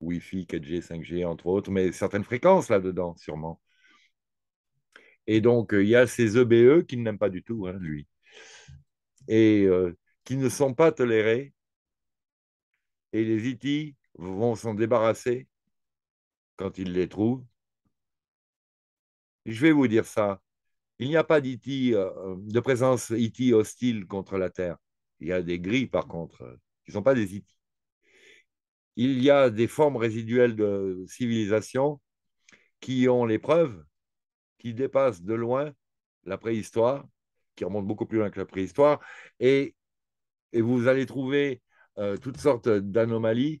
[SPEAKER 2] Wi-Fi, 4G, 5G, entre autres, mais certaines fréquences là-dedans, sûrement. Et donc, il y a ces EBE qu'il n'aime pas du tout, hein, lui, et qui ne sont pas tolérés et les itis e vont s'en débarrasser quand ils les trouvent. Je vais vous dire ça. Il n'y a pas d'ITI, euh, de présence iti e hostile contre la Terre. Il y a des gris, par contre, qui ne sont pas des iti. E Il y a des formes résiduelles de civilisation qui ont les preuves, qui dépassent de loin la préhistoire, qui remontent beaucoup plus loin que la préhistoire, et vous allez trouver euh, toutes sortes d'anomalies.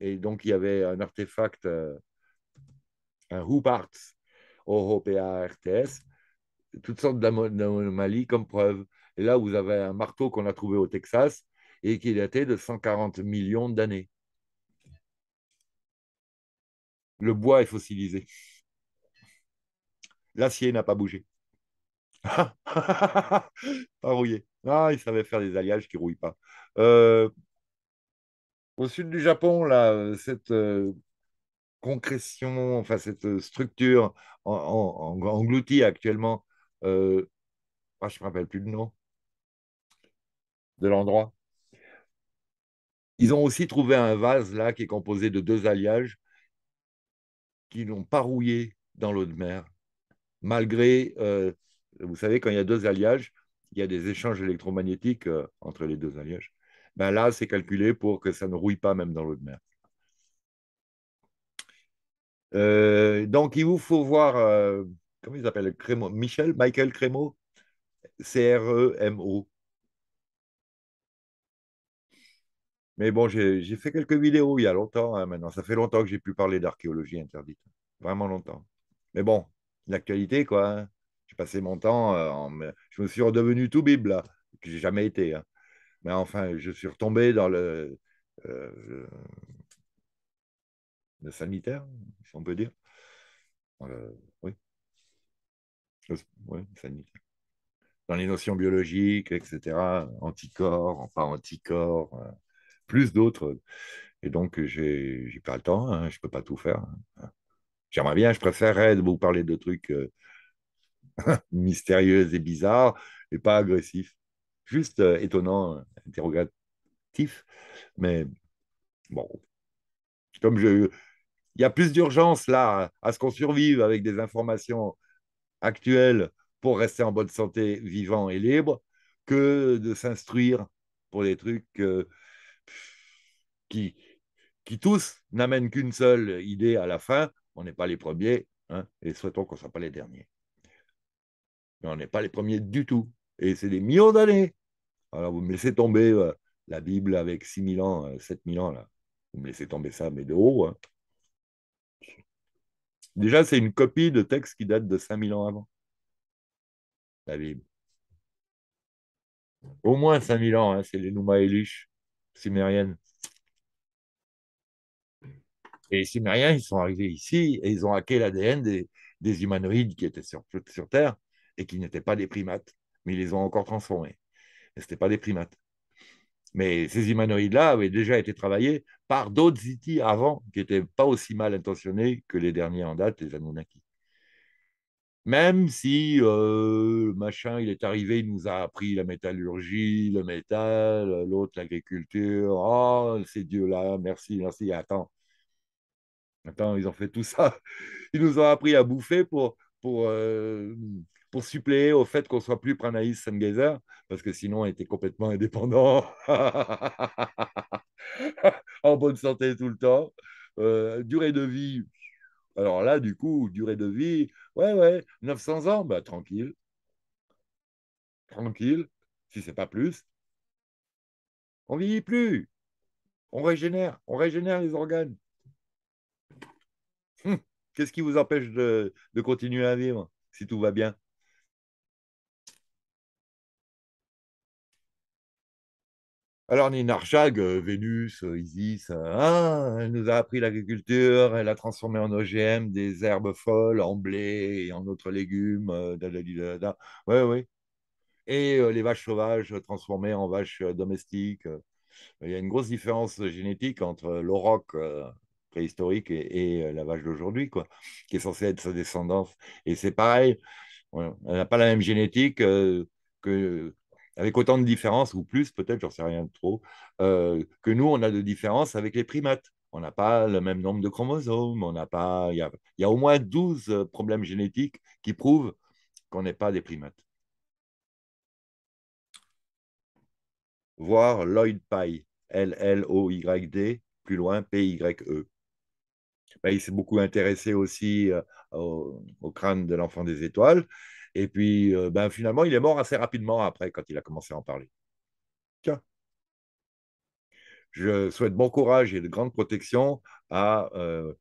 [SPEAKER 2] Et donc, il y avait un artefact, euh, un hooparts, o o toutes sortes d'anomalies comme preuve. Et là, vous avez un marteau qu'on a trouvé au Texas et qui datait de 140 millions d'années. Le bois est fossilisé. L'acier n'a pas bougé. (laughs) pas Ah, il savait faire des alliages qui ne rouillent pas. Euh, au sud du Japon, là, euh, cette euh, concrétion, enfin cette structure engloutie actuellement, ah, je ne me rappelle plus le nom de l'endroit. Ils ont aussi trouvé un vase là qui est composé de deux alliages qui n'ont pas rouillé dans l'eau de mer, malgré vous savez, quand il y a deux alliages, il y a des échanges électromagnétiques euh, entre les deux alliages. Ben là, c'est calculé pour que ça ne rouille pas même dans l'eau de mer. Euh, donc, il vous faut voir, euh, comment ils appellent Michel, Michael Crémo, C-R-E-M-O. Mais bon, j'ai fait quelques vidéos il y a longtemps hein, maintenant. Ça fait longtemps que j'ai pu parler d'archéologie interdite. Vraiment longtemps. Mais bon, l'actualité, quoi. Hein. J'ai passé mon temps, euh, en... je me suis redevenu tout bible, que j'ai jamais été. Hein. Mais enfin, je suis retombé dans le, euh, le... sanitaire, si on peut dire. Euh, oui. sanitaire dans les notions biologiques, etc., anticorps, enfin anticorps, plus d'autres. Et donc, j'ai pas le temps, hein, je peux pas tout faire. Hein. J'aimerais bien, je préférerais vous parler de trucs (laughs) mystérieuse et bizarre, et pas agressif. Juste euh, étonnant, euh, interrogatif. Mais bon, comme je... Il y a plus d'urgence là à ce qu'on survive avec des informations actuelles pour rester en bonne santé, vivant et libre, que de s'instruire pour des trucs euh, qui, qui tous n'amènent qu'une seule idée à la fin. On n'est pas les premiers hein, et souhaitons qu'on ne soit pas les derniers mais on n'est pas les premiers du tout. Et c'est des millions d'années. Alors vous me laissez tomber euh, la Bible avec 6000 ans, 7000 euh, ans, là. Vous me laissez tomber ça, mais de haut. Hein. Déjà, c'est une copie de texte qui date de 5000 ans avant. La Bible. Au moins 5000 ans, hein, c'est les Nouma Elish, cimériennes. Et les cimériens, ils sont arrivés ici et ils ont hacké l'ADN des, des humanoïdes qui étaient sur, sur Terre et qui n'étaient pas des primates, mais ils les ont encore transformés. ce n'étaient pas des primates. Mais ces humanoïdes-là avaient déjà été travaillés par d'autres itis avant, qui n'étaient pas aussi mal intentionnés que les derniers en date, les Anunnaki. Même si euh, machin, il est arrivé, il nous a appris la métallurgie, le métal, l'autre, l'agriculture, oh, ces dieux-là, merci, merci, attends. Attends, ils ont fait tout ça. (laughs) Ils nous ont appris à bouffer pour, pour euh, pour suppléer au fait qu'on soit plus Pranaïs Sungazer, parce que sinon on était complètement indépendant, (laughs) en bonne santé tout le temps. Euh, durée de vie, alors là, du coup, durée de vie, ouais, ouais, 900 ans, bah tranquille. Tranquille, si c'est pas plus. On vieillit plus. On régénère, on régénère les organes. Hum, qu'est-ce qui vous empêche de continuer à vivre si tout va bien Alors Ninarchag, euh, Vénus, euh, Isis, euh, hein, elle nous a appris l'agriculture, elle a transformé en OGM des herbes folles, en blé et en autres légumes. Oui, oui. Et les vaches sauvages transformées en vaches domestiques. Il y a une grosse différence génétique entre l'auroch préhistorique et, la vache d'aujourd'hui, quoi, qui est censée être sa descendance. Et c'est pareil, elle n'a pas la même génétique que avec autant de différences ou plus, peut-être, j'en sais rien de trop, euh, que nous, on a de différences avec les primates. On n'a pas le même nombre de chromosomes, on n'a pas. Il y a, au moins 12 euh, problèmes génétiques qui prouvent qu'on n'est pas des primates. Voir Lloyd Pye, L-L-O-Y-D, plus loin, P-Y-E. Ben, il s'est beaucoup intéressé aussi euh, au, crâne de l'enfant des étoiles. Et puis, euh, ben, finalement, il est mort assez rapidement après, quand il a commencé à en parler. Je souhaite bon courage et de grande protection à euh,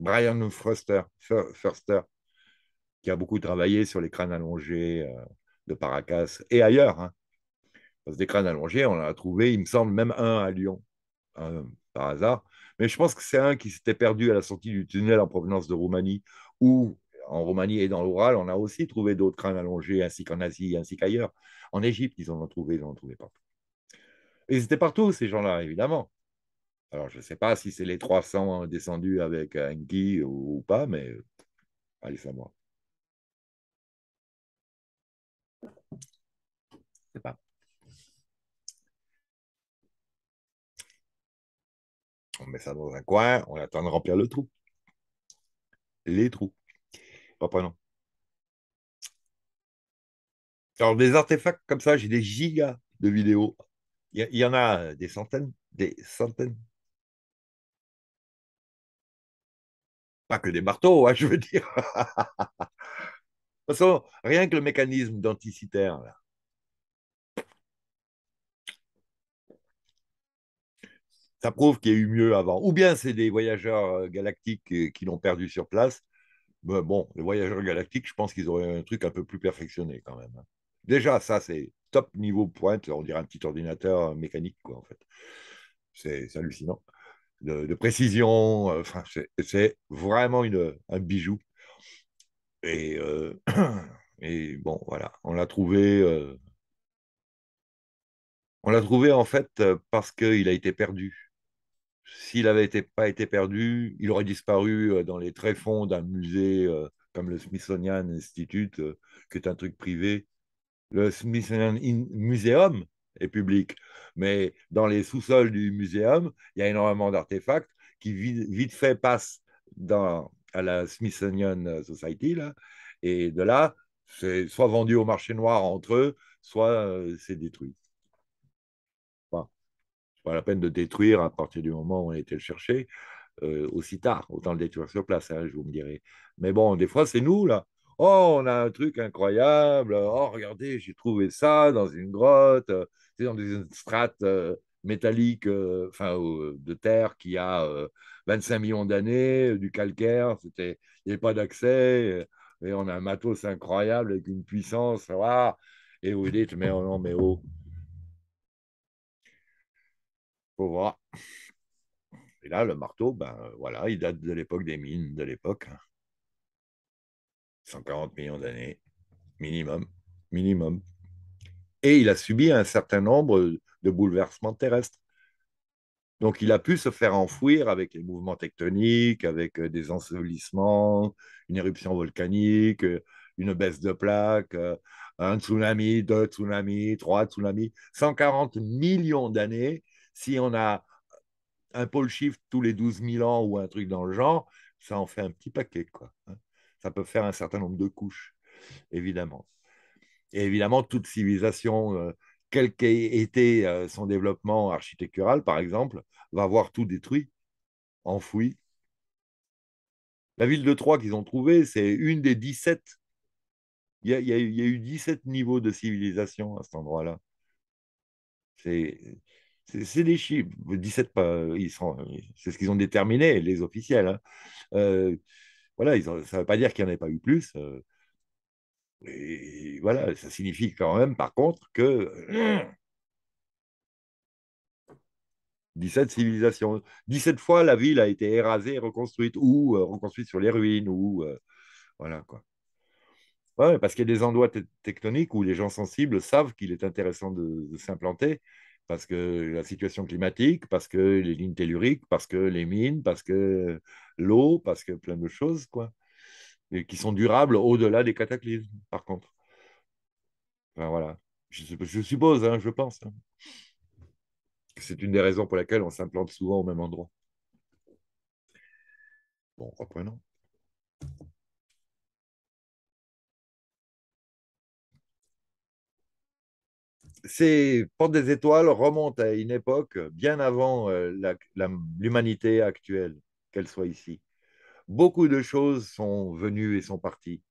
[SPEAKER 2] Brian Foster, qui a beaucoup travaillé sur les crânes allongés euh, de Paracas et ailleurs. Hein. Parce que des crânes allongés, on en a trouvé, il me semble, même un à Lyon, par hasard. Mais je pense que c'est un qui s'était perdu à la sortie du tunnel en provenance de Roumanie, où en Roumanie et dans l'Oural, on a aussi trouvé d'autres crânes allongés, ainsi qu'en Asie, ainsi qu'ailleurs. En Égypte, ils en ont trouvé, ils en ont trouvé partout. Ils étaient partout, ces gens-là, évidemment. Alors, je ne sais pas si c'est les 300 hein, descendus avec Enki ou, ou pas, mais euh, allez savoir.
[SPEAKER 1] Je sais pas. On
[SPEAKER 2] met ça dans un coin, on attend de remplir le trou. Les trous pas Alors, des artefacts comme ça, j'ai des gigas de vidéos. Il y, en a euh, des centaines, des centaines.
[SPEAKER 1] Pas que des marteaux, hein, (laughs) je veux dire. de
[SPEAKER 2] toute façon, rien que le mécanisme denticitaire, ça prouve qu'il y a eu mieux avant. Ou bien c'est des voyageurs euh, galactiques euh, qui l'ont perdu sur place bah, bon, les voyageurs galactiques, je pense qu'ils auraient un truc un peu plus perfectionné quand même. Hein. Déjà, ça, c'est top niveau pointe. On dirait un petit ordinateur euh, mécanique, quoi, en fait. C'est hallucinant. De, précision, euh, c'est vraiment une, un bijou. Et, euh, (clears throat) bon, voilà, on l'a trouvé. on l'a trouvé en fait parce qu'il a été perdu s'il n'avait été, pas été perdu, il aurait disparu euh, dans les tréfonds d'un musée euh, comme le Smithsonian Institute, euh, qui est un truc privé. Le Smithsonian Museum est public, mais dans les sous-sols du muséum, il y a énormément d'artefacts qui vite, vite, fait passent à la Smithsonian Society, et de là, c'est soit vendu au marché noir entre eux, soit c'est détruit pas la peine de détruire à partir du moment où on était le chercher euh, aussi tard. Autant le détruire sur place, je hein, vous me dirais. Mais bon, des fois, c'est nous, là. Oh, on a un truc incroyable. Oh, regardez, j'ai trouvé ça dans une grotte. Euh, c'est dans une strates métalliques, euh, métallique enfin, de terre qui a 25 millions d'années, du calcaire. Il n'y avait pas d'accès. Et, on a un matos incroyable avec une puissance. Voilà. Ah, et vous dites, mais oh non, mais oh, faut Et là, le marteau, ben euh, voilà, il date de l'époque des mines, de l'époque. 140 hein. millions d'années, minimum, minimum. Et il a subi un certain nombre de bouleversements terrestres. Donc il a pu se faire enfouir avec les mouvements tectoniques, avec euh, des ensevelissements, une éruption volcanique, euh, une baisse de plaques, un tsunami, deux tsunamis, trois tsunamis, 140 millions d'années si on a un pôle shift tous les 12 000 ans ou un truc dans le genre, ça en fait un petit paquet. Quoi. Hein. Ça peut faire un certain nombre de couches, évidemment. Et évidemment, toute civilisation, euh, quel qu'ait été euh, son développement architectural, par exemple, va voir tout détruit, enfoui. La ville de Troyes qu'ils ont trouvée, c'est une des 17. Il il y a eu 17 niveaux de civilisation à cet endroit-là. C'est c'est des chiffres. Euh, euh, c'est ce qu'ils ont déterminé, les officiels. Hein. Euh, voilà, ça ne veut pas dire qu'il n'y en ait pas eu plus. et voilà, ça signifie quand même, par contre, que 17 civilisations, 17 fois la ville a été érasée et reconstruite, ou reconstruite sur les ruines, ou voilà quoi. parce qu'il y a des endroits tectoniques où les gens sensibles savent qu'il est intéressant de s'implanter parce que la situation climatique, parce que les lignes telluriques, parce que les mines, parce que l'eau, parce que plein de choses, quoi, qui sont durables au-delà des cataclysmes, par contre. Enfin, voilà, je, suppose, hein, je pense. Hein, c'est une des raisons pour laquelle on s'implante souvent au même endroit. Bon, non. ces portes des étoiles remontent à une époque euh, bien avant euh, l'humanité actuelle, qu'elle soit ici. Beaucoup de choses sont venues et sont parties.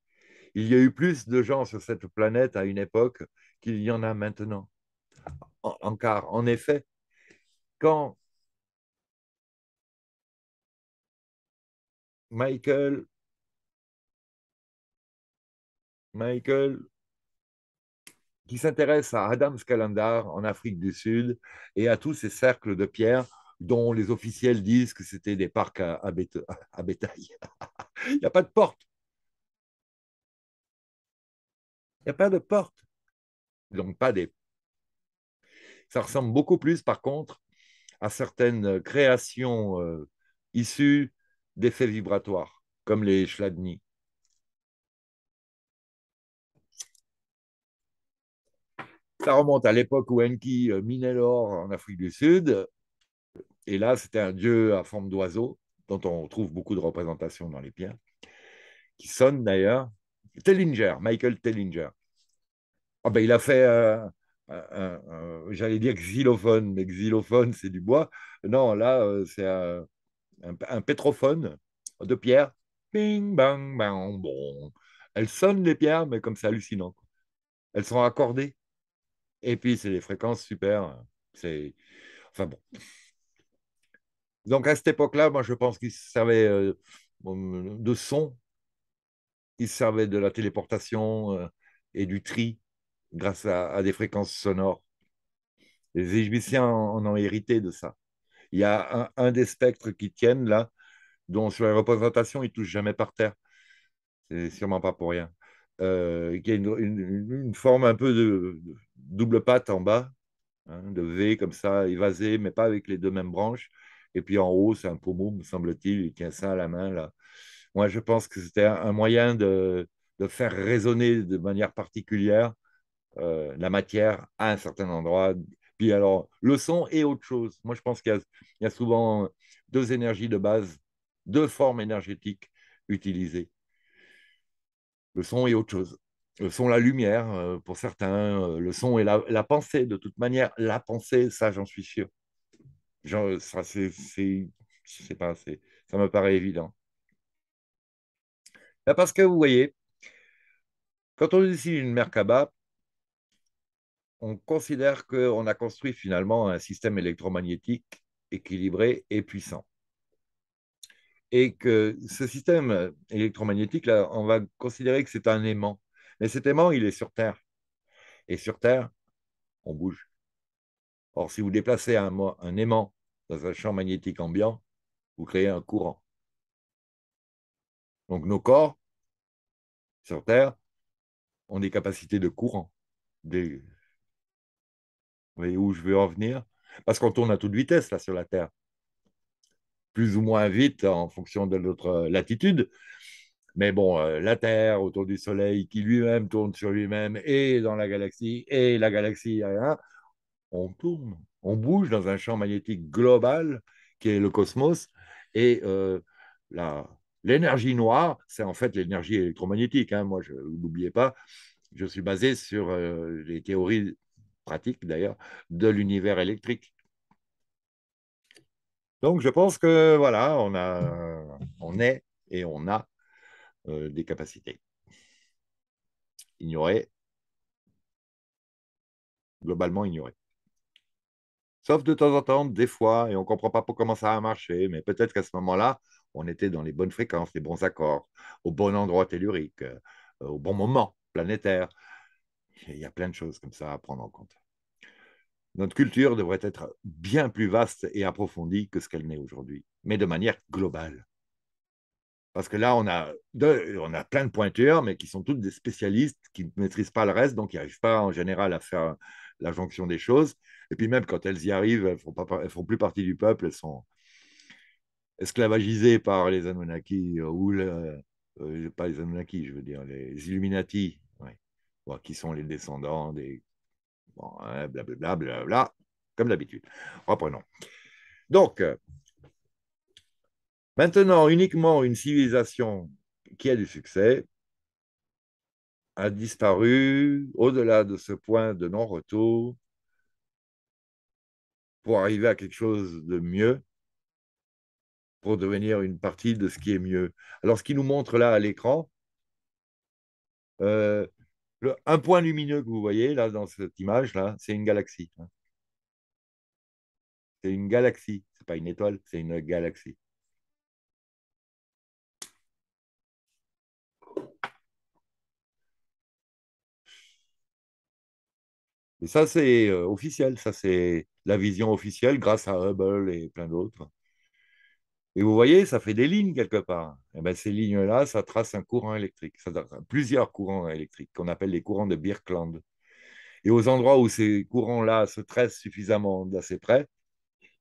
[SPEAKER 2] Il y a eu plus de gens sur cette planète à une époque qu'il y en a maintenant. en, car, en effet, quand
[SPEAKER 1] Michael,
[SPEAKER 2] Michael qui s'intéresse à Adams-Calendar en Afrique du Sud et à tous ces cercles de pierre dont les officiels disent que c'était des parcs à, bétail. (laughs) Il n'y a pas de porte. Il n'y a pas de porte. Donc, pas des. Ça ressemble beaucoup plus, par contre, à certaines créations euh, issues d'effets vibratoires, comme les Schladni. Ça remonte à l'époque où Enki euh, minait l'or en Afrique du Sud. Et là, c'était un dieu à forme d'oiseau, dont on trouve beaucoup de représentations dans les pierres, qui sonne d'ailleurs. Tellinger, Michael Tellinger. Ah ben, il a fait, euh, un, j'allais dire xylophone, mais xylophone, c'est du bois. Non, là, euh, c'est un, pétrophone de pierre. Bing, bang, bang, bon. Elles sonnent les pierres, mais comme c'est hallucinant. Elles sont accordées. Et puis, c'est des fréquences super. C'est... Enfin bon. Donc, à cette époque-là, moi, je pense qu'ils se servaient euh, hum, de son, ils se servaient de la téléportation euh, et du tri grâce à, des fréquences sonores. Les Égyptiens en, ont hérité de ça. Il y a un, des spectres qui tiennent là, dont sur les représentations, ils ne touchent jamais par terre. C'est sûrement pas pour rien. Euh, Il y a une, forme un peu de double patte en bas, hein, de V comme ça, évasé, mais pas avec les deux mêmes branches. Et puis en haut, c'est un pommeau, me semble-t-il, il a ça à la main. là. Moi, je pense que c'était un moyen de, faire résonner de manière particulière euh, la matière à un certain endroit. Puis alors, le son et autre chose. Moi, je pense qu'il y, a souvent deux énergies de base, deux formes énergétiques utilisées. Le son et autre chose sont la lumière euh, pour certains, euh, le son et la, pensée, de toute manière, la pensée, ça j'en suis sûr. Euh, ça, c'est, ça me paraît évident. Ben, parce que vous voyez, quand on décide une Merkaba, on considère qu'on a construit finalement un système électromagnétique équilibré et puissant. Et que ce système électromagnétique, là, on va considérer que c'est un aimant. Mais cet aimant, il est sur Terre. Et sur Terre, on bouge. Or, si vous déplacez un, aimant dans un champ magnétique ambiant, vous créez un courant. Donc nos corps, sur Terre, ont des capacités de courant. Vous voyez où je veux en venir Parce qu'on tourne à toute vitesse là sur la Terre. Plus ou moins vite en fonction de notre latitude, mais bon, euh, la Terre autour du Soleil qui lui-même tourne sur lui-même et dans la galaxie et la galaxie, on tourne, on bouge dans un champ magnétique global qui est le cosmos. Et euh, l'énergie noire, c'est en fait l'énergie électromagnétique. Hein, moi, je n'oubliez pas, je suis basé sur euh, les théories pratiques d'ailleurs de l'univers électrique. Donc je pense que voilà, on, a, on est et on a euh, des capacités. Ignoré. Globalement ignoré. Sauf de temps en temps, des fois, et on ne comprend pas comment ça a marché, mais peut-être qu'à ce moment-là, on était dans les bonnes fréquences, les bons accords, au bon endroit tellurique, euh, au bon moment planétaire. Il y a plein de choses comme ça à prendre en compte. Notre culture devrait être bien plus vaste et approfondie que ce qu'elle n'est aujourd'hui, mais de manière globale. Parce que là, on a, on a plein de pointeurs, mais qui sont toutes des spécialistes qui ne maîtrisent pas le reste, donc ils n'arrivent pas en général à faire la jonction des choses. Et puis même quand elles y arrivent, elles ne font, pas, font plus partie du peuple, elles sont esclavagisées par les Anunnaki euh, ou euh, pas les Anunnaki, je veux dire, les Illuminati, qui sont les descendants des... Bon, hein, blablabla, bla, bla, bla, comme d'habitude. Reprenons. Donc, euh, Maintenant, uniquement une civilisation qui a du succès a disparu au-delà de ce point de non-retour pour arriver à quelque chose de mieux, pour devenir une partie de ce qui est mieux. Alors, ce qui nous montre là à l'écran, euh, un point lumineux que vous voyez là dans cette image là, c'est une galaxie. Hein. C'est une galaxie, c'est pas une étoile, c'est une galaxie. Et ça, c'est euh, officiel, ça, c'est la vision officielle grâce à Hubble et plein d'autres. Et vous voyez, ça fait des lignes quelque part. Et eh bien ces lignes-là, ça trace un courant électrique, ça trace plusieurs courants électriques qu'on appelle les courants de Birkeland. Et aux endroits où ces courants-là se tressent suffisamment d'assez près,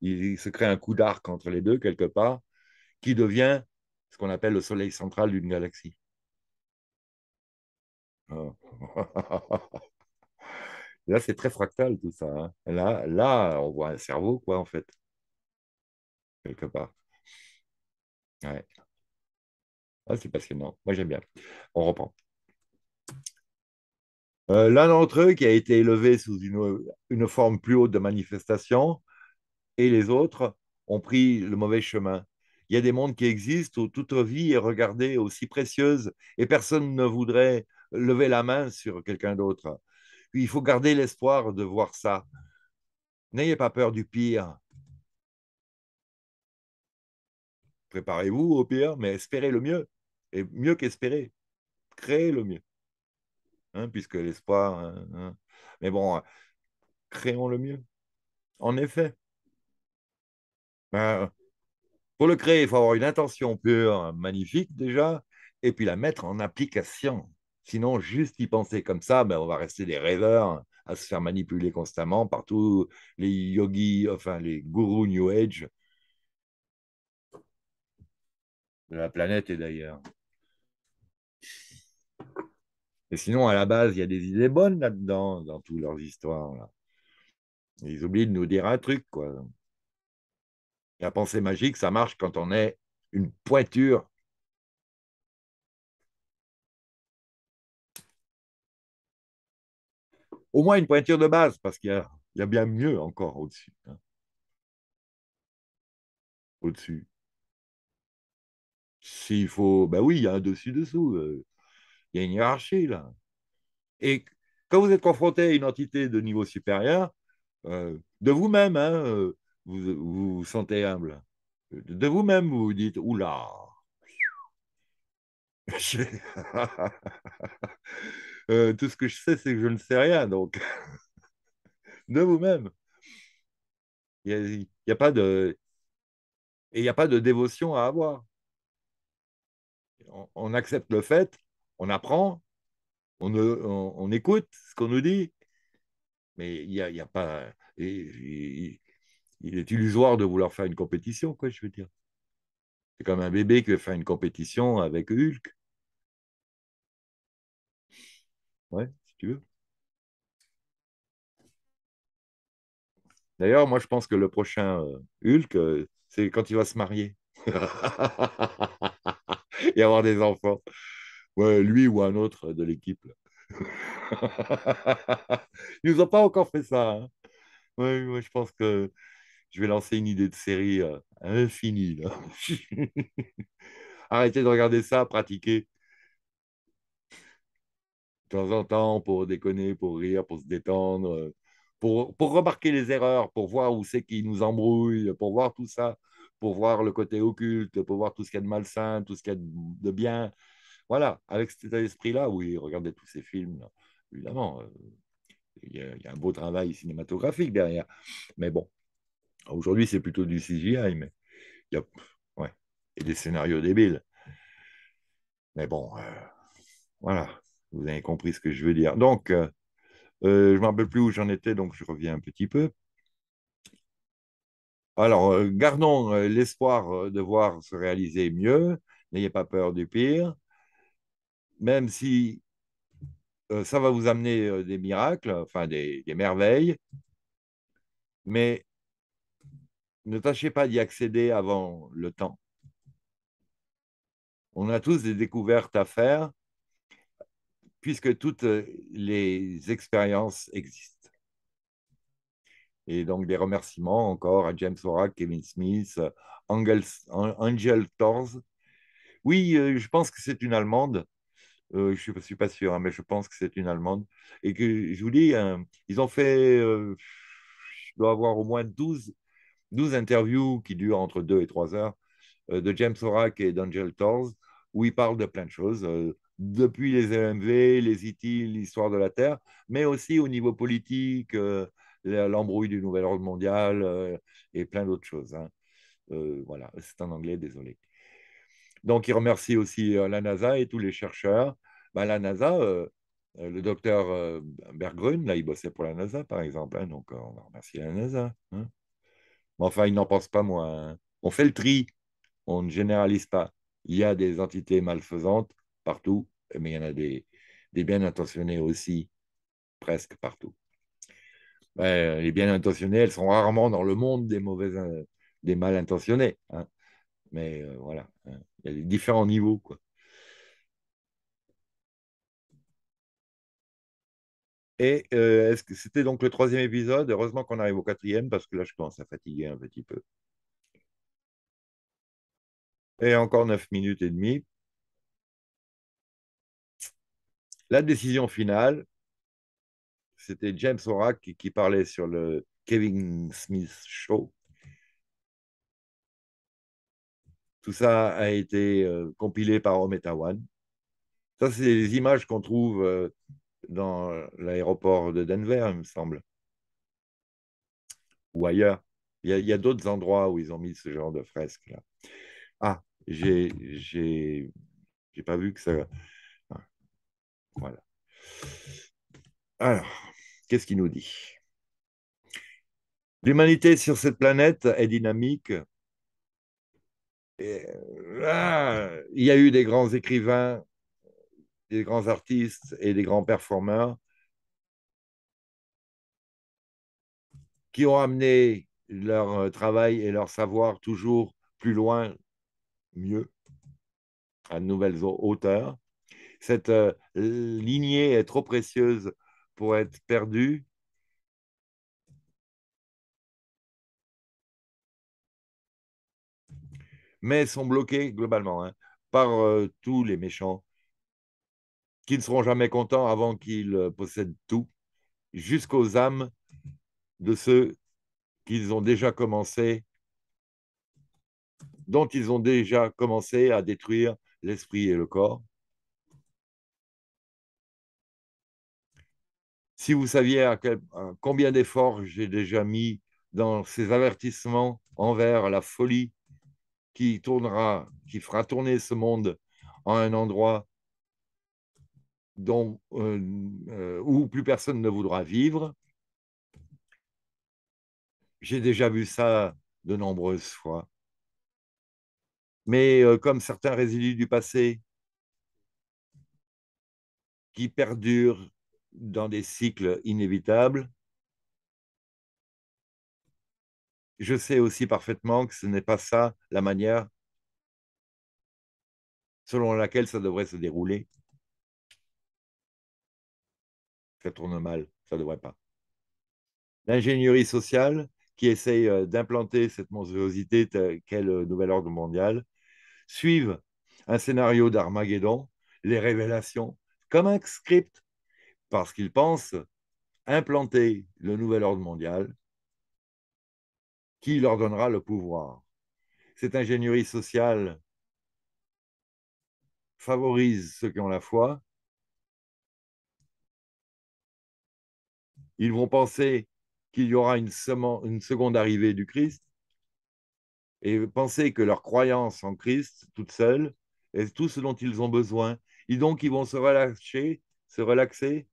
[SPEAKER 2] il se crée un coup d'arc entre les deux quelque part qui devient ce qu'on appelle le soleil central d'une galaxie. Ah. (laughs) là, c'est très fractal tout ça. Hein. Là, là, on voit un cerveau, quoi, en fait. Quelque part. Ouais. Ah, c'est passionnant. Moi, j'aime bien. On reprend. Euh, l'un d'entre eux qui a été élevé sous une, une forme plus haute de manifestation et les autres ont pris le mauvais chemin. Il y a des mondes qui existent où toute vie est regardée aussi précieuse et personne ne voudrait lever la main sur quelqu'un d'autre il faut garder l'espoir de voir ça. N'ayez pas peur du pire. Préparez-vous au pire, mais espérez le mieux. Et mieux qu'espérer, créez le mieux. Hein, puisque l'espoir. Hein, hein. Mais bon, créons le mieux. En effet. Ben, pour le créer, il faut avoir une intention pure, magnifique déjà, et puis la mettre en application. Sinon, juste y penser comme ça, ben, on va rester des rêveurs hein, à se faire manipuler constamment partout, les yogis, enfin les gourous New Age de la planète et d'ailleurs. Et sinon, à la base, il y a des idées bonnes là-dedans, dans toutes leurs histoires. Là. Ils oublient de nous dire un truc, quoi. La pensée magique, ça marche quand on est une pointure
[SPEAKER 1] au moins une pointure de base, parce qu'il y, a, bien mieux encore au-dessus. Hein. Au-dessus.
[SPEAKER 2] S'il faut, ben oui, il y a un dessus-dessous. Euh, il y a une hiérarchie là. Et quand vous êtes confronté à une entité de niveau supérieur, euh, de vous-même, hein, euh, vous, vous, sentez humble. De vous-même, vous vous dites, oula, (laughs) Euh, tout ce que je sais, c'est que je ne sais rien, donc (laughs) de vous-même. Il n'y a, pas de et il a pas de dévotion à avoir. On, accepte le fait, on apprend, on, on, écoute ce qu'on nous dit, mais il n'y a, pas. il est illusoire de vouloir faire une compétition, quoi, je veux dire. C'est comme un bébé qui veut faire une compétition avec Hulk. Ouais, si tu veux. D'ailleurs, moi, je pense que le prochain euh, Hulk, euh, c'est quand il va se marier (laughs) et avoir des enfants. Ouais, lui ou un autre de l'équipe. (laughs) Ils nous ont pas encore fait ça. Hein. Oui, je pense que je vais lancer une idée de série euh, infinie.
[SPEAKER 1] (laughs)
[SPEAKER 2] Arrêtez de regarder ça, pratiquez de temps en temps pour déconner, pour rire, pour se détendre, euh, pour, pour remarquer les erreurs, pour voir où c'est qui nous embrouille, pour voir tout ça, pour voir le côté occulte, pour voir tout ce qu'il y a de malsain, tout ce qu'il y a de bien. Voilà, avec cet état d'esprit-là, oui, regardez tous ces films, évidemment, euh, il y, a un beau travail cinématographique derrière. Mais bon, aujourd'hui, c'est plutôt du CGI, mais il y a ouais, et des scénarios débiles. Mais bon, euh, voilà. Vous avez compris ce que je veux dire. Donc, euh, euh, je ne me rappelle plus où j'en étais, donc je reviens un petit peu. Alors, euh, gardons l'espoir de voir se réaliser mieux. N'ayez pas peur du pire. Même si ça va vous amener des miracles, enfin des merveilles, mais ne tâchez pas d'y accéder avant le temps. On a tous des découvertes à faire puisque toutes euh, les expériences existent. Et donc des remerciements encore à James Horak, Kevin Smith, Angel, Angel Oui, euh, je pense que c'est une Allemande. Euh, je ne suis pas sûr, hein, mais je pense que c'est une Allemande. Et que je vous dis, hein, ils ont fait, je dois avoir au moins 12, 12, interviews qui durent entre 2 et 3 heures de James Horak et d'Angel Thors, où ils parlent de plein de choses, depuis les LMV, e les ITI, e l'histoire de la Terre, mais aussi au niveau politique, euh, l'embrouille du Nouvel Ordre mondial euh, et plein d'autres choses. Hein. Euh, voilà, c'est en anglais, désolé. Donc, il remercie aussi la NASA et tous les chercheurs. Bah, la NASA, le docteur Bergrun, là, il bossait pour la NASA, par exemple, hein, donc on va remercier la NASA. Hein. enfin, il n'en pense pas moins. On fait le tri, on ne généralise pas. Il y a des entités malfaisantes partout, mais il y en a des, bien intentionnés aussi, presque partout. Ben, les bien intentionnés, elles sont rarement dans le monde des mauvaises, euh, des mal intentionnés. Hein. Mais euh, voilà, hein, il y a différents niveaux. Quoi. Et euh, c'était donc le troisième épisode Heureusement qu'on arrive au quatrième parce que là, je commence à fatiguer un petit peu. Et encore 9 minutes et demie. La décision finale, c'était James Horak qui, parlait sur le Kevin Smith Show. Tout ça a été euh, compilé par Ometawan. Ça, c'est les images qu'on trouve euh, dans l'aéroport de Denver, il me semble. Ou ailleurs. Il y a, d'autres endroits où ils ont mis ce genre de fresques-là. Ah, j'ai pas vu que ça voilà. Alors, qu'est-ce qu'il nous dit L'humanité sur cette planète est dynamique. Euh, ah, il y a eu des grands écrivains, des grands artistes et des grands performeurs qui ont amené leur euh, travail et leur savoir toujours plus loin, mieux, à de nouvelles hauteurs cette euh, lignée est trop précieuse pour être perdue. Mais sont bloquées globalement hein, par euh, tous les méchants qui ne seront jamais contents avant qu'ils euh, possèdent tout, jusqu'aux âmes de ceux qu'ils ont déjà commencé, dont ils ont déjà commencé à détruire l'esprit et le corps. Si vous saviez combien d'efforts j'ai déjà mis dans ces avertissements envers la folie qui tournera, qui fera tourner ce monde en un endroit euh, euh, où plus personne ne voudra vivre. J'ai déjà vu ça de nombreuses fois. Mais euh, comme certains résidus du passé qui perdurent dans des cycles inévitables. Je sais aussi parfaitement que ce n'est pas ça la manière selon laquelle ça devrait se dérouler. Ça tourne mal, ça ne devrait pas. L'ingénierie sociale qui essaye euh, d'implanter cette monstruosité qu'est le nouvel ordre mondial suivent un scénario d'Armageddon, les révélations, comme un script parce qu'ils pensent implanter le nouvel ordre mondial qui leur donnera le pouvoir. Cette ingénierie sociale favorise ceux qui ont la foi. Ils vont penser qu'il y aura une, seconde arrivée du Christ et penser que leur croyance en Christ toute seule est tout ce dont ils ont besoin. Et donc, ils vont se relâcher, se relaxer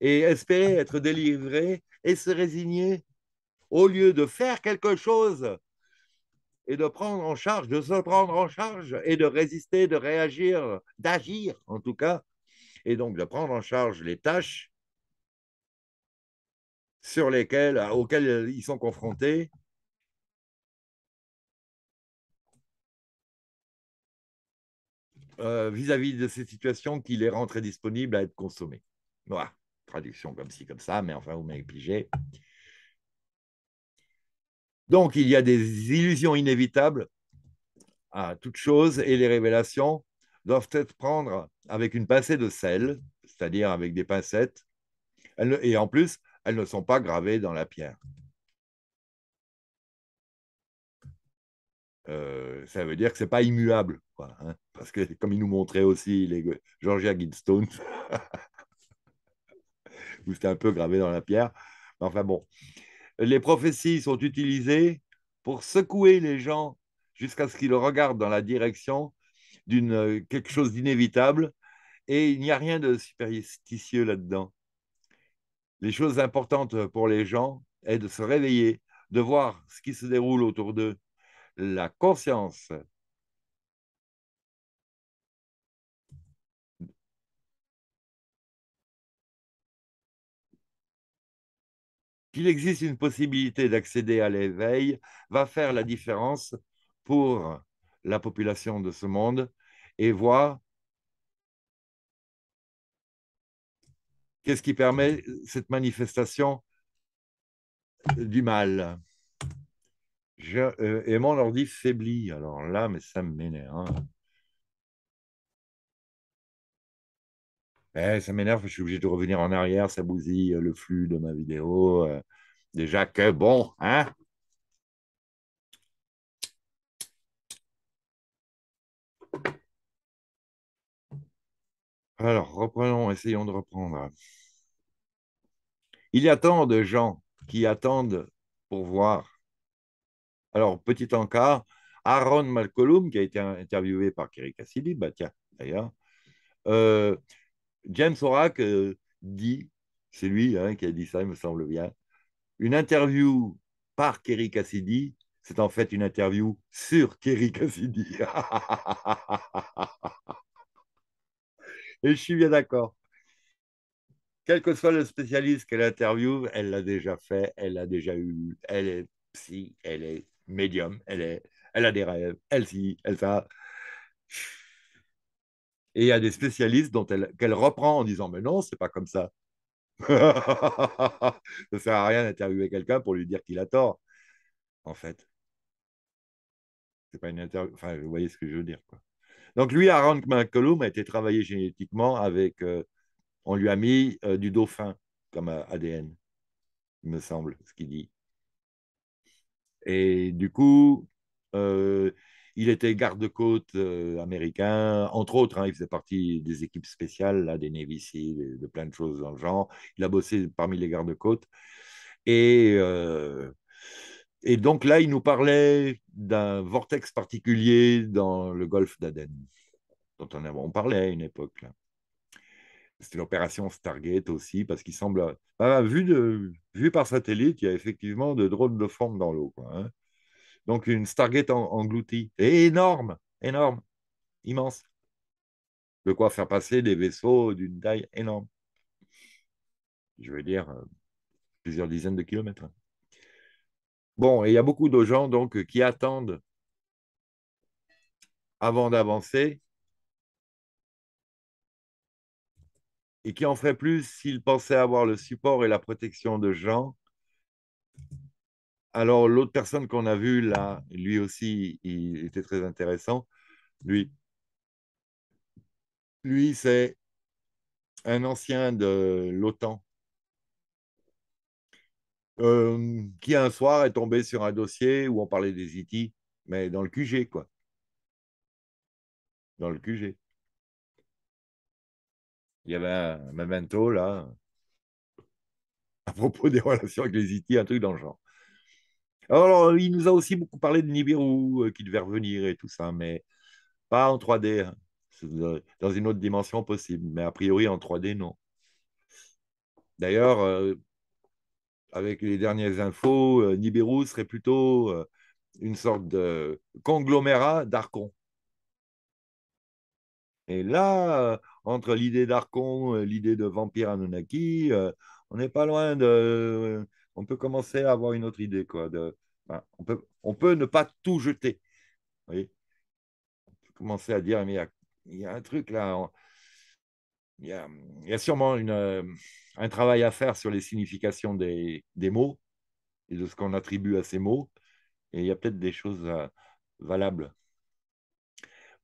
[SPEAKER 2] et espérer être délivré et se résigner au lieu de faire quelque chose et de prendre en charge, de se prendre en charge et de résister, de réagir, d'agir en tout cas, et donc de prendre en charge les tâches sur lesquelles, auxquelles ils sont confrontés. Euh, vis-à-vis de ces situations qui les rendent très disponibles à être consommés Voilà traduction comme ci, comme ça, mais enfin, vous m'avez pigé. Donc, il y a des illusions inévitables à toutes chose et les révélations doivent être prises avec une pincée de sel, c'est-à-dire avec des pincettes. et en plus, elles ne sont pas gravées dans la pierre. Euh, ça veut dire que ce n'est pas immuable. Hein, parce que, comme il nous montrait aussi les Georgia Guidestones, (laughs) c'était (laughs) un peu gravé dans la pierre. Enfin bon, les prophéties sont utilisées pour secouer les gens jusqu'à ce qu'ils regardent dans la direction d'une euh, quelque chose d'inévitable. Et il n'y a rien de superstitieux là-dedans. Les choses importantes pour les gens est de se réveiller, de voir ce qui se déroule autour d'eux. La conscience qu'il existe une possibilité d'accéder à l'éveil va faire la différence pour la population de ce monde et voir qu'est-ce qui permet cette manifestation du mal. Je, euh, et mon ordi faiblit. Alors là, mais ça m'énerve. Hein. Eh, ça m'énerve, je suis obligé de revenir en arrière, ça bousille euh, le flux de ma vidéo. Euh, déjà que bon, hein Alors, reprenons, essayons de reprendre. Il y a tant de gens qui attendent pour voir. Alors, petit encart, Aaron Malcolm, qui a été interviewé par Kerry Cassidy, bah tiens, d'ailleurs, euh, James Horak euh, dit, c'est lui hein, qui a dit ça, il me semble bien, une interview par Kerry Cassidy, c'est en fait une interview sur Kerry Cassidy. (laughs) Et je suis bien d'accord. Quel que soit le spécialiste qu'elle interviewe, elle l'a déjà fait, elle l'a déjà eu, elle est psy, elle est médium, elle, est, elle a des rêves, elle si, elle ça et il y a des spécialistes dont elle, qu'elle reprend en disant Mais non, c'est pas comme ça. (laughs) ça ne sert à rien d'interviewer quelqu'un pour lui dire qu'il a tort, en fait. C'est pas une interview. Enfin, vous voyez ce que je veux dire. Quoi. Donc, lui, Aaron McCollum a été travaillé génétiquement avec. Euh, on lui a mis euh, du dauphin comme euh, ADN, il me semble, ce qu'il dit. Et du coup, il était garde-côte euh, américain, entre autres. Hein, il faisait partie des équipes spéciales, là, des Navy de plein de choses dans le genre. Il a bossé parmi les garde-côtes. Et, euh, et donc là, il nous parlait d'un vortex particulier dans le golfe d'Aden, dont on, on, parlait à une époque. c'était l'opération Stargate aussi, parce qu'il semble. Ah, vu, de, vu par satellite, il y a effectivement de drôles de formes dans l'eau. Hein. Donc, une Stargate engloutie. énorme, énorme, immense. De quoi faire passer des vaisseaux d'une taille énorme. Je veux dire, euh, plusieurs dizaines de kilomètres. Bon, et il y a beaucoup de gens donc qui attendent avant d'avancer et qui en ferait plus s'ils pensaient avoir le support et la protection de gens alors, l'autre personne qu'on a vue là, lui aussi, il était très intéressant. Lui, lui c'est un ancien de l'OTAN qui, un soir, est tombé sur un dossier où on parlait des IT, e mais dans le QG, quoi. Dans le QG. Il y avait un memento là, à propos des (laughs) relations avec les IT, e un truc dans le genre. Alors, euh, il nous a aussi beaucoup parlé de Nibiru, euh, qui devait revenir et tout ça, mais pas en 3D, hein. dans une autre dimension possible. Mais a priori, en 3D, non. D'ailleurs, euh, avec les dernières infos, Nibiru serait plutôt une sorte de conglomérat d'Arcon. Et là, entre l'idée d'Arcon, l'idée de vampire Anunnaki, on n'est pas loin de on peut commencer à avoir une autre idée. Quoi, on, peut, ne pas tout jeter. on peut commencer à dire, mais il y a, un truc là. il, y a, sûrement euh, un travail à faire sur les significations des, mots et de ce qu'on attribue à ces mots. Et il y a peut-être des choses euh, valables.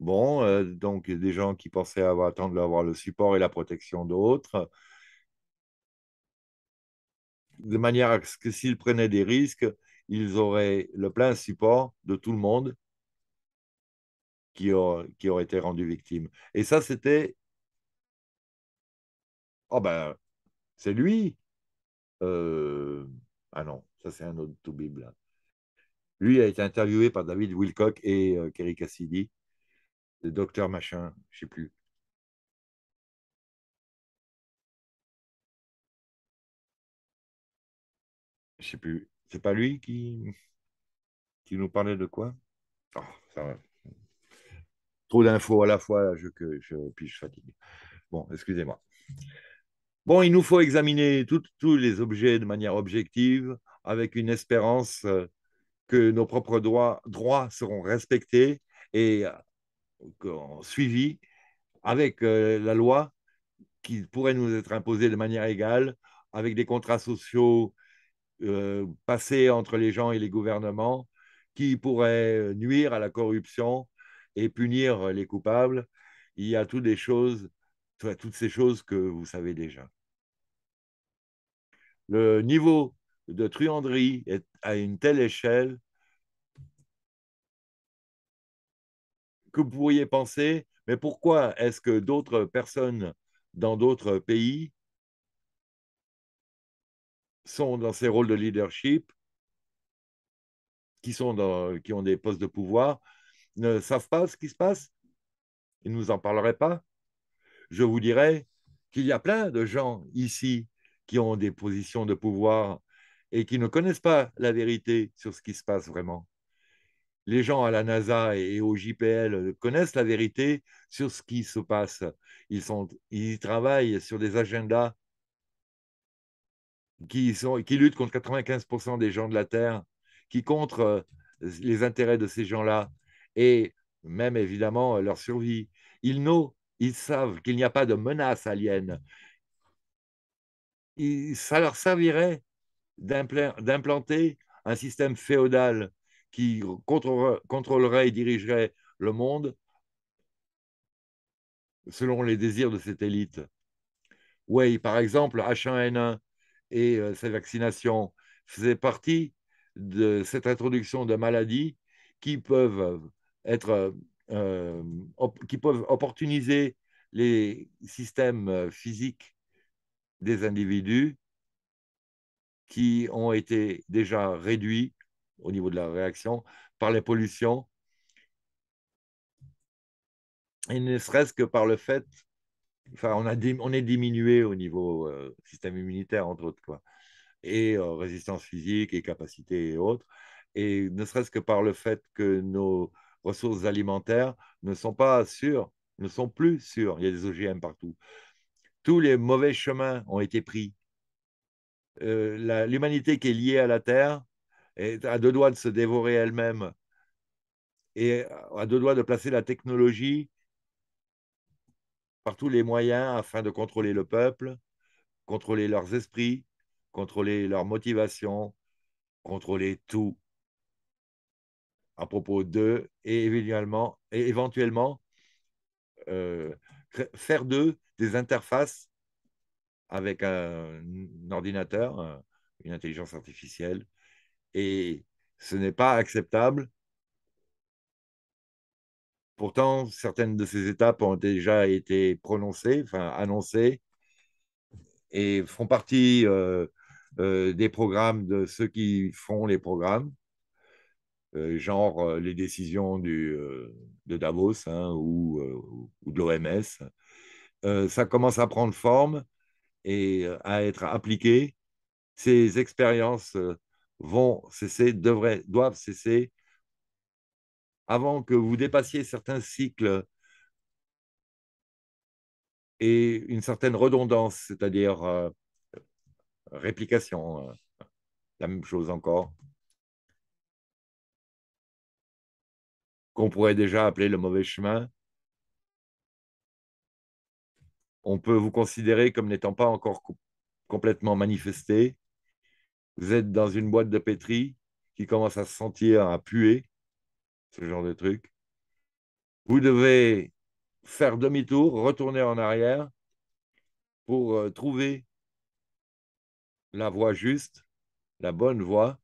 [SPEAKER 2] Bon, euh, donc des gens qui pensaient avoir attendre d'avoir le support et la protection d'autres, de manière à ce que s'ils prenaient des risques, ils auraient le plein support de tout le monde qui, aurait été rendu victime. Et ça, c'était... Oh ben, c'est lui. Euh, ah non, ça c'est un autre tout là. Lui a été interviewé par David Wilcock et euh, Kerry Cassidy, le docteur machin, je sais plus.
[SPEAKER 1] plus, c'est pas
[SPEAKER 2] lui qui, qui nous parlait de quoi ah, Trop d'infos à la fois, je, je, puis je fatigue. Bon, excusez-moi. Bon, il nous faut examiner tous les objets de manière objective, avec une espérance euh, que nos propres droits, droits seront respectés et euh, suivis avec euh, la loi qui pourrait nous être imposée de manière égale, avec des contrats sociaux euh, passer entre les gens et les gouvernements qui pourraient euh, nuire à la corruption et punir euh, les coupables. Il y a toutes les choses, toutes ces choses que vous savez déjà. Le niveau de truanderie est à une telle échelle que vous pourriez penser, mais pourquoi est-ce que d'autres personnes dans d'autres pays sont dans ces rôles de leadership, qui, sont qui ont des postes de pouvoir, ne savent pas ce qui se passe. Ils ne nous en parleraient pas. Je vous dirais qu'il y a plein de gens ici qui ont des positions de pouvoir et qui ne connaissent pas la vérité sur ce qui se passe vraiment. Les gens à la NASA et au JPL connaissent la vérité sur ce qui se passe. Ils, sont, ils travaillent sur des agendas qui, sont, qui luttent contre 95% des gens de la Terre, qui contre euh, les intérêts de ces gens-là et même évidemment euh, leur survie. Ils ils savent qu'il n'y a pas de menace alien. ça leur servirait d'implanter un système féodal qui contrôlerait et dirigerait le monde selon les désirs de cette élite. Oui, par exemple, H1N1, et euh, ces vaccinations faisaient partie de cette introduction de maladies qui peuvent euh, être euh, qui peuvent opportuniser les systèmes physiques des individus qui ont été déjà réduits au niveau de la réaction par les pollutions et ne serait-ce que par le fait Enfin, on, est diminué au niveau euh, système immunitaire, entre autres, quoi. Et euh, résistance physique et capacité et autres. Et ne serait-ce que par le fait que nos ressources alimentaires ne sont pas sûres, ne sont plus sûres. Il y a des OGM partout. Tous les mauvais chemins ont été pris. Euh, l'humanité qui est liée à la Terre a deux doigts de se dévorer elle-même et a deux doigts de placer la technologie par tous les moyens afin de contrôler le peuple, contrôler leurs esprits, contrôler leurs motivations, contrôler tout à propos d'eux et éventuellement, euh, faire d'eux des interfaces avec un, ordinateur, euh, une intelligence artificielle. Et ce n'est pas acceptable Pourtant, certaines de ces étapes ont déjà été prononcées, enfin annoncées, et font partie euh, euh, des programmes de ceux qui font les programmes, euh, genre les décisions du, de Davos hein, ou, de l'OMS. ça commence à prendre forme et à être appliqué. Ces expériences vont cesser, devraient, doivent cesser avant que vous dépassiez certains cycles et une certaine redondance, c'est-à-dire euh, réplication, euh, la même chose encore, qu'on pourrait déjà appeler le mauvais chemin. On peut vous considérer comme n'étant pas encore complètement manifesté. Vous êtes dans une boîte de pétri qui commence à se sentir, à puer ce genre de truc. Vous devez faire demi-tour, retourner en arrière pour euh, trouver la voie juste, la bonne voie,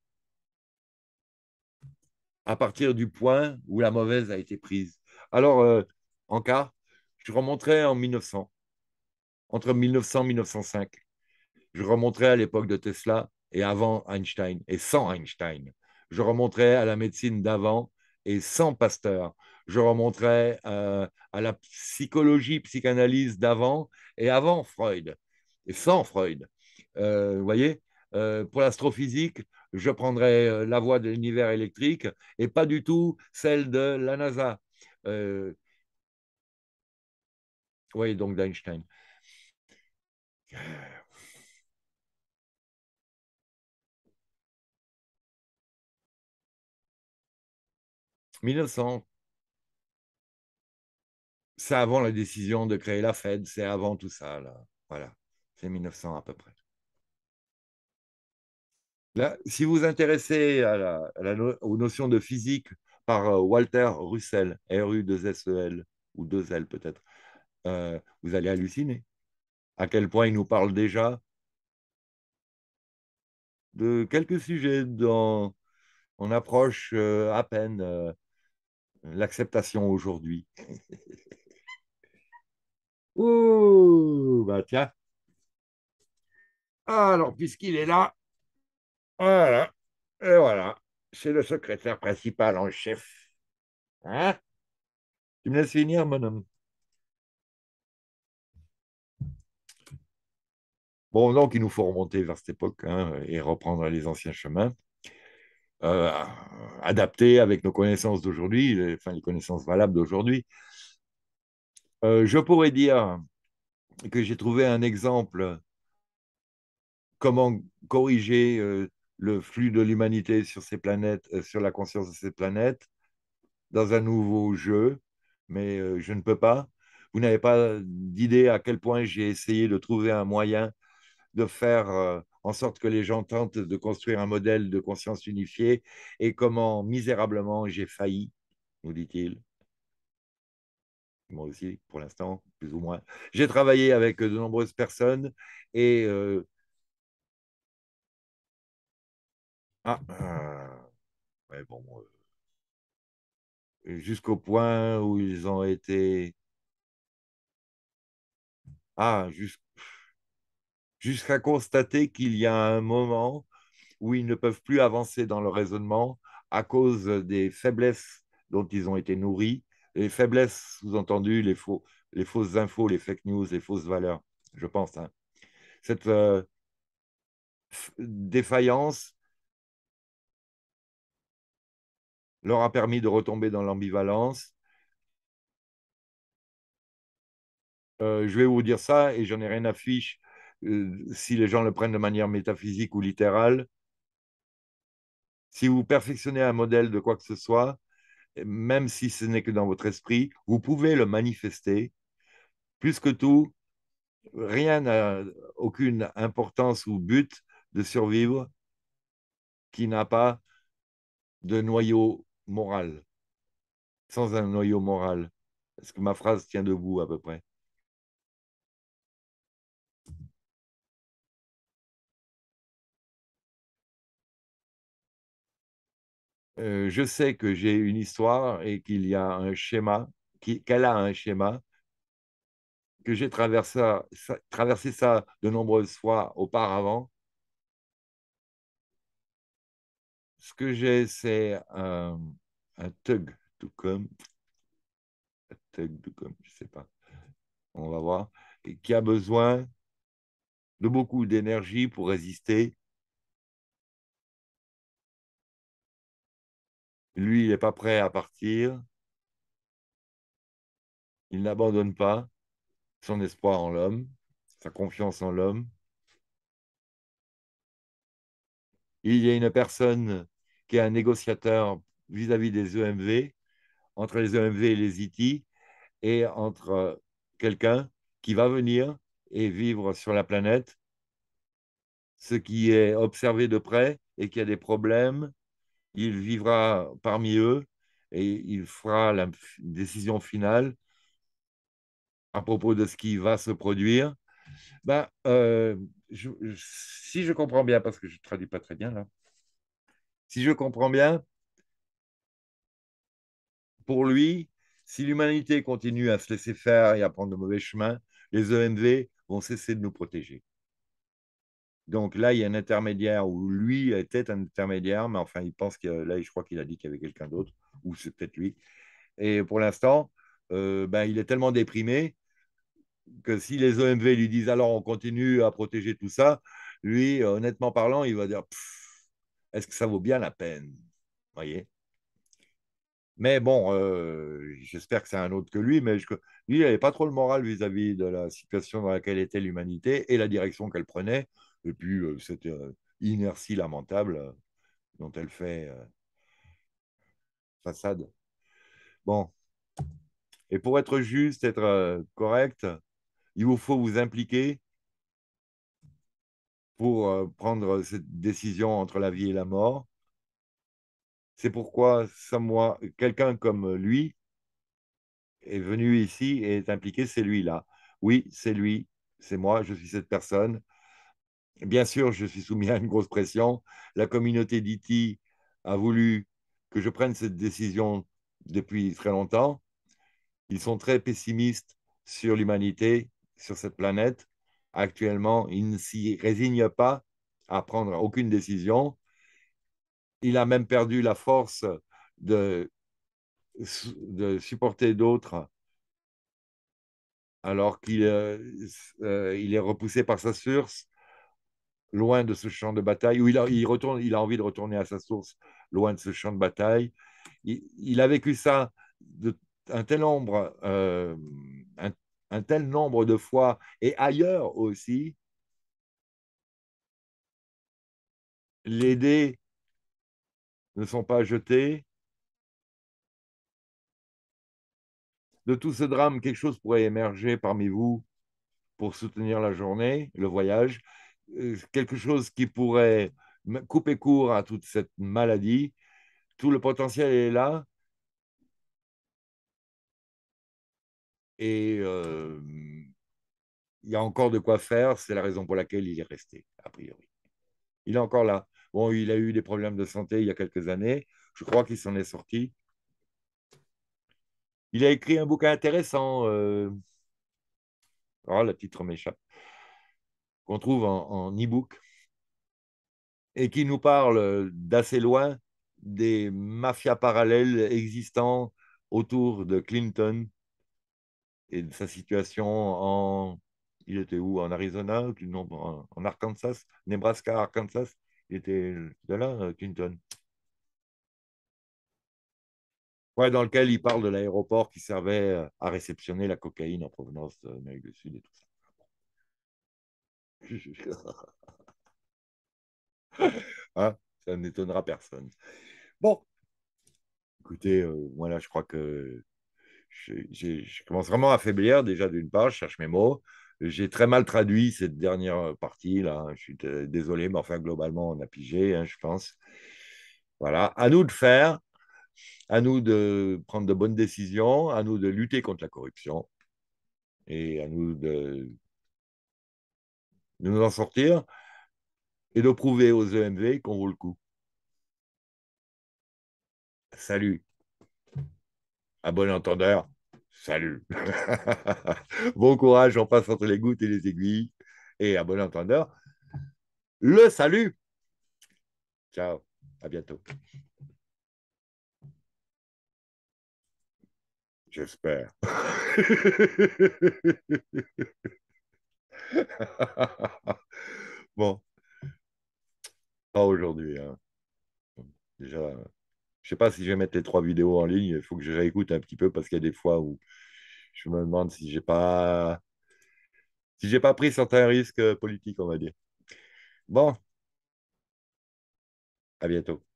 [SPEAKER 2] à partir du point où la mauvaise a été prise. Alors, euh, en cas, je remonterai en 1900, entre 1900 et 1905. Je remonterai à l'époque de Tesla et avant Einstein, et sans Einstein. Je remonterai à la médecine d'avant et sans Pasteur. Je remonterai euh, à la psychologie, psychanalyse d'avant et avant Freud, et sans Freud. Euh, vous voyez, euh, pour l'astrophysique, je prendrai la voie de l'univers électrique et pas du tout celle de la NASA. oui, donc d'Einstein.
[SPEAKER 1] 1900,
[SPEAKER 2] c'est avant la décision de créer la Fed, c'est avant tout ça. Là. Voilà, c'est 1900 à peu près. Là, si vous vous intéressez à aux notions de physique par euh, Walter Russell, U 2 e l ou 2L peut-être, euh, vous allez halluciner. À quel point il nous parle déjà de quelques sujets dont on approche euh, à peine l'acceptation aujourd'hui. (laughs) Ouh, bah tiens. Alors, puisqu'il est là, voilà, et voilà, c'est le secrétaire principal en chef. Hein Tu me laisses finir, mon homme Bon, donc, il nous faut remonter vers cette époque hein, et reprendre les anciens chemins. Euh, adapté avec nos connaissances d'aujourd'hui, les, enfin les connaissances valables d'aujourd'hui. Euh, je pourrais dire que j'ai trouvé un exemple comment corriger euh, le flux de l'humanité sur ces planètes, sur la conscience de ces planètes, dans un nouveau jeu, mais je ne peux pas. Vous n'avez pas d'idée à quel point j'ai essayé de trouver un moyen de faire en sorte que les gens tentent de construire un modèle de conscience unifiée et comment misérablement j'ai failli, nous dit-il. Moi aussi, pour l'instant, plus ou moins. J'ai travaillé avec de nombreuses personnes et... Euh, ah, euh, bon, euh, jusqu'au point où ils ont été... Ah, jusqu'au jusqu'à constater qu'il y a un moment où ils ne peuvent plus avancer dans le raisonnement à cause des faiblesses dont ils ont été nourris, les faiblesses sous-entendues, les, faux, les fausses infos, les fake news, les fausses valeurs, je pense. Hein. Cette euh, défaillance leur a permis de retomber dans l'ambivalence. Euh, je vais vous dire ça et j'en ai rien à fiche euh, si les gens le prennent de manière métaphysique ou littérale, si vous perfectionnez un modèle de quoi que ce soit, même si ce n'est que dans votre esprit, vous pouvez le manifester. Plus que tout, rien n'a aucune importance ou but de survivre qui n'a pas de noyau moral. Sans un noyau moral. Est-ce que ma phrase tient debout à peu près Euh, je sais que j'ai une histoire et qu'il y a un schéma, qu'elle a un schéma, que j'ai traversé ça, traversé ça de nombreuses fois auparavant. Ce que j'ai, c'est un, un tug, tout comme, un tug, tout je ne sais pas, on va voir, qui a besoin de beaucoup d'énergie pour résister Lui, il n'est pas prêt à partir. Il n'abandonne pas son espoir en l'homme, sa confiance en l'homme. Il y a une personne qui est un négociateur vis-à-vis des EMV, entre les EMV et les IT, et entre quelqu'un qui va venir et vivre sur la planète ce qui est observé de près et qui a des problèmes il vivra parmi eux et il fera la décision finale à propos de ce qui va se produire. Ben, euh, si je comprends bien, parce que je ne traduis pas très bien là, si je comprends bien, pour lui, si l'humanité continue à se laisser faire et à prendre de mauvais chemins, les EMV vont cesser de nous protéger. Donc là, il y a un intermédiaire où lui était un intermédiaire, mais enfin, il pense que là, je crois qu'il a dit qu'il y avait quelqu'un d'autre, ou c'est peut-être lui. Et pour l'instant, euh, ben, il est tellement déprimé que si les OMV lui disent alors on continue à protéger tout ça, lui, honnêtement parlant, il va dire est-ce que ça vaut bien la peine voyez Mais bon, euh, j'espère que c'est un autre que lui, mais lui, il n'avait pas trop le moral vis à -vis de la situation dans laquelle était l'humanité et la direction qu'elle prenait et puis euh, cette euh, inertie lamentable euh, dont elle fait façade. Bon. Et pour être juste, être correct, il vous faut vous impliquer pour prendre cette décision entre la vie et la mort. C'est pourquoi quelqu'un comme lui est venu ici et est impliqué, c'est lui là. Oui, c'est lui, c'est moi, je suis cette personne. Bien sûr, je suis soumis à une grosse pression. La communauté d'ITI a voulu que je prenne cette décision depuis très longtemps. Ils sont très pessimistes sur l'humanité, sur cette planète. Actuellement, ils ne s'y résignent pas à prendre aucune décision. Il a même perdu la force de, supporter d'autres alors qu'il euh, euh, est repoussé par sa source loin de ce champ de bataille, où il a, envie de retourner à sa source, loin de ce champ de bataille. Il, a vécu ça un, tel nombre, euh, un, tel nombre de fois, et ailleurs aussi, les dés ne sont pas jetés. De tout ce drame, quelque chose pourrait émerger parmi vous pour soutenir la journée, le voyage. Euh, quelque chose qui pourrait couper court à toute cette maladie. Tout le potentiel est là. Et euh, il y a encore de quoi faire. C'est la raison pour laquelle il est resté, a priori. Il est encore là. Bon, il a eu des problèmes de santé il y a quelques années. Je crois qu'il s'en est sorti. Il a écrit un bouquin intéressant. Euh. Oh, le titre m'échappe qu'on trouve en e-book, et qui nous parle d'assez loin des mafias parallèles existant autour de Clinton et de sa situation en. Il était où En Arizona En Arkansas Nebraska, Arkansas Il était de là, euh, Clinton. dans lequel il parle de l'aéroport qui servait à réceptionner la cocaïne en provenance d'Amérique du Sud et tout ça. (laughs) Hein, ça n'étonnera personne. Bon, écoutez, euh, moi là, je crois que je, commence vraiment à faiblir. Déjà, d'une part, je cherche mes mots. J'ai très mal traduit cette dernière partie là. Hein. Je suis désolé, mais enfin, globalement, on a pigé, hein, je pense. Voilà, à nous de faire, à nous de prendre de bonnes décisions, à nous de lutter contre la corruption et à nous de de nous en sortir et de prouver aux EMV qu'on vaut le coup. Salut. À bon entendeur, salut. (laughs) bon courage, on passe entre les gouttes et les aiguilles. Et à bon entendeur, le salut. Ciao, à bientôt. J'espère. (laughs) (laughs) bon. Pas aujourd'hui. Hein. Déjà, je sais pas si je vais mettre les trois vidéos en ligne. Il faut que je réécoute un petit peu parce qu'il y a des fois où je me demande si j'ai pas si j'ai pas pris certains risques politiques, on va dire. Bon. À bientôt.